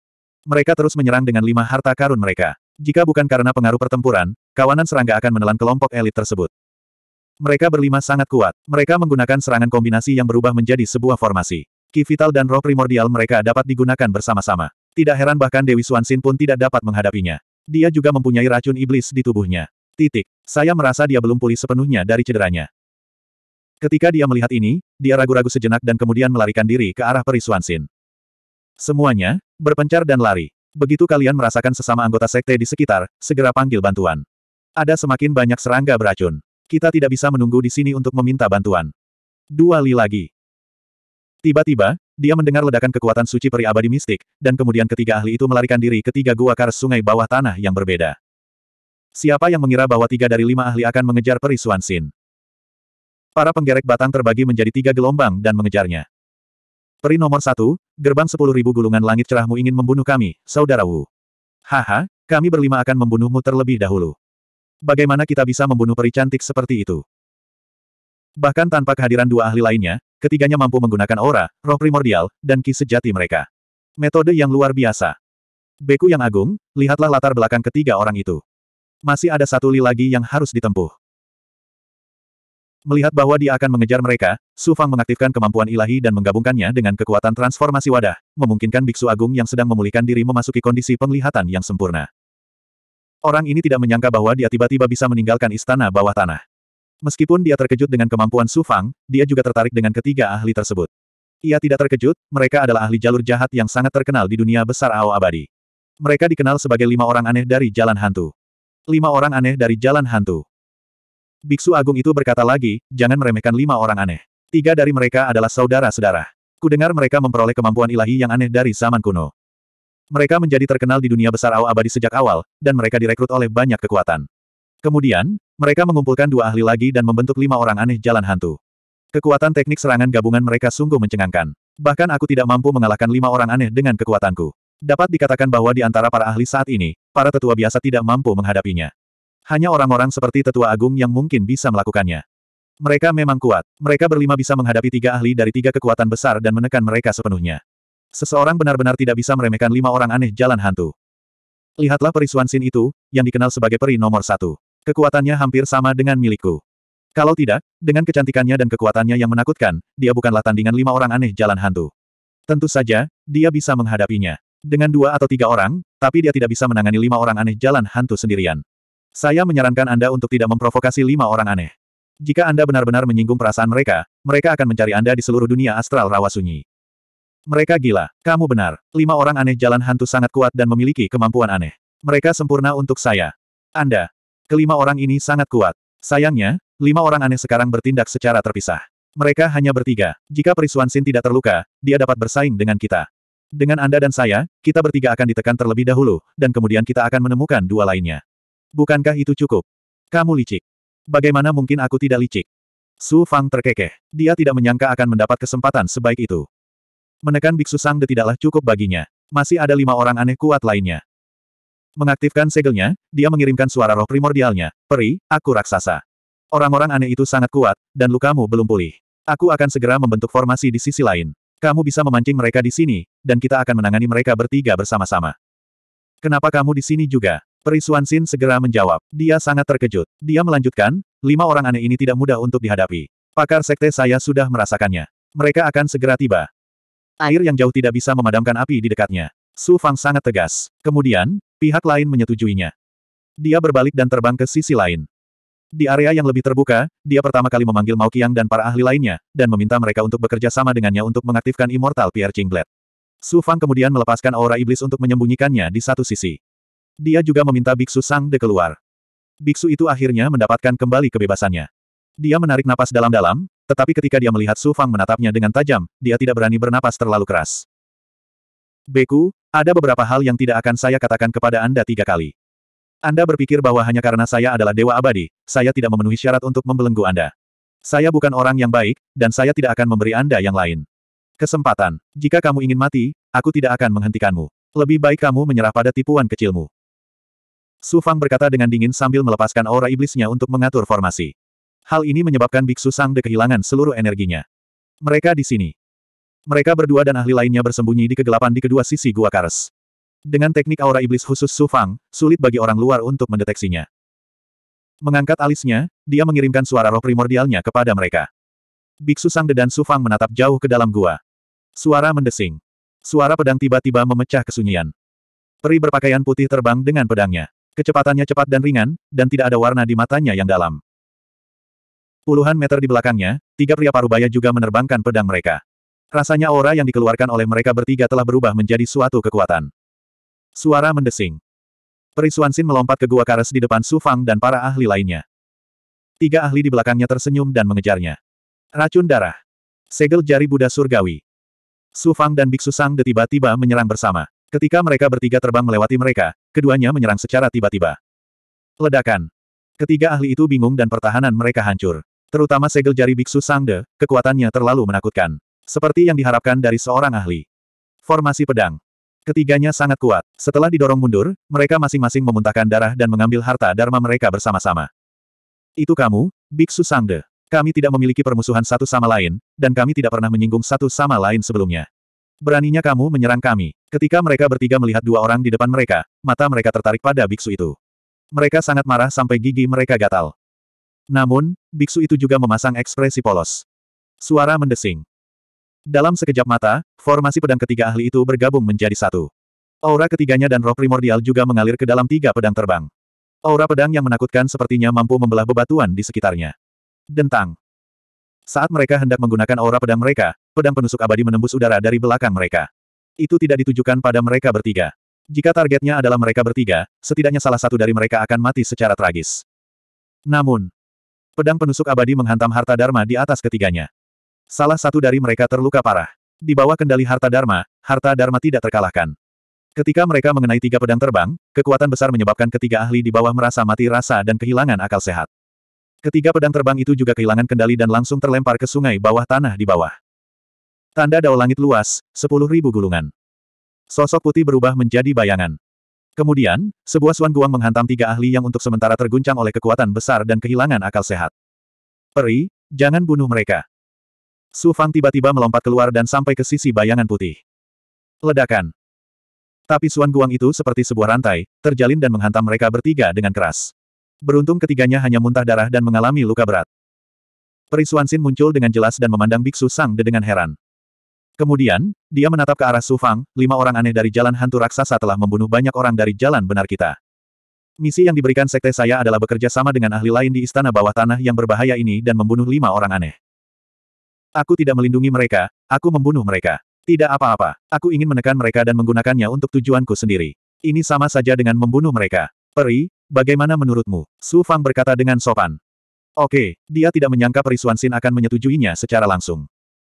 Mereka terus menyerang dengan lima harta karun mereka. Jika bukan karena pengaruh pertempuran, kawanan serangga akan menelan kelompok elit tersebut. Mereka berlima sangat kuat. Mereka menggunakan serangan kombinasi yang berubah menjadi sebuah formasi. Ki vital dan roh primordial mereka dapat digunakan bersama-sama. Tidak heran bahkan Dewi Suansin pun tidak dapat menghadapinya. Dia juga mempunyai racun iblis di tubuhnya. Titik. Saya merasa dia belum pulih sepenuhnya dari cederanya. Ketika dia melihat ini, dia ragu-ragu sejenak dan kemudian melarikan diri ke arah perisuan Sin. Semuanya, berpencar dan lari. Begitu kalian merasakan sesama anggota sekte di sekitar, segera panggil bantuan. Ada semakin banyak serangga beracun. Kita tidak bisa menunggu di sini untuk meminta bantuan. Dua li lagi. Tiba-tiba, dia mendengar ledakan kekuatan suci peri abadi mistik, dan kemudian ketiga ahli itu melarikan diri ke tiga gua kars sungai bawah tanah yang berbeda. Siapa yang mengira bahwa tiga dari lima ahli akan mengejar Peri Suansin? Para penggerek batang terbagi menjadi tiga gelombang dan mengejarnya. Peri nomor satu, gerbang sepuluh ribu gulungan langit cerahmu ingin membunuh kami, saudara Wu. Haha, kami berlima akan membunuhmu terlebih dahulu. Bagaimana kita bisa membunuh peri cantik seperti itu? Bahkan tanpa kehadiran dua ahli lainnya, ketiganya mampu menggunakan aura, roh primordial, dan ki sejati mereka. Metode yang luar biasa. Beku yang agung, lihatlah latar belakang ketiga orang itu. Masih ada satu li lagi yang harus ditempuh. Melihat bahwa dia akan mengejar mereka, Su Fang mengaktifkan kemampuan ilahi dan menggabungkannya dengan kekuatan transformasi wadah, memungkinkan Biksu Agung yang sedang memulihkan diri memasuki kondisi penglihatan yang sempurna. Orang ini tidak menyangka bahwa dia tiba-tiba bisa meninggalkan istana bawah tanah. Meskipun dia terkejut dengan kemampuan Su Fang, dia juga tertarik dengan ketiga ahli tersebut. Ia tidak terkejut, mereka adalah ahli jalur jahat yang sangat terkenal di dunia besar Ao Abadi. Mereka dikenal sebagai lima orang aneh dari Jalan Hantu. Lima orang aneh dari Jalan Hantu. Biksu Agung itu berkata lagi, jangan meremehkan lima orang aneh. Tiga dari mereka adalah saudara-saudara. Kudengar mereka memperoleh kemampuan ilahi yang aneh dari zaman kuno. Mereka menjadi terkenal di dunia besar Ao Abadi sejak awal, dan mereka direkrut oleh banyak kekuatan. Kemudian, mereka mengumpulkan dua ahli lagi dan membentuk lima orang aneh jalan hantu. Kekuatan teknik serangan gabungan mereka sungguh mencengangkan. Bahkan aku tidak mampu mengalahkan lima orang aneh dengan kekuatanku. Dapat dikatakan bahwa di antara para ahli saat ini, para tetua biasa tidak mampu menghadapinya. Hanya orang-orang seperti tetua agung yang mungkin bisa melakukannya. Mereka memang kuat. Mereka berlima bisa menghadapi tiga ahli dari tiga kekuatan besar dan menekan mereka sepenuhnya. Seseorang benar-benar tidak bisa meremehkan lima orang aneh jalan hantu. Lihatlah perisuan Sin itu, yang dikenal sebagai peri nomor satu. Kekuatannya hampir sama dengan milikku. Kalau tidak, dengan kecantikannya dan kekuatannya yang menakutkan, dia bukanlah tandingan lima orang aneh jalan hantu. Tentu saja, dia bisa menghadapinya. Dengan dua atau tiga orang, tapi dia tidak bisa menangani lima orang aneh jalan hantu sendirian. Saya menyarankan Anda untuk tidak memprovokasi lima orang aneh. Jika Anda benar-benar menyinggung perasaan mereka, mereka akan mencari Anda di seluruh dunia astral rawa sunyi. Mereka gila, kamu benar. Lima orang aneh jalan hantu sangat kuat dan memiliki kemampuan aneh. Mereka sempurna untuk saya. Anda. Kelima orang ini sangat kuat. Sayangnya, lima orang aneh sekarang bertindak secara terpisah. Mereka hanya bertiga. Jika Perisuan Sin tidak terluka, dia dapat bersaing dengan kita. Dengan Anda dan saya, kita bertiga akan ditekan terlebih dahulu, dan kemudian kita akan menemukan dua lainnya. Bukankah itu cukup? Kamu licik. Bagaimana mungkin aku tidak licik? Su Fang terkekeh. Dia tidak menyangka akan mendapat kesempatan sebaik itu. Menekan Biksu de tidaklah cukup baginya. Masih ada lima orang aneh kuat lainnya. Mengaktifkan segelnya, dia mengirimkan suara roh primordialnya, Peri, aku raksasa. Orang-orang aneh itu sangat kuat, dan lukamu belum pulih. Aku akan segera membentuk formasi di sisi lain. Kamu bisa memancing mereka di sini, dan kita akan menangani mereka bertiga bersama-sama. Kenapa kamu di sini juga? Perisuan Sin segera menjawab. Dia sangat terkejut. Dia melanjutkan, lima orang aneh ini tidak mudah untuk dihadapi. Pakar sekte saya sudah merasakannya. Mereka akan segera tiba. Air yang jauh tidak bisa memadamkan api di dekatnya. Su Fang sangat tegas. Kemudian, pihak lain menyetujuinya. Dia berbalik dan terbang ke sisi lain. Di area yang lebih terbuka, dia pertama kali memanggil Mao Qiang dan para ahli lainnya, dan meminta mereka untuk bekerja sama dengannya untuk mengaktifkan Immortal Pierre Chinglet. Su Fang kemudian melepaskan aura iblis untuk menyembunyikannya di satu sisi. Dia juga meminta Biksu Sang De keluar. Biksu itu akhirnya mendapatkan kembali kebebasannya. Dia menarik napas dalam-dalam, tetapi ketika dia melihat Su Fang menatapnya dengan tajam, dia tidak berani bernapas terlalu keras. Beku, ada beberapa hal yang tidak akan saya katakan kepada Anda tiga kali. Anda berpikir bahwa hanya karena saya adalah dewa abadi, saya tidak memenuhi syarat untuk membelenggu Anda. Saya bukan orang yang baik, dan saya tidak akan memberi Anda yang lain. Kesempatan, jika kamu ingin mati, aku tidak akan menghentikanmu. Lebih baik kamu menyerah pada tipuan kecilmu. Su Fang berkata dengan dingin sambil melepaskan aura iblisnya untuk mengatur formasi. Hal ini menyebabkan Biksu Sang De kehilangan seluruh energinya. Mereka di sini. Mereka berdua dan ahli lainnya bersembunyi di kegelapan di kedua sisi Gua Kares. Dengan teknik aura iblis khusus Su Fang, sulit bagi orang luar untuk mendeteksinya. Mengangkat alisnya, dia mengirimkan suara roh primordialnya kepada mereka. Biksu Sang De dan Su Fang menatap jauh ke dalam gua. Suara mendesing. Suara pedang tiba-tiba memecah kesunyian. Peri berpakaian putih terbang dengan pedangnya. Kecepatannya cepat dan ringan, dan tidak ada warna di matanya yang dalam. Puluhan meter di belakangnya, tiga pria parubaya juga menerbangkan pedang mereka. Rasanya aura yang dikeluarkan oleh mereka bertiga telah berubah menjadi suatu kekuatan. Suara mendesing. Perisuan Sin melompat ke gua kares di depan Su Fang dan para ahli lainnya. Tiga ahli di belakangnya tersenyum dan mengejarnya. Racun darah. Segel jari Buddha Surgawi. Su Fang dan Biksu Sang tiba-tiba menyerang bersama. Ketika mereka bertiga terbang melewati mereka, Keduanya menyerang secara tiba-tiba. Ledakan. Ketiga ahli itu bingung dan pertahanan mereka hancur. Terutama segel jari biksu Sangde, kekuatannya terlalu menakutkan. Seperti yang diharapkan dari seorang ahli. Formasi pedang. Ketiganya sangat kuat. Setelah didorong mundur, mereka masing-masing memuntahkan darah dan mengambil harta dharma mereka bersama-sama. Itu kamu, Biksu Sangde. Kami tidak memiliki permusuhan satu sama lain, dan kami tidak pernah menyinggung satu sama lain sebelumnya. Beraninya kamu menyerang kami. Ketika mereka bertiga melihat dua orang di depan mereka, mata mereka tertarik pada biksu itu. Mereka sangat marah sampai gigi mereka gatal. Namun, biksu itu juga memasang ekspresi polos. Suara mendesing. Dalam sekejap mata, formasi pedang ketiga ahli itu bergabung menjadi satu. Aura ketiganya dan roh primordial juga mengalir ke dalam tiga pedang terbang. Aura pedang yang menakutkan sepertinya mampu membelah bebatuan di sekitarnya. Dentang. Saat mereka hendak menggunakan aura pedang mereka, pedang penusuk abadi menembus udara dari belakang mereka. Itu tidak ditujukan pada mereka bertiga. Jika targetnya adalah mereka bertiga, setidaknya salah satu dari mereka akan mati secara tragis. Namun, pedang penusuk abadi menghantam harta dharma di atas ketiganya. Salah satu dari mereka terluka parah. Di bawah kendali harta dharma, harta dharma tidak terkalahkan. Ketika mereka mengenai tiga pedang terbang, kekuatan besar menyebabkan ketiga ahli di bawah merasa mati rasa dan kehilangan akal sehat. Ketiga pedang terbang itu juga kehilangan kendali dan langsung terlempar ke sungai bawah tanah di bawah. Tanda dao langit luas, sepuluh ribu gulungan. Sosok putih berubah menjadi bayangan. Kemudian, sebuah suan guang menghantam tiga ahli yang untuk sementara terguncang oleh kekuatan besar dan kehilangan akal sehat. Peri, jangan bunuh mereka. Su Fang tiba-tiba melompat keluar dan sampai ke sisi bayangan putih. Ledakan. Tapi suan guang itu seperti sebuah rantai, terjalin dan menghantam mereka bertiga dengan keras. Beruntung ketiganya hanya muntah darah dan mengalami luka berat. Perisuan Sin muncul dengan jelas dan memandang Biksu Sang De dengan heran. Kemudian, dia menatap ke arah Sufang, lima orang aneh dari jalan hantu raksasa telah membunuh banyak orang dari jalan benar kita. Misi yang diberikan sekte saya adalah bekerja sama dengan ahli lain di istana bawah tanah yang berbahaya ini dan membunuh lima orang aneh. Aku tidak melindungi mereka, aku membunuh mereka. Tidak apa-apa, aku ingin menekan mereka dan menggunakannya untuk tujuanku sendiri. Ini sama saja dengan membunuh mereka. Peri, Bagaimana menurutmu? Su Fang berkata dengan sopan. Oke, dia tidak menyangka Perisuan Sin akan menyetujuinya secara langsung.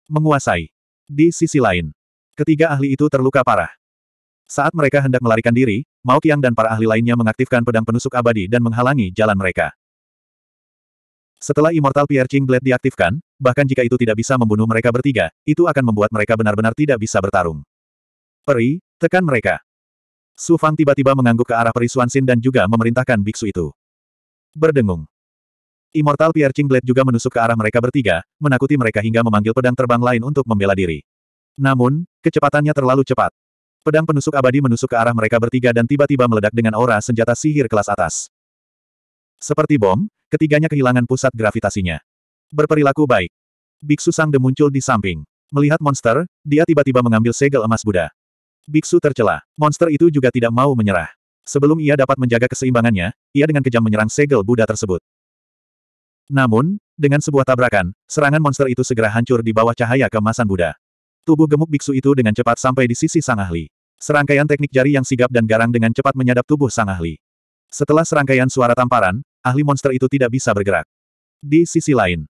Menguasai. Di sisi lain, ketiga ahli itu terluka parah. Saat mereka hendak melarikan diri, Mao Qiang dan para ahli lainnya mengaktifkan pedang penusuk abadi dan menghalangi jalan mereka. Setelah Immortal Piercing Blade diaktifkan, bahkan jika itu tidak bisa membunuh mereka bertiga, itu akan membuat mereka benar-benar tidak bisa bertarung. Peri, tekan mereka. Su Fang tiba-tiba mengangguk ke arah Perisuan Sin dan juga memerintahkan biksu itu. Berdengung. Immortal Piercing Blade juga menusuk ke arah mereka bertiga, menakuti mereka hingga memanggil pedang terbang lain untuk membela diri. Namun, kecepatannya terlalu cepat. Pedang penusuk abadi menusuk ke arah mereka bertiga dan tiba-tiba meledak dengan aura senjata sihir kelas atas. Seperti bom, ketiganya kehilangan pusat gravitasinya. Berperilaku baik. Biksu Sangde muncul di samping. Melihat monster, dia tiba-tiba mengambil segel emas Buddha. Biksu tercela. Monster itu juga tidak mau menyerah. Sebelum ia dapat menjaga keseimbangannya, ia dengan kejam menyerang segel Buddha tersebut. Namun, dengan sebuah tabrakan, serangan monster itu segera hancur di bawah cahaya kemasan Buddha. Tubuh gemuk biksu itu dengan cepat sampai di sisi sang ahli. Serangkaian teknik jari yang sigap dan garang dengan cepat menyadap tubuh sang ahli. Setelah serangkaian suara tamparan, ahli monster itu tidak bisa bergerak. Di sisi lain,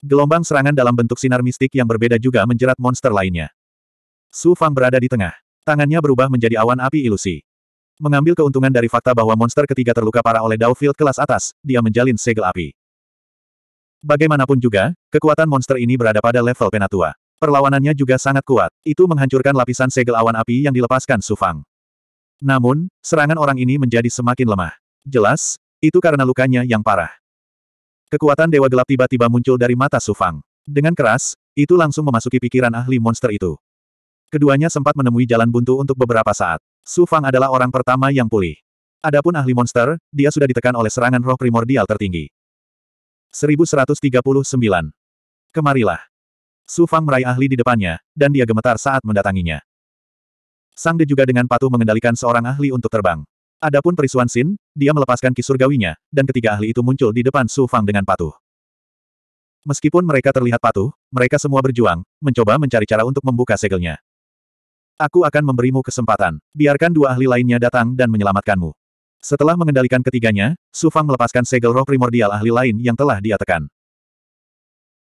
gelombang serangan dalam bentuk sinar mistik yang berbeda juga menjerat monster lainnya. Su Fang berada di tengah. Tangannya berubah menjadi awan api ilusi. Mengambil keuntungan dari fakta bahwa monster ketiga terluka parah oleh Daufield kelas atas, dia menjalin segel api. Bagaimanapun juga, kekuatan monster ini berada pada level penatua. Perlawanannya juga sangat kuat, itu menghancurkan lapisan segel awan api yang dilepaskan Sufang. Namun, serangan orang ini menjadi semakin lemah. Jelas, itu karena lukanya yang parah. Kekuatan Dewa Gelap tiba-tiba muncul dari mata Sufang. Dengan keras, itu langsung memasuki pikiran ahli monster itu. Keduanya sempat menemui jalan buntu untuk beberapa saat. Su Fang adalah orang pertama yang pulih. Adapun ahli monster, dia sudah ditekan oleh serangan roh primordial tertinggi. 1139. Kemarilah. Su Fang meraih ahli di depannya, dan dia gemetar saat mendatanginya. Sang De juga dengan patuh mengendalikan seorang ahli untuk terbang. Adapun perisuan Sin, dia melepaskan kisurgawinya, dan ketiga ahli itu muncul di depan Su Fang dengan patuh. Meskipun mereka terlihat patuh, mereka semua berjuang, mencoba mencari cara untuk membuka segelnya. Aku akan memberimu kesempatan. Biarkan dua ahli lainnya datang dan menyelamatkanmu. Setelah mengendalikan ketiganya, Su Fang melepaskan segel roh primordial ahli lain yang telah dia tekan.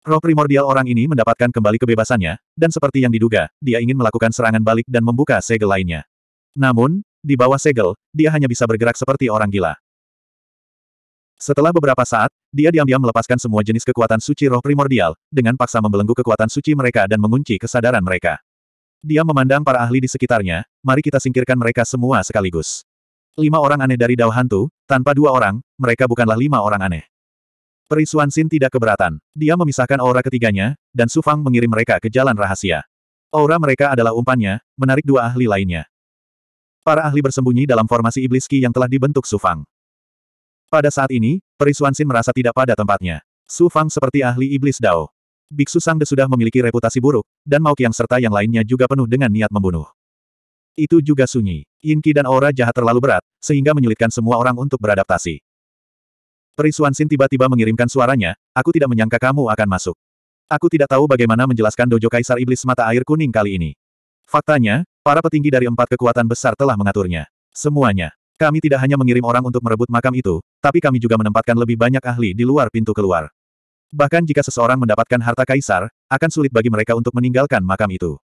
Roh primordial orang ini mendapatkan kembali kebebasannya, dan seperti yang diduga, dia ingin melakukan serangan balik dan membuka segel lainnya. Namun, di bawah segel, dia hanya bisa bergerak seperti orang gila. Setelah beberapa saat, dia diam-diam melepaskan semua jenis kekuatan suci roh primordial, dengan paksa membelenggu kekuatan suci mereka dan mengunci kesadaran mereka. Dia memandang para ahli di sekitarnya, mari kita singkirkan mereka semua sekaligus. Lima orang aneh dari Dao Hantu, tanpa dua orang, mereka bukanlah lima orang aneh. Perisuan Sin tidak keberatan. Dia memisahkan aura ketiganya, dan Su Fang mengirim mereka ke jalan rahasia. Aura mereka adalah umpannya, menarik dua ahli lainnya. Para ahli bersembunyi dalam formasi iblis Ki yang telah dibentuk Su Fang. Pada saat ini, Perisuan Sin merasa tidak pada tempatnya. Su Fang seperti ahli iblis Dao. Biksu Sangde sudah memiliki reputasi buruk, dan Mao Qiang serta yang lainnya juga penuh dengan niat membunuh. Itu juga sunyi. Inki dan aura jahat terlalu berat, sehingga menyulitkan semua orang untuk beradaptasi. Perisuan Sin tiba-tiba mengirimkan suaranya, aku tidak menyangka kamu akan masuk. Aku tidak tahu bagaimana menjelaskan dojo kaisar iblis mata air kuning kali ini. Faktanya, para petinggi dari empat kekuatan besar telah mengaturnya. Semuanya. Kami tidak hanya mengirim orang untuk merebut makam itu, tapi kami juga menempatkan lebih banyak ahli di luar pintu keluar. Bahkan jika seseorang mendapatkan harta kaisar, akan sulit bagi mereka untuk meninggalkan makam itu.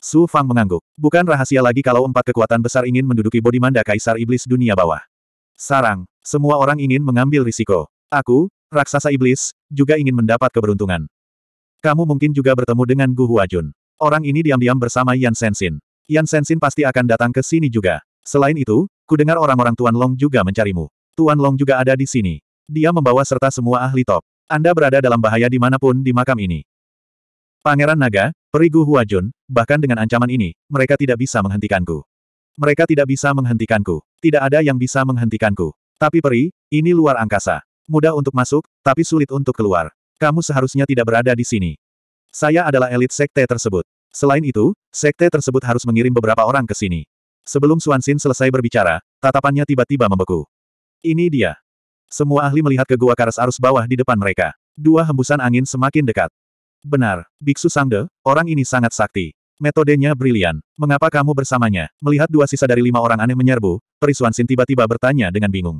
Su Fang mengangguk. Bukan rahasia lagi kalau empat kekuatan besar ingin menduduki bodi manda kaisar iblis dunia bawah. Sarang, semua orang ingin mengambil risiko. Aku, raksasa iblis, juga ingin mendapat keberuntungan. Kamu mungkin juga bertemu dengan Gu Huajun. Orang ini diam-diam bersama Yan Sensin. Yan Sensin pasti akan datang ke sini juga. Selain itu, kudengar orang-orang Tuan Long juga mencarimu. Tuan Long juga ada di sini. Dia membawa serta semua ahli top. Anda berada dalam bahaya dimanapun di makam ini. Pangeran Naga, Perigu Huajun, bahkan dengan ancaman ini, mereka tidak bisa menghentikanku. Mereka tidak bisa menghentikanku. Tidak ada yang bisa menghentikanku. Tapi peri, ini luar angkasa. Mudah untuk masuk, tapi sulit untuk keluar. Kamu seharusnya tidak berada di sini. Saya adalah elit sekte tersebut. Selain itu, sekte tersebut harus mengirim beberapa orang ke sini. Sebelum Suansin selesai berbicara, tatapannya tiba-tiba membeku. Ini dia. Semua ahli melihat ke gua karas arus bawah di depan mereka. Dua hembusan angin semakin dekat. Benar, Biksu Sangde, orang ini sangat sakti. Metodenya brilian. Mengapa kamu bersamanya? Melihat dua sisa dari lima orang aneh menyerbu, Perisuan Sin tiba-tiba bertanya dengan bingung.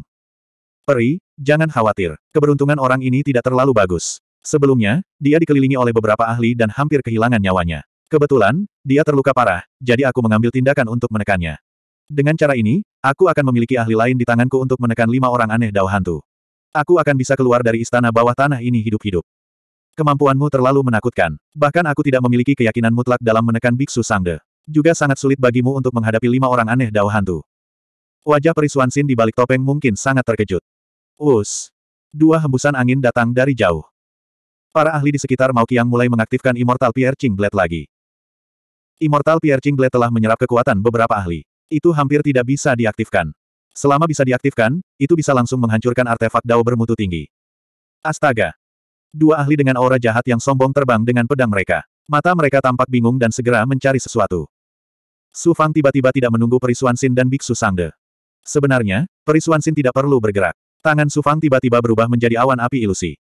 Peri, jangan khawatir. Keberuntungan orang ini tidak terlalu bagus. Sebelumnya, dia dikelilingi oleh beberapa ahli dan hampir kehilangan nyawanya. Kebetulan, dia terluka parah, jadi aku mengambil tindakan untuk menekannya. Dengan cara ini, aku akan memiliki ahli lain di tanganku untuk menekan lima orang aneh dao hantu. Aku akan bisa keluar dari istana bawah tanah ini hidup-hidup. Kemampuanmu terlalu menakutkan. Bahkan aku tidak memiliki keyakinan mutlak dalam menekan Biksu Sangde. Juga sangat sulit bagimu untuk menghadapi lima orang aneh dao hantu. Wajah perisuan Sin di balik topeng mungkin sangat terkejut. Us. Dua hembusan angin datang dari jauh. Para ahli di sekitar Mao Qiang mulai mengaktifkan Immortal Piercing Blade lagi. Immortal Piercing Blade telah menyerap kekuatan beberapa ahli. Itu hampir tidak bisa diaktifkan. Selama bisa diaktifkan, itu bisa langsung menghancurkan artefak dao bermutu tinggi. Astaga! Dua ahli dengan aura jahat yang sombong terbang dengan pedang mereka. Mata mereka tampak bingung dan segera mencari sesuatu. Su Fang tiba-tiba tidak menunggu perisuan Xin dan Biksu Sangde. Sebenarnya, perisuan Xin tidak perlu bergerak. Tangan Su Fang tiba-tiba berubah menjadi awan api ilusi.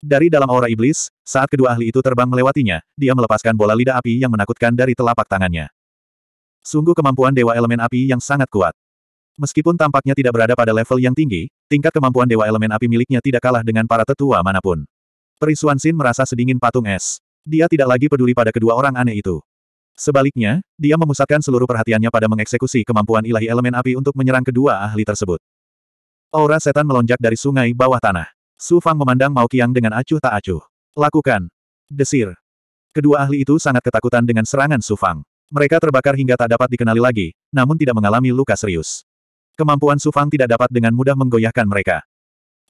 Dari dalam aura iblis, saat kedua ahli itu terbang melewatinya, dia melepaskan bola lidah api yang menakutkan dari telapak tangannya. Sungguh kemampuan Dewa Elemen Api yang sangat kuat. Meskipun tampaknya tidak berada pada level yang tinggi, tingkat kemampuan Dewa Elemen Api miliknya tidak kalah dengan para tetua manapun. Perisuan Sin merasa sedingin patung es. Dia tidak lagi peduli pada kedua orang aneh itu. Sebaliknya, dia memusatkan seluruh perhatiannya pada mengeksekusi kemampuan ilahi elemen api untuk menyerang kedua ahli tersebut. Aura setan melonjak dari sungai bawah tanah. Su Fang memandang Mao Qiang dengan acuh tak acuh. Lakukan. Desir. Kedua ahli itu sangat ketakutan dengan serangan Su Fang. Mereka terbakar hingga tak dapat dikenali lagi, namun tidak mengalami luka serius. Kemampuan Sufang tidak dapat dengan mudah menggoyahkan mereka.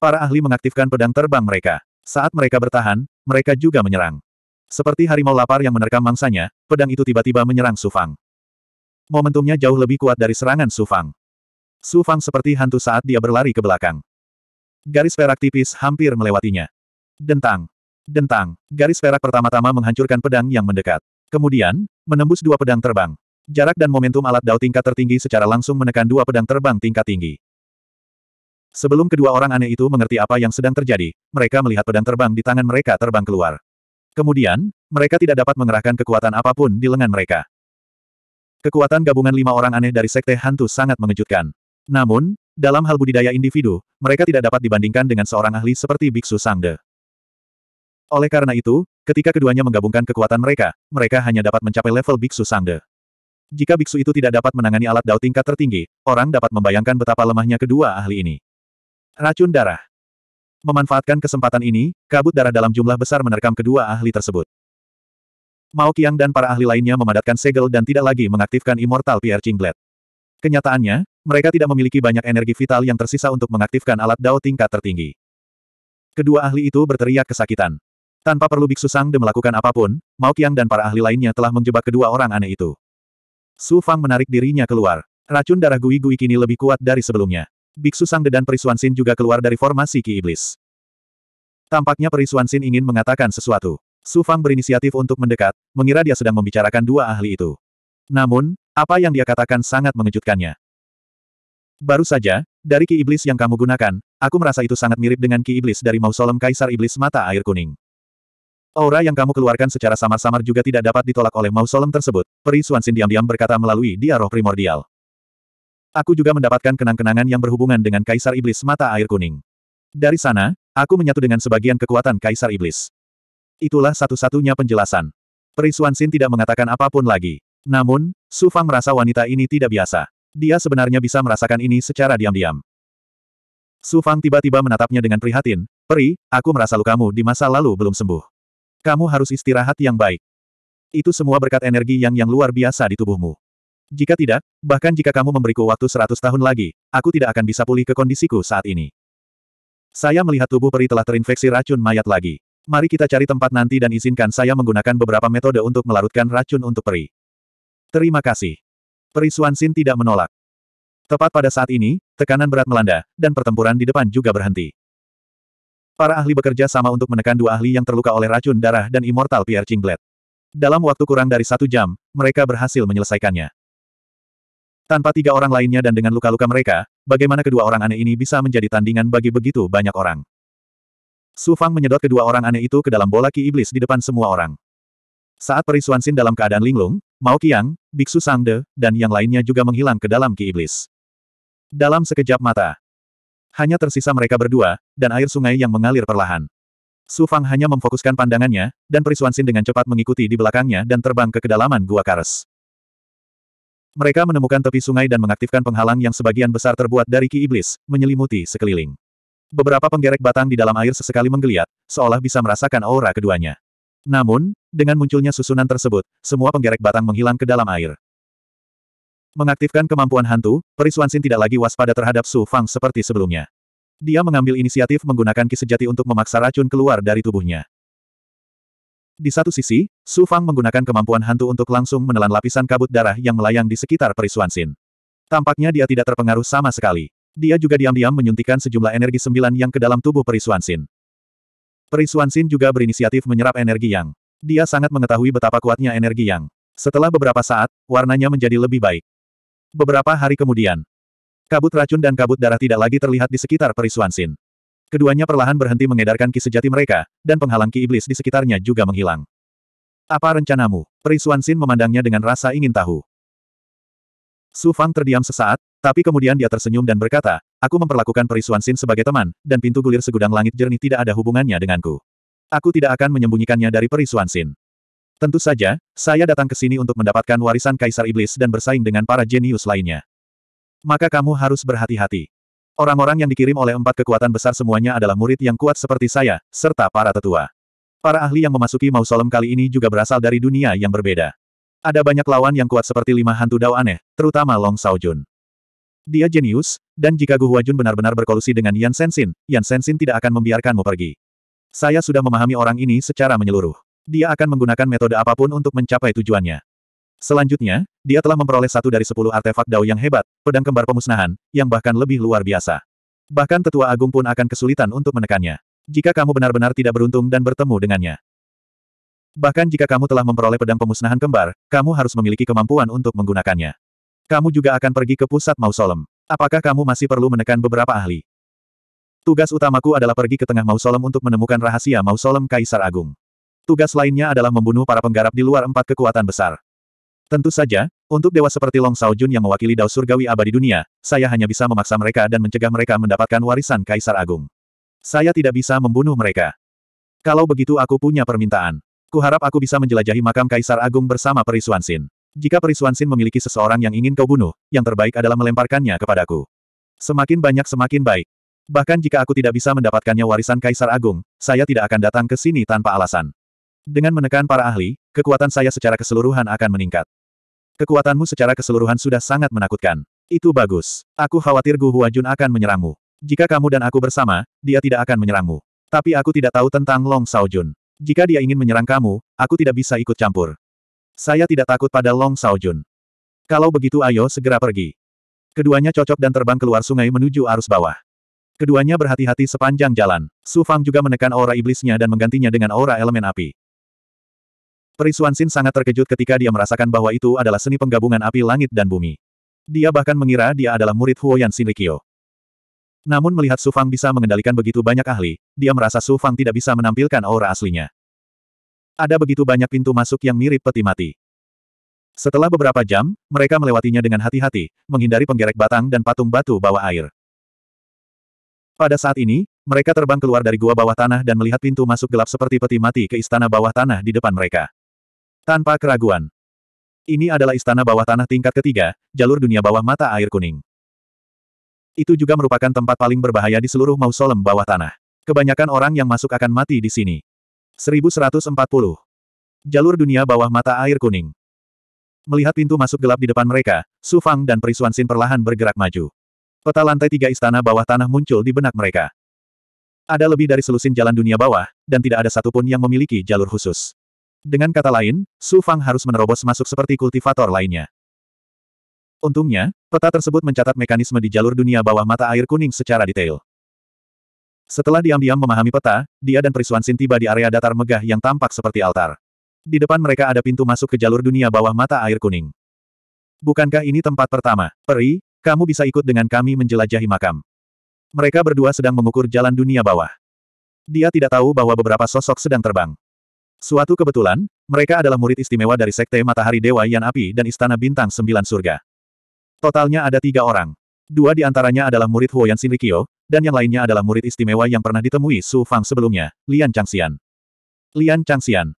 Para ahli mengaktifkan pedang terbang mereka. Saat mereka bertahan, mereka juga menyerang. Seperti harimau lapar yang menerkam mangsanya, pedang itu tiba-tiba menyerang Sufang. Momentumnya jauh lebih kuat dari serangan Sufang. Sufang seperti hantu saat dia berlari ke belakang. Garis perak tipis hampir melewatinya. Dentang. Dentang. Garis perak pertama-tama menghancurkan pedang yang mendekat. Kemudian, menembus dua pedang terbang. Jarak dan momentum alat Dao tingkat tertinggi secara langsung menekan dua pedang terbang tingkat tinggi. Sebelum kedua orang aneh itu mengerti apa yang sedang terjadi, mereka melihat pedang terbang di tangan mereka terbang keluar. Kemudian, mereka tidak dapat mengerahkan kekuatan apapun di lengan mereka. Kekuatan gabungan lima orang aneh dari Sekte Hantu sangat mengejutkan. Namun, dalam hal budidaya individu, mereka tidak dapat dibandingkan dengan seorang ahli seperti Biksu Sangde. Oleh karena itu, Ketika keduanya menggabungkan kekuatan mereka, mereka hanya dapat mencapai level biksu Sangde. Jika biksu itu tidak dapat menangani alat dao tingkat tertinggi, orang dapat membayangkan betapa lemahnya kedua ahli ini. Racun darah. Memanfaatkan kesempatan ini, kabut darah dalam jumlah besar menerkam kedua ahli tersebut. Mao Qiang dan para ahli lainnya memadatkan segel dan tidak lagi mengaktifkan Immortal pier Chinglet. Kenyataannya, mereka tidak memiliki banyak energi vital yang tersisa untuk mengaktifkan alat dao tingkat tertinggi. Kedua ahli itu berteriak kesakitan. Tanpa perlu Biksu Sang De melakukan apapun, Mao Qiang dan para ahli lainnya telah menjebak kedua orang aneh itu. Su Fang menarik dirinya keluar. Racun darah gui-gui kini lebih kuat dari sebelumnya. Biksu Sangde dan Perisuan Sin juga keluar dari formasi Ki Iblis. Tampaknya Perisuan Sin ingin mengatakan sesuatu. Su Fang berinisiatif untuk mendekat, mengira dia sedang membicarakan dua ahli itu. Namun, apa yang dia katakan sangat mengejutkannya. Baru saja, dari ki iblis yang kamu gunakan, aku merasa itu sangat mirip dengan ki iblis dari mausolem Kaisar Iblis Mata Air Kuning. Aura yang kamu keluarkan secara samar-samar juga tidak dapat ditolak oleh mausolem tersebut, Peri Suansin diam-diam berkata melalui dia roh primordial. Aku juga mendapatkan kenang-kenangan yang berhubungan dengan Kaisar Iblis Mata Air Kuning. Dari sana, aku menyatu dengan sebagian kekuatan Kaisar Iblis. Itulah satu-satunya penjelasan. Peri Suansin tidak mengatakan apapun lagi. Namun, Su Fang merasa wanita ini tidak biasa. Dia sebenarnya bisa merasakan ini secara diam-diam. Su Fang tiba-tiba menatapnya dengan prihatin, Peri, aku merasa lukamu di masa lalu belum sembuh. Kamu harus istirahat yang baik. Itu semua berkat energi yang yang luar biasa di tubuhmu. Jika tidak, bahkan jika kamu memberiku waktu seratus tahun lagi, aku tidak akan bisa pulih ke kondisiku saat ini. Saya melihat tubuh peri telah terinfeksi racun mayat lagi. Mari kita cari tempat nanti dan izinkan saya menggunakan beberapa metode untuk melarutkan racun untuk peri. Terima kasih. Peri Suansin tidak menolak. Tepat pada saat ini, tekanan berat melanda, dan pertempuran di depan juga berhenti. Para ahli bekerja sama untuk menekan dua ahli yang terluka oleh racun darah dan Immortal Pierre Chinglet. Dalam waktu kurang dari satu jam, mereka berhasil menyelesaikannya. Tanpa tiga orang lainnya dan dengan luka-luka mereka, bagaimana kedua orang aneh ini bisa menjadi tandingan bagi begitu banyak orang. Su Fang menyedot kedua orang aneh itu ke dalam bola ki iblis di depan semua orang. Saat perisuan Sin dalam keadaan linglung, Mao Qiang, Biksu Sangde, dan yang lainnya juga menghilang ke dalam ki iblis. Dalam sekejap mata, hanya tersisa mereka berdua, dan air sungai yang mengalir perlahan. Su Fang hanya memfokuskan pandangannya, dan Perisuan Sin dengan cepat mengikuti di belakangnya dan terbang ke kedalaman Gua Kares. Mereka menemukan tepi sungai dan mengaktifkan penghalang yang sebagian besar terbuat dari ki iblis, menyelimuti sekeliling. Beberapa penggerek batang di dalam air sesekali menggeliat, seolah bisa merasakan aura keduanya. Namun, dengan munculnya susunan tersebut, semua penggerek batang menghilang ke dalam air. Mengaktifkan kemampuan hantu, Perisuansin tidak lagi waspada terhadap Su Fang seperti sebelumnya. Dia mengambil inisiatif menggunakan ki sejati untuk memaksa racun keluar dari tubuhnya. Di satu sisi, Su Fang menggunakan kemampuan hantu untuk langsung menelan lapisan kabut darah yang melayang di sekitar Perisuansin. Tampaknya dia tidak terpengaruh sama sekali. Dia juga diam-diam menyuntikkan sejumlah energi sembilan yang ke dalam tubuh Perisuansin. Perisuansin juga berinisiatif menyerap energi yang. Dia sangat mengetahui betapa kuatnya energi yang. Setelah beberapa saat, warnanya menjadi lebih baik. Beberapa hari kemudian, kabut racun dan kabut darah tidak lagi terlihat di sekitar perisuan Sin. Keduanya perlahan berhenti mengedarkan ki sejati mereka, dan penghalang ki iblis di sekitarnya juga menghilang. Apa rencanamu? Perisuan Sin memandangnya dengan rasa ingin tahu. Su Fang terdiam sesaat, tapi kemudian dia tersenyum dan berkata, Aku memperlakukan perisuan Sin sebagai teman, dan pintu gulir segudang langit jernih tidak ada hubungannya denganku. Aku tidak akan menyembunyikannya dari perisuan Sin. Tentu saja, saya datang ke sini untuk mendapatkan warisan Kaisar Iblis dan bersaing dengan para jenius lainnya. Maka kamu harus berhati-hati. Orang-orang yang dikirim oleh empat kekuatan besar semuanya adalah murid yang kuat seperti saya, serta para tetua. Para ahli yang memasuki mausolem kali ini juga berasal dari dunia yang berbeda. Ada banyak lawan yang kuat seperti lima hantu dao aneh, terutama Long Saojun. Dia jenius, dan jika Gu Huajun benar-benar berkolusi dengan Yan Sensin, Yan Sensin tidak akan membiarkanmu pergi. Saya sudah memahami orang ini secara menyeluruh. Dia akan menggunakan metode apapun untuk mencapai tujuannya. Selanjutnya, dia telah memperoleh satu dari sepuluh artefak dao yang hebat, pedang kembar pemusnahan, yang bahkan lebih luar biasa. Bahkan tetua agung pun akan kesulitan untuk menekannya. Jika kamu benar-benar tidak beruntung dan bertemu dengannya. Bahkan jika kamu telah memperoleh pedang pemusnahan kembar, kamu harus memiliki kemampuan untuk menggunakannya. Kamu juga akan pergi ke pusat mausolem. Apakah kamu masih perlu menekan beberapa ahli? Tugas utamaku adalah pergi ke tengah mausolem untuk menemukan rahasia mausolem Kaisar Agung. Tugas lainnya adalah membunuh para penggarap di luar empat kekuatan besar. Tentu saja, untuk dewa seperti Long Jun yang mewakili dao surgawi abadi dunia, saya hanya bisa memaksa mereka dan mencegah mereka mendapatkan warisan Kaisar Agung. Saya tidak bisa membunuh mereka. Kalau begitu aku punya permintaan. Kuharap aku bisa menjelajahi makam Kaisar Agung bersama Perisuan Sin. Jika Perisuan Sin memiliki seseorang yang ingin kau bunuh, yang terbaik adalah melemparkannya kepadaku. Semakin banyak semakin baik. Bahkan jika aku tidak bisa mendapatkannya warisan Kaisar Agung, saya tidak akan datang ke sini tanpa alasan. Dengan menekan para ahli, kekuatan saya secara keseluruhan akan meningkat. Kekuatanmu secara keseluruhan sudah sangat menakutkan. Itu bagus. Aku khawatir Gu Huajun akan menyerangmu. Jika kamu dan aku bersama, dia tidak akan menyerangmu. Tapi aku tidak tahu tentang Long Saojun. Jika dia ingin menyerang kamu, aku tidak bisa ikut campur. Saya tidak takut pada Long Saojun. Kalau begitu ayo segera pergi. Keduanya cocok dan terbang keluar sungai menuju arus bawah. Keduanya berhati-hati sepanjang jalan. Su Fang juga menekan aura iblisnya dan menggantinya dengan aura elemen api. Perisuan Sin sangat terkejut ketika dia merasakan bahwa itu adalah seni penggabungan api langit dan bumi. Dia bahkan mengira dia adalah murid Huoyan Sinrikyo. Namun melihat Su Fang bisa mengendalikan begitu banyak ahli, dia merasa Su Fang tidak bisa menampilkan aura aslinya. Ada begitu banyak pintu masuk yang mirip peti mati. Setelah beberapa jam, mereka melewatinya dengan hati-hati, menghindari penggerek batang dan patung batu bawah air. Pada saat ini, mereka terbang keluar dari gua bawah tanah dan melihat pintu masuk gelap seperti peti mati ke istana bawah tanah di depan mereka. Tanpa keraguan. Ini adalah istana bawah tanah tingkat ketiga, jalur dunia bawah mata air kuning. Itu juga merupakan tempat paling berbahaya di seluruh mausolem bawah tanah. Kebanyakan orang yang masuk akan mati di sini. 1140. Jalur dunia bawah mata air kuning. Melihat pintu masuk gelap di depan mereka, Su Fang dan Perisuan Sin perlahan bergerak maju. Peta lantai tiga istana bawah tanah muncul di benak mereka. Ada lebih dari selusin jalan dunia bawah, dan tidak ada satupun yang memiliki jalur khusus. Dengan kata lain, Su Fang harus menerobos masuk seperti kultivator lainnya. Untungnya, peta tersebut mencatat mekanisme di jalur dunia bawah mata air kuning secara detail. Setelah diam-diam memahami peta, dia dan Perisuan Sin tiba di area datar megah yang tampak seperti altar. Di depan mereka ada pintu masuk ke jalur dunia bawah mata air kuning. Bukankah ini tempat pertama? Peri, kamu bisa ikut dengan kami menjelajahi makam. Mereka berdua sedang mengukur jalan dunia bawah. Dia tidak tahu bahwa beberapa sosok sedang terbang. Suatu kebetulan, mereka adalah murid istimewa dari Sekte Matahari Dewa Yan Api dan Istana Bintang Sembilan Surga. Totalnya ada tiga orang. Dua di antaranya adalah murid Huoyan Sinrikyo, dan yang lainnya adalah murid istimewa yang pernah ditemui Su Fang sebelumnya, Lian Changxian. Lian Changxian.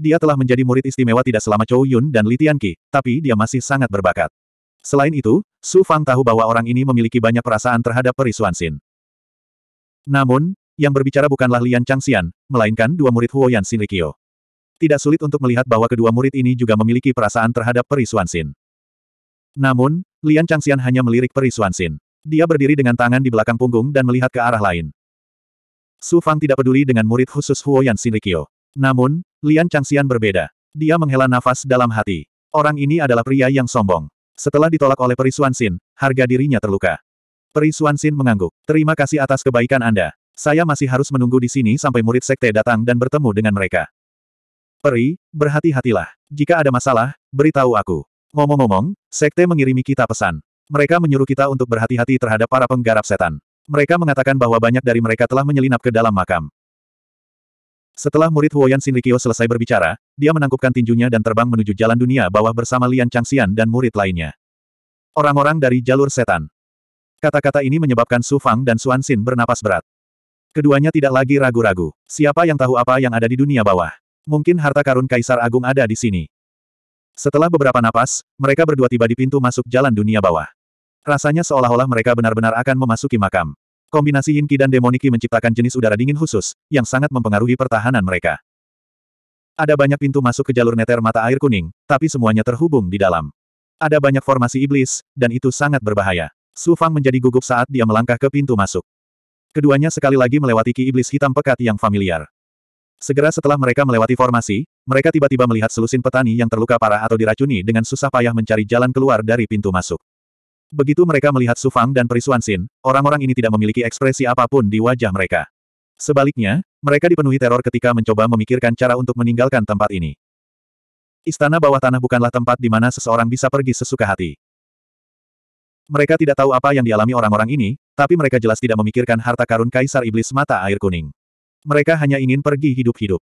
Dia telah menjadi murid istimewa tidak selama Chou Yun dan Li Tianqi, tapi dia masih sangat berbakat. Selain itu, Su Fang tahu bahwa orang ini memiliki banyak perasaan terhadap Peri Sin. Namun, yang berbicara bukanlah Lian Changxian, melainkan dua murid Huo Huoyan Sinrikyo. Tidak sulit untuk melihat bahwa kedua murid ini juga memiliki perasaan terhadap Peri Sin. Namun, Lian Changxian hanya melirik Peri Sin. Dia berdiri dengan tangan di belakang punggung dan melihat ke arah lain. Su Fang tidak peduli dengan murid khusus Huo Huoyan Sinrikyo. Namun, Lian Changxian berbeda. Dia menghela nafas dalam hati. Orang ini adalah pria yang sombong. Setelah ditolak oleh Peri Sin, harga dirinya terluka. Peri Sin mengangguk. Terima kasih atas kebaikan Anda. Saya masih harus menunggu di sini sampai murid sekte datang dan bertemu dengan mereka. Peri, berhati-hatilah. Jika ada masalah, beritahu aku. Ngomong-ngomong, sekte mengirimi kita pesan. Mereka menyuruh kita untuk berhati-hati terhadap para penggarap setan. Mereka mengatakan bahwa banyak dari mereka telah menyelinap ke dalam makam. Setelah murid Huoyan Shinrikyo selesai berbicara, dia menangkupkan tinjunya dan terbang menuju jalan dunia bawah bersama Lian Changxian dan murid lainnya. Orang-orang dari jalur setan. Kata-kata ini menyebabkan Su Fang dan Suan Xin bernapas berat. Keduanya tidak lagi ragu-ragu. Siapa yang tahu apa yang ada di dunia bawah? Mungkin harta karun Kaisar Agung ada di sini. Setelah beberapa napas, mereka berdua tiba di pintu masuk jalan dunia bawah. Rasanya seolah-olah mereka benar-benar akan memasuki makam. Kombinasi Yinki dan Demoniki menciptakan jenis udara dingin khusus, yang sangat mempengaruhi pertahanan mereka. Ada banyak pintu masuk ke jalur neter mata air kuning, tapi semuanya terhubung di dalam. Ada banyak formasi iblis, dan itu sangat berbahaya. Su Fang menjadi gugup saat dia melangkah ke pintu masuk. Keduanya sekali lagi melewati ki iblis hitam pekat yang familiar. Segera setelah mereka melewati formasi, mereka tiba-tiba melihat selusin petani yang terluka parah atau diracuni dengan susah payah mencari jalan keluar dari pintu masuk. Begitu mereka melihat Sufang dan Perisuan Sin, orang-orang ini tidak memiliki ekspresi apapun di wajah mereka. Sebaliknya, mereka dipenuhi teror ketika mencoba memikirkan cara untuk meninggalkan tempat ini. Istana bawah tanah bukanlah tempat di mana seseorang bisa pergi sesuka hati. Mereka tidak tahu apa yang dialami orang-orang ini, tapi mereka jelas tidak memikirkan harta karun Kaisar Iblis Mata Air Kuning. Mereka hanya ingin pergi hidup-hidup.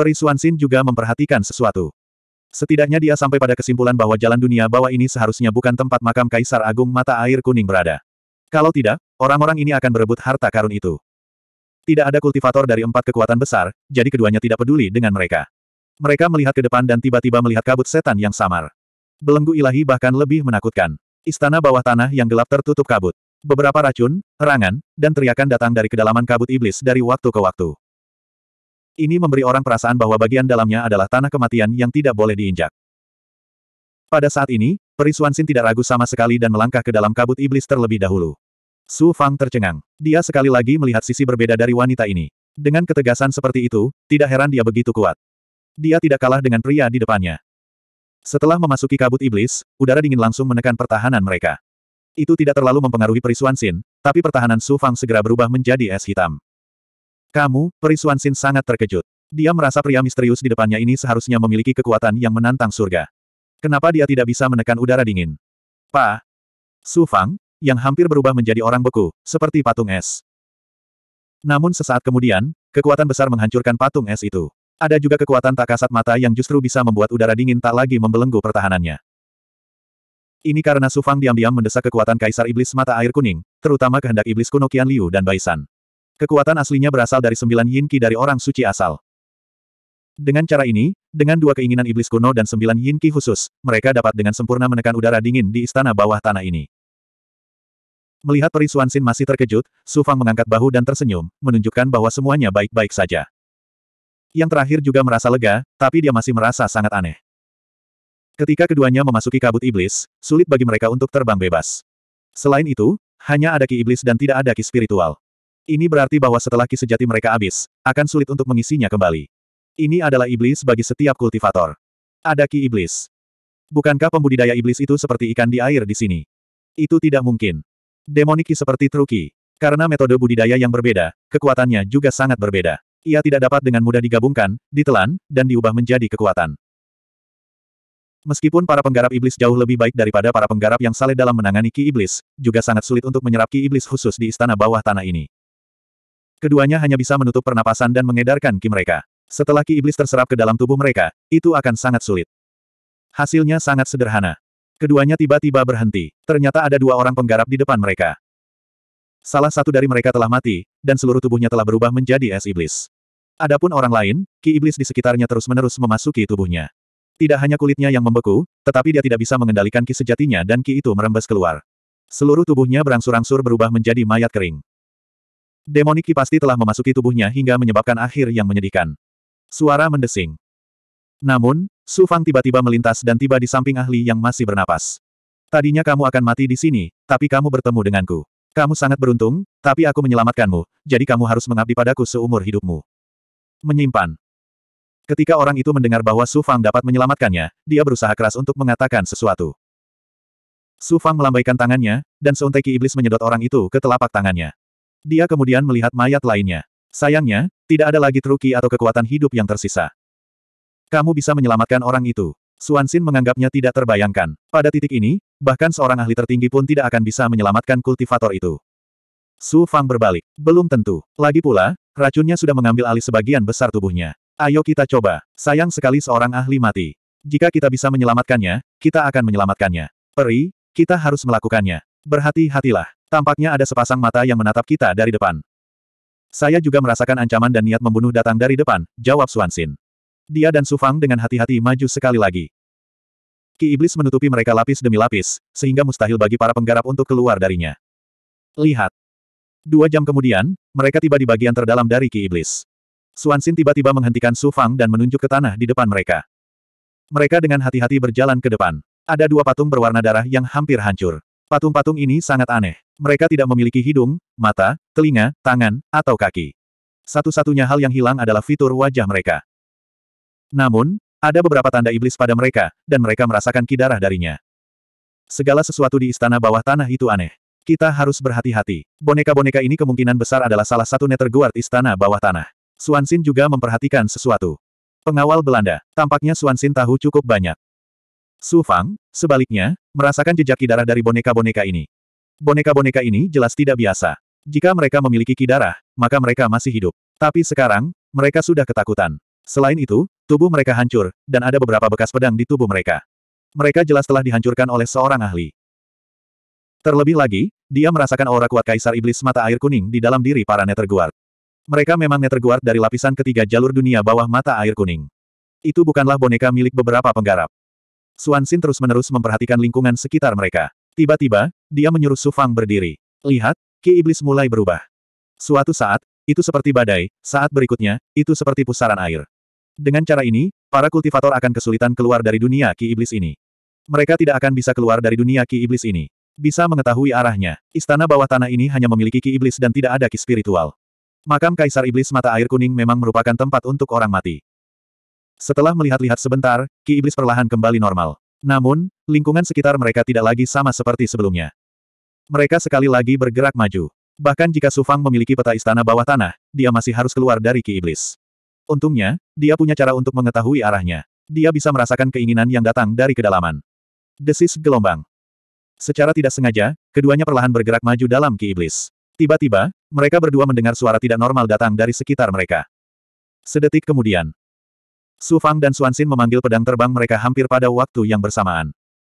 Perisuan Sin juga memperhatikan sesuatu. Setidaknya dia sampai pada kesimpulan bahwa jalan dunia bawah ini seharusnya bukan tempat makam Kaisar Agung Mata Air Kuning berada. Kalau tidak, orang-orang ini akan berebut harta karun itu. Tidak ada kultivator dari empat kekuatan besar, jadi keduanya tidak peduli dengan mereka. Mereka melihat ke depan dan tiba-tiba melihat kabut setan yang samar. Belenggu ilahi bahkan lebih menakutkan. Istana bawah tanah yang gelap tertutup kabut. Beberapa racun, erangan, dan teriakan datang dari kedalaman kabut iblis dari waktu ke waktu. Ini memberi orang perasaan bahwa bagian dalamnya adalah tanah kematian yang tidak boleh diinjak. Pada saat ini, Perisuan Sin tidak ragu sama sekali dan melangkah ke dalam kabut iblis terlebih dahulu. Su Fang tercengang. Dia sekali lagi melihat sisi berbeda dari wanita ini. Dengan ketegasan seperti itu, tidak heran dia begitu kuat. Dia tidak kalah dengan pria di depannya. Setelah memasuki kabut iblis, udara dingin langsung menekan pertahanan mereka. Itu tidak terlalu mempengaruhi perisuan Sin, tapi pertahanan Su Fang segera berubah menjadi es hitam. Kamu, perisuan Sin sangat terkejut. Dia merasa pria misterius di depannya ini seharusnya memiliki kekuatan yang menantang surga. Kenapa dia tidak bisa menekan udara dingin? Pa, Su Fang, yang hampir berubah menjadi orang beku, seperti patung es. Namun sesaat kemudian, kekuatan besar menghancurkan patung es itu. Ada juga kekuatan tak kasat mata yang justru bisa membuat udara dingin tak lagi membelenggu pertahanannya. Ini karena Sufang diam-diam mendesak kekuatan Kaisar Iblis Mata Air Kuning, terutama kehendak Iblis kuno Qian Liu dan Baisan. Kekuatan aslinya berasal dari sembilan yin ki dari orang suci asal. Dengan cara ini, dengan dua keinginan Iblis kuno dan sembilan yin ki khusus, mereka dapat dengan sempurna menekan udara dingin di istana bawah tanah ini. Melihat Peri Suansin masih terkejut, Sufang mengangkat bahu dan tersenyum, menunjukkan bahwa semuanya baik-baik saja. Yang terakhir juga merasa lega, tapi dia masih merasa sangat aneh. Ketika keduanya memasuki kabut iblis, sulit bagi mereka untuk terbang bebas. Selain itu, hanya ada ki iblis dan tidak ada ki spiritual. Ini berarti bahwa setelah ki sejati mereka habis, akan sulit untuk mengisinya kembali. Ini adalah iblis bagi setiap kultivator. Ada ki iblis. Bukankah pembudidaya iblis itu seperti ikan di air di sini? Itu tidak mungkin. Demoniki seperti truki. Karena metode budidaya yang berbeda, kekuatannya juga sangat berbeda. Ia tidak dapat dengan mudah digabungkan, ditelan, dan diubah menjadi kekuatan. Meskipun para penggarap iblis jauh lebih baik daripada para penggarap yang saleh dalam menangani ki iblis, juga sangat sulit untuk menyerap ki iblis khusus di istana bawah tanah ini. Keduanya hanya bisa menutup pernapasan dan mengedarkan ki mereka. Setelah ki iblis terserap ke dalam tubuh mereka, itu akan sangat sulit. Hasilnya sangat sederhana. Keduanya tiba-tiba berhenti. Ternyata ada dua orang penggarap di depan mereka. Salah satu dari mereka telah mati, dan seluruh tubuhnya telah berubah menjadi es iblis. Adapun orang lain, ki iblis di sekitarnya terus-menerus memasuki tubuhnya. Tidak hanya kulitnya yang membeku, tetapi dia tidak bisa mengendalikan ki sejatinya dan ki itu merembes keluar. Seluruh tubuhnya berangsur-angsur berubah menjadi mayat kering. Demonik ki pasti telah memasuki tubuhnya hingga menyebabkan akhir yang menyedihkan. Suara mendesing. Namun, Su Fang tiba-tiba melintas dan tiba di samping ahli yang masih bernapas. Tadinya kamu akan mati di sini, tapi kamu bertemu denganku. Kamu sangat beruntung, tapi aku menyelamatkanmu, jadi kamu harus mengabdi padaku seumur hidupmu. Menyimpan. Ketika orang itu mendengar bahwa Su Fang dapat menyelamatkannya, dia berusaha keras untuk mengatakan sesuatu. Su Fang melambaikan tangannya, dan seuntai iblis menyedot orang itu ke telapak tangannya. Dia kemudian melihat mayat lainnya. Sayangnya, tidak ada lagi truki atau kekuatan hidup yang tersisa. Kamu bisa menyelamatkan orang itu. Suansin menganggapnya tidak terbayangkan. Pada titik ini, bahkan seorang ahli tertinggi pun tidak akan bisa menyelamatkan kultivator itu. Su Fang berbalik. Belum tentu. Lagi pula, racunnya sudah mengambil alih sebagian besar tubuhnya. Ayo kita coba. Sayang sekali seorang ahli mati. Jika kita bisa menyelamatkannya, kita akan menyelamatkannya. Peri, kita harus melakukannya. Berhati-hatilah. Tampaknya ada sepasang mata yang menatap kita dari depan. Saya juga merasakan ancaman dan niat membunuh datang dari depan, jawab Suansin. Dia dan Sufang dengan hati-hati maju sekali lagi. Ki Iblis menutupi mereka lapis demi lapis, sehingga mustahil bagi para penggarap untuk keluar darinya. Lihat. Dua jam kemudian, mereka tiba di bagian terdalam dari Ki Iblis. Suansin tiba-tiba menghentikan Sufang dan menunjuk ke tanah di depan mereka. Mereka dengan hati-hati berjalan ke depan. Ada dua patung berwarna darah yang hampir hancur. Patung-patung ini sangat aneh. Mereka tidak memiliki hidung, mata, telinga, tangan, atau kaki. Satu-satunya hal yang hilang adalah fitur wajah mereka. Namun, ada beberapa tanda iblis pada mereka, dan mereka merasakan kidarah darinya. Segala sesuatu di istana bawah tanah itu aneh. Kita harus berhati-hati. Boneka-boneka ini kemungkinan besar adalah salah satu neterguard istana bawah tanah. Suansin juga memperhatikan sesuatu. Pengawal Belanda, tampaknya Suansin tahu cukup banyak. Su Fang, sebaliknya, merasakan jejak kidarah dari boneka-boneka ini. Boneka-boneka ini jelas tidak biasa. Jika mereka memiliki kidarah, maka mereka masih hidup. Tapi sekarang, mereka sudah ketakutan. Selain itu, tubuh mereka hancur, dan ada beberapa bekas pedang di tubuh mereka. Mereka jelas telah dihancurkan oleh seorang ahli. Terlebih lagi, dia merasakan aura kuat Kaisar Iblis mata air kuning di dalam diri para Netherguard. Mereka memang Netherguard dari lapisan ketiga jalur dunia bawah mata air kuning. Itu bukanlah boneka milik beberapa penggarap. Suan Xin terus-menerus memperhatikan lingkungan sekitar mereka. Tiba-tiba, dia menyuruh Su Fang berdiri. Lihat, Ki Iblis mulai berubah. Suatu saat, itu seperti badai, saat berikutnya, itu seperti pusaran air. Dengan cara ini, para kultivator akan kesulitan keluar dari dunia ki iblis ini. Mereka tidak akan bisa keluar dari dunia ki iblis ini. Bisa mengetahui arahnya. Istana bawah tanah ini hanya memiliki ki iblis dan tidak ada ki spiritual. Makam Kaisar Iblis Mata Air Kuning memang merupakan tempat untuk orang mati. Setelah melihat-lihat sebentar, ki iblis perlahan kembali normal. Namun, lingkungan sekitar mereka tidak lagi sama seperti sebelumnya. Mereka sekali lagi bergerak maju. Bahkan jika Sufang memiliki peta istana bawah tanah, dia masih harus keluar dari ki iblis. Untungnya, dia punya cara untuk mengetahui arahnya. Dia bisa merasakan keinginan yang datang dari kedalaman. Desis gelombang. Secara tidak sengaja, keduanya perlahan bergerak maju dalam ki iblis. Tiba-tiba, mereka berdua mendengar suara tidak normal datang dari sekitar mereka. Sedetik kemudian, Su Fang dan Suansin memanggil pedang terbang mereka hampir pada waktu yang bersamaan.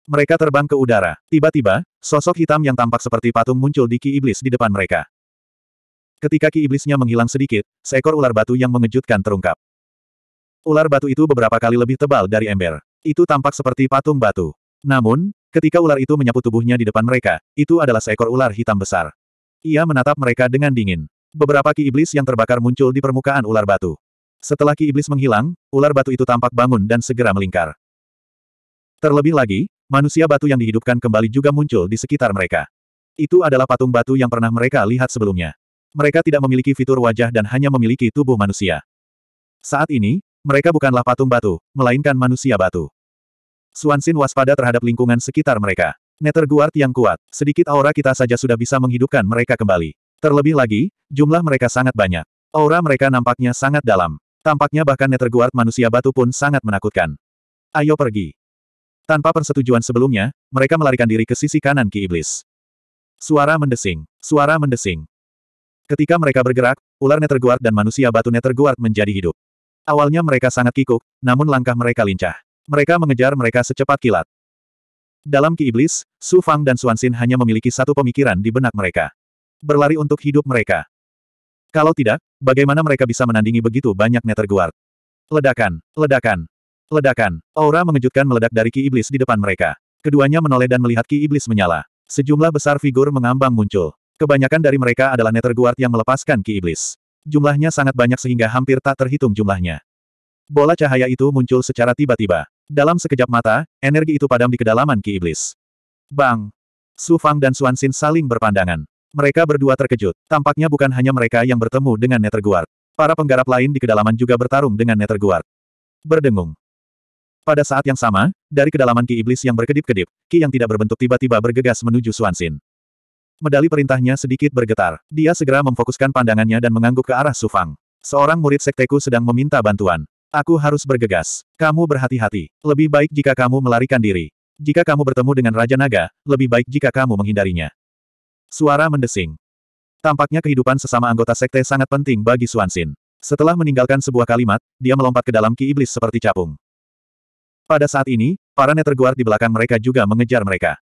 Mereka terbang ke udara. Tiba-tiba, sosok hitam yang tampak seperti patung muncul di ki iblis di depan mereka. Ketika ki iblisnya menghilang sedikit, seekor ular batu yang mengejutkan terungkap. Ular batu itu beberapa kali lebih tebal dari ember. Itu tampak seperti patung batu. Namun, ketika ular itu menyapu tubuhnya di depan mereka, itu adalah seekor ular hitam besar. Ia menatap mereka dengan dingin. Beberapa ki iblis yang terbakar muncul di permukaan ular batu. Setelah ki iblis menghilang, ular batu itu tampak bangun dan segera melingkar. Terlebih lagi, manusia batu yang dihidupkan kembali juga muncul di sekitar mereka. Itu adalah patung batu yang pernah mereka lihat sebelumnya. Mereka tidak memiliki fitur wajah dan hanya memiliki tubuh manusia. Saat ini, mereka bukanlah patung batu, melainkan manusia batu. Suansin waspada terhadap lingkungan sekitar mereka. Netterguard guard yang kuat, sedikit aura kita saja sudah bisa menghidupkan mereka kembali. Terlebih lagi, jumlah mereka sangat banyak. Aura mereka nampaknya sangat dalam. Tampaknya bahkan netterguard guard manusia batu pun sangat menakutkan. Ayo pergi. Tanpa persetujuan sebelumnya, mereka melarikan diri ke sisi kanan Ki Iblis. Suara mendesing, suara mendesing. Ketika mereka bergerak, ular Netherguard dan manusia batu Netherguard menjadi hidup. Awalnya mereka sangat kikuk, namun langkah mereka lincah. Mereka mengejar mereka secepat kilat. Dalam Ki Iblis, Su Fang dan Xin hanya memiliki satu pemikiran di benak mereka. Berlari untuk hidup mereka. Kalau tidak, bagaimana mereka bisa menandingi begitu banyak Netherguard? Ledakan, ledakan, ledakan. Aura mengejutkan meledak dari Ki Iblis di depan mereka. Keduanya menoleh dan melihat Ki Iblis menyala. Sejumlah besar figur mengambang muncul. Kebanyakan dari mereka adalah Nether Guard yang melepaskan Ki Iblis. Jumlahnya sangat banyak sehingga hampir tak terhitung jumlahnya. Bola cahaya itu muncul secara tiba-tiba. Dalam sekejap mata, energi itu padam di kedalaman Ki Iblis. Bang! Su Fang dan Suan Xin saling berpandangan. Mereka berdua terkejut. Tampaknya bukan hanya mereka yang bertemu dengan Nether Guard. Para penggarap lain di kedalaman juga bertarung dengan Nether Guard. Berdengung. Pada saat yang sama, dari kedalaman Ki Iblis yang berkedip-kedip, Ki yang tidak berbentuk tiba-tiba bergegas menuju Xin. Medali perintahnya sedikit bergetar. Dia segera memfokuskan pandangannya dan mengangguk ke arah Sufang. Seorang murid sekteku sedang meminta bantuan. Aku harus bergegas. Kamu berhati-hati. Lebih baik jika kamu melarikan diri. Jika kamu bertemu dengan Raja Naga, lebih baik jika kamu menghindarinya. Suara mendesing. Tampaknya kehidupan sesama anggota sekte sangat penting bagi Suansin. Setelah meninggalkan sebuah kalimat, dia melompat ke dalam ki iblis seperti capung. Pada saat ini, para neterguard di belakang mereka juga mengejar mereka.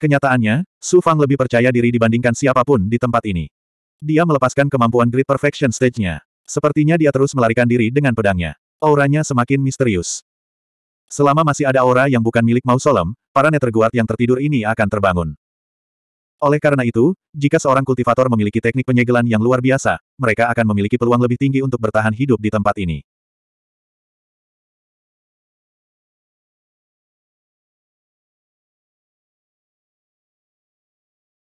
Kenyataannya, Su Fang lebih percaya diri dibandingkan siapapun di tempat ini. Dia melepaskan kemampuan Great Perfection Stage-nya. Sepertinya dia terus melarikan diri dengan pedangnya. Auranya semakin misterius. Selama masih ada aura yang bukan milik mausolem, para neterguard yang tertidur ini akan terbangun. Oleh karena itu, jika seorang kultivator memiliki teknik penyegelan yang luar biasa, mereka akan memiliki peluang lebih tinggi untuk bertahan hidup di tempat ini.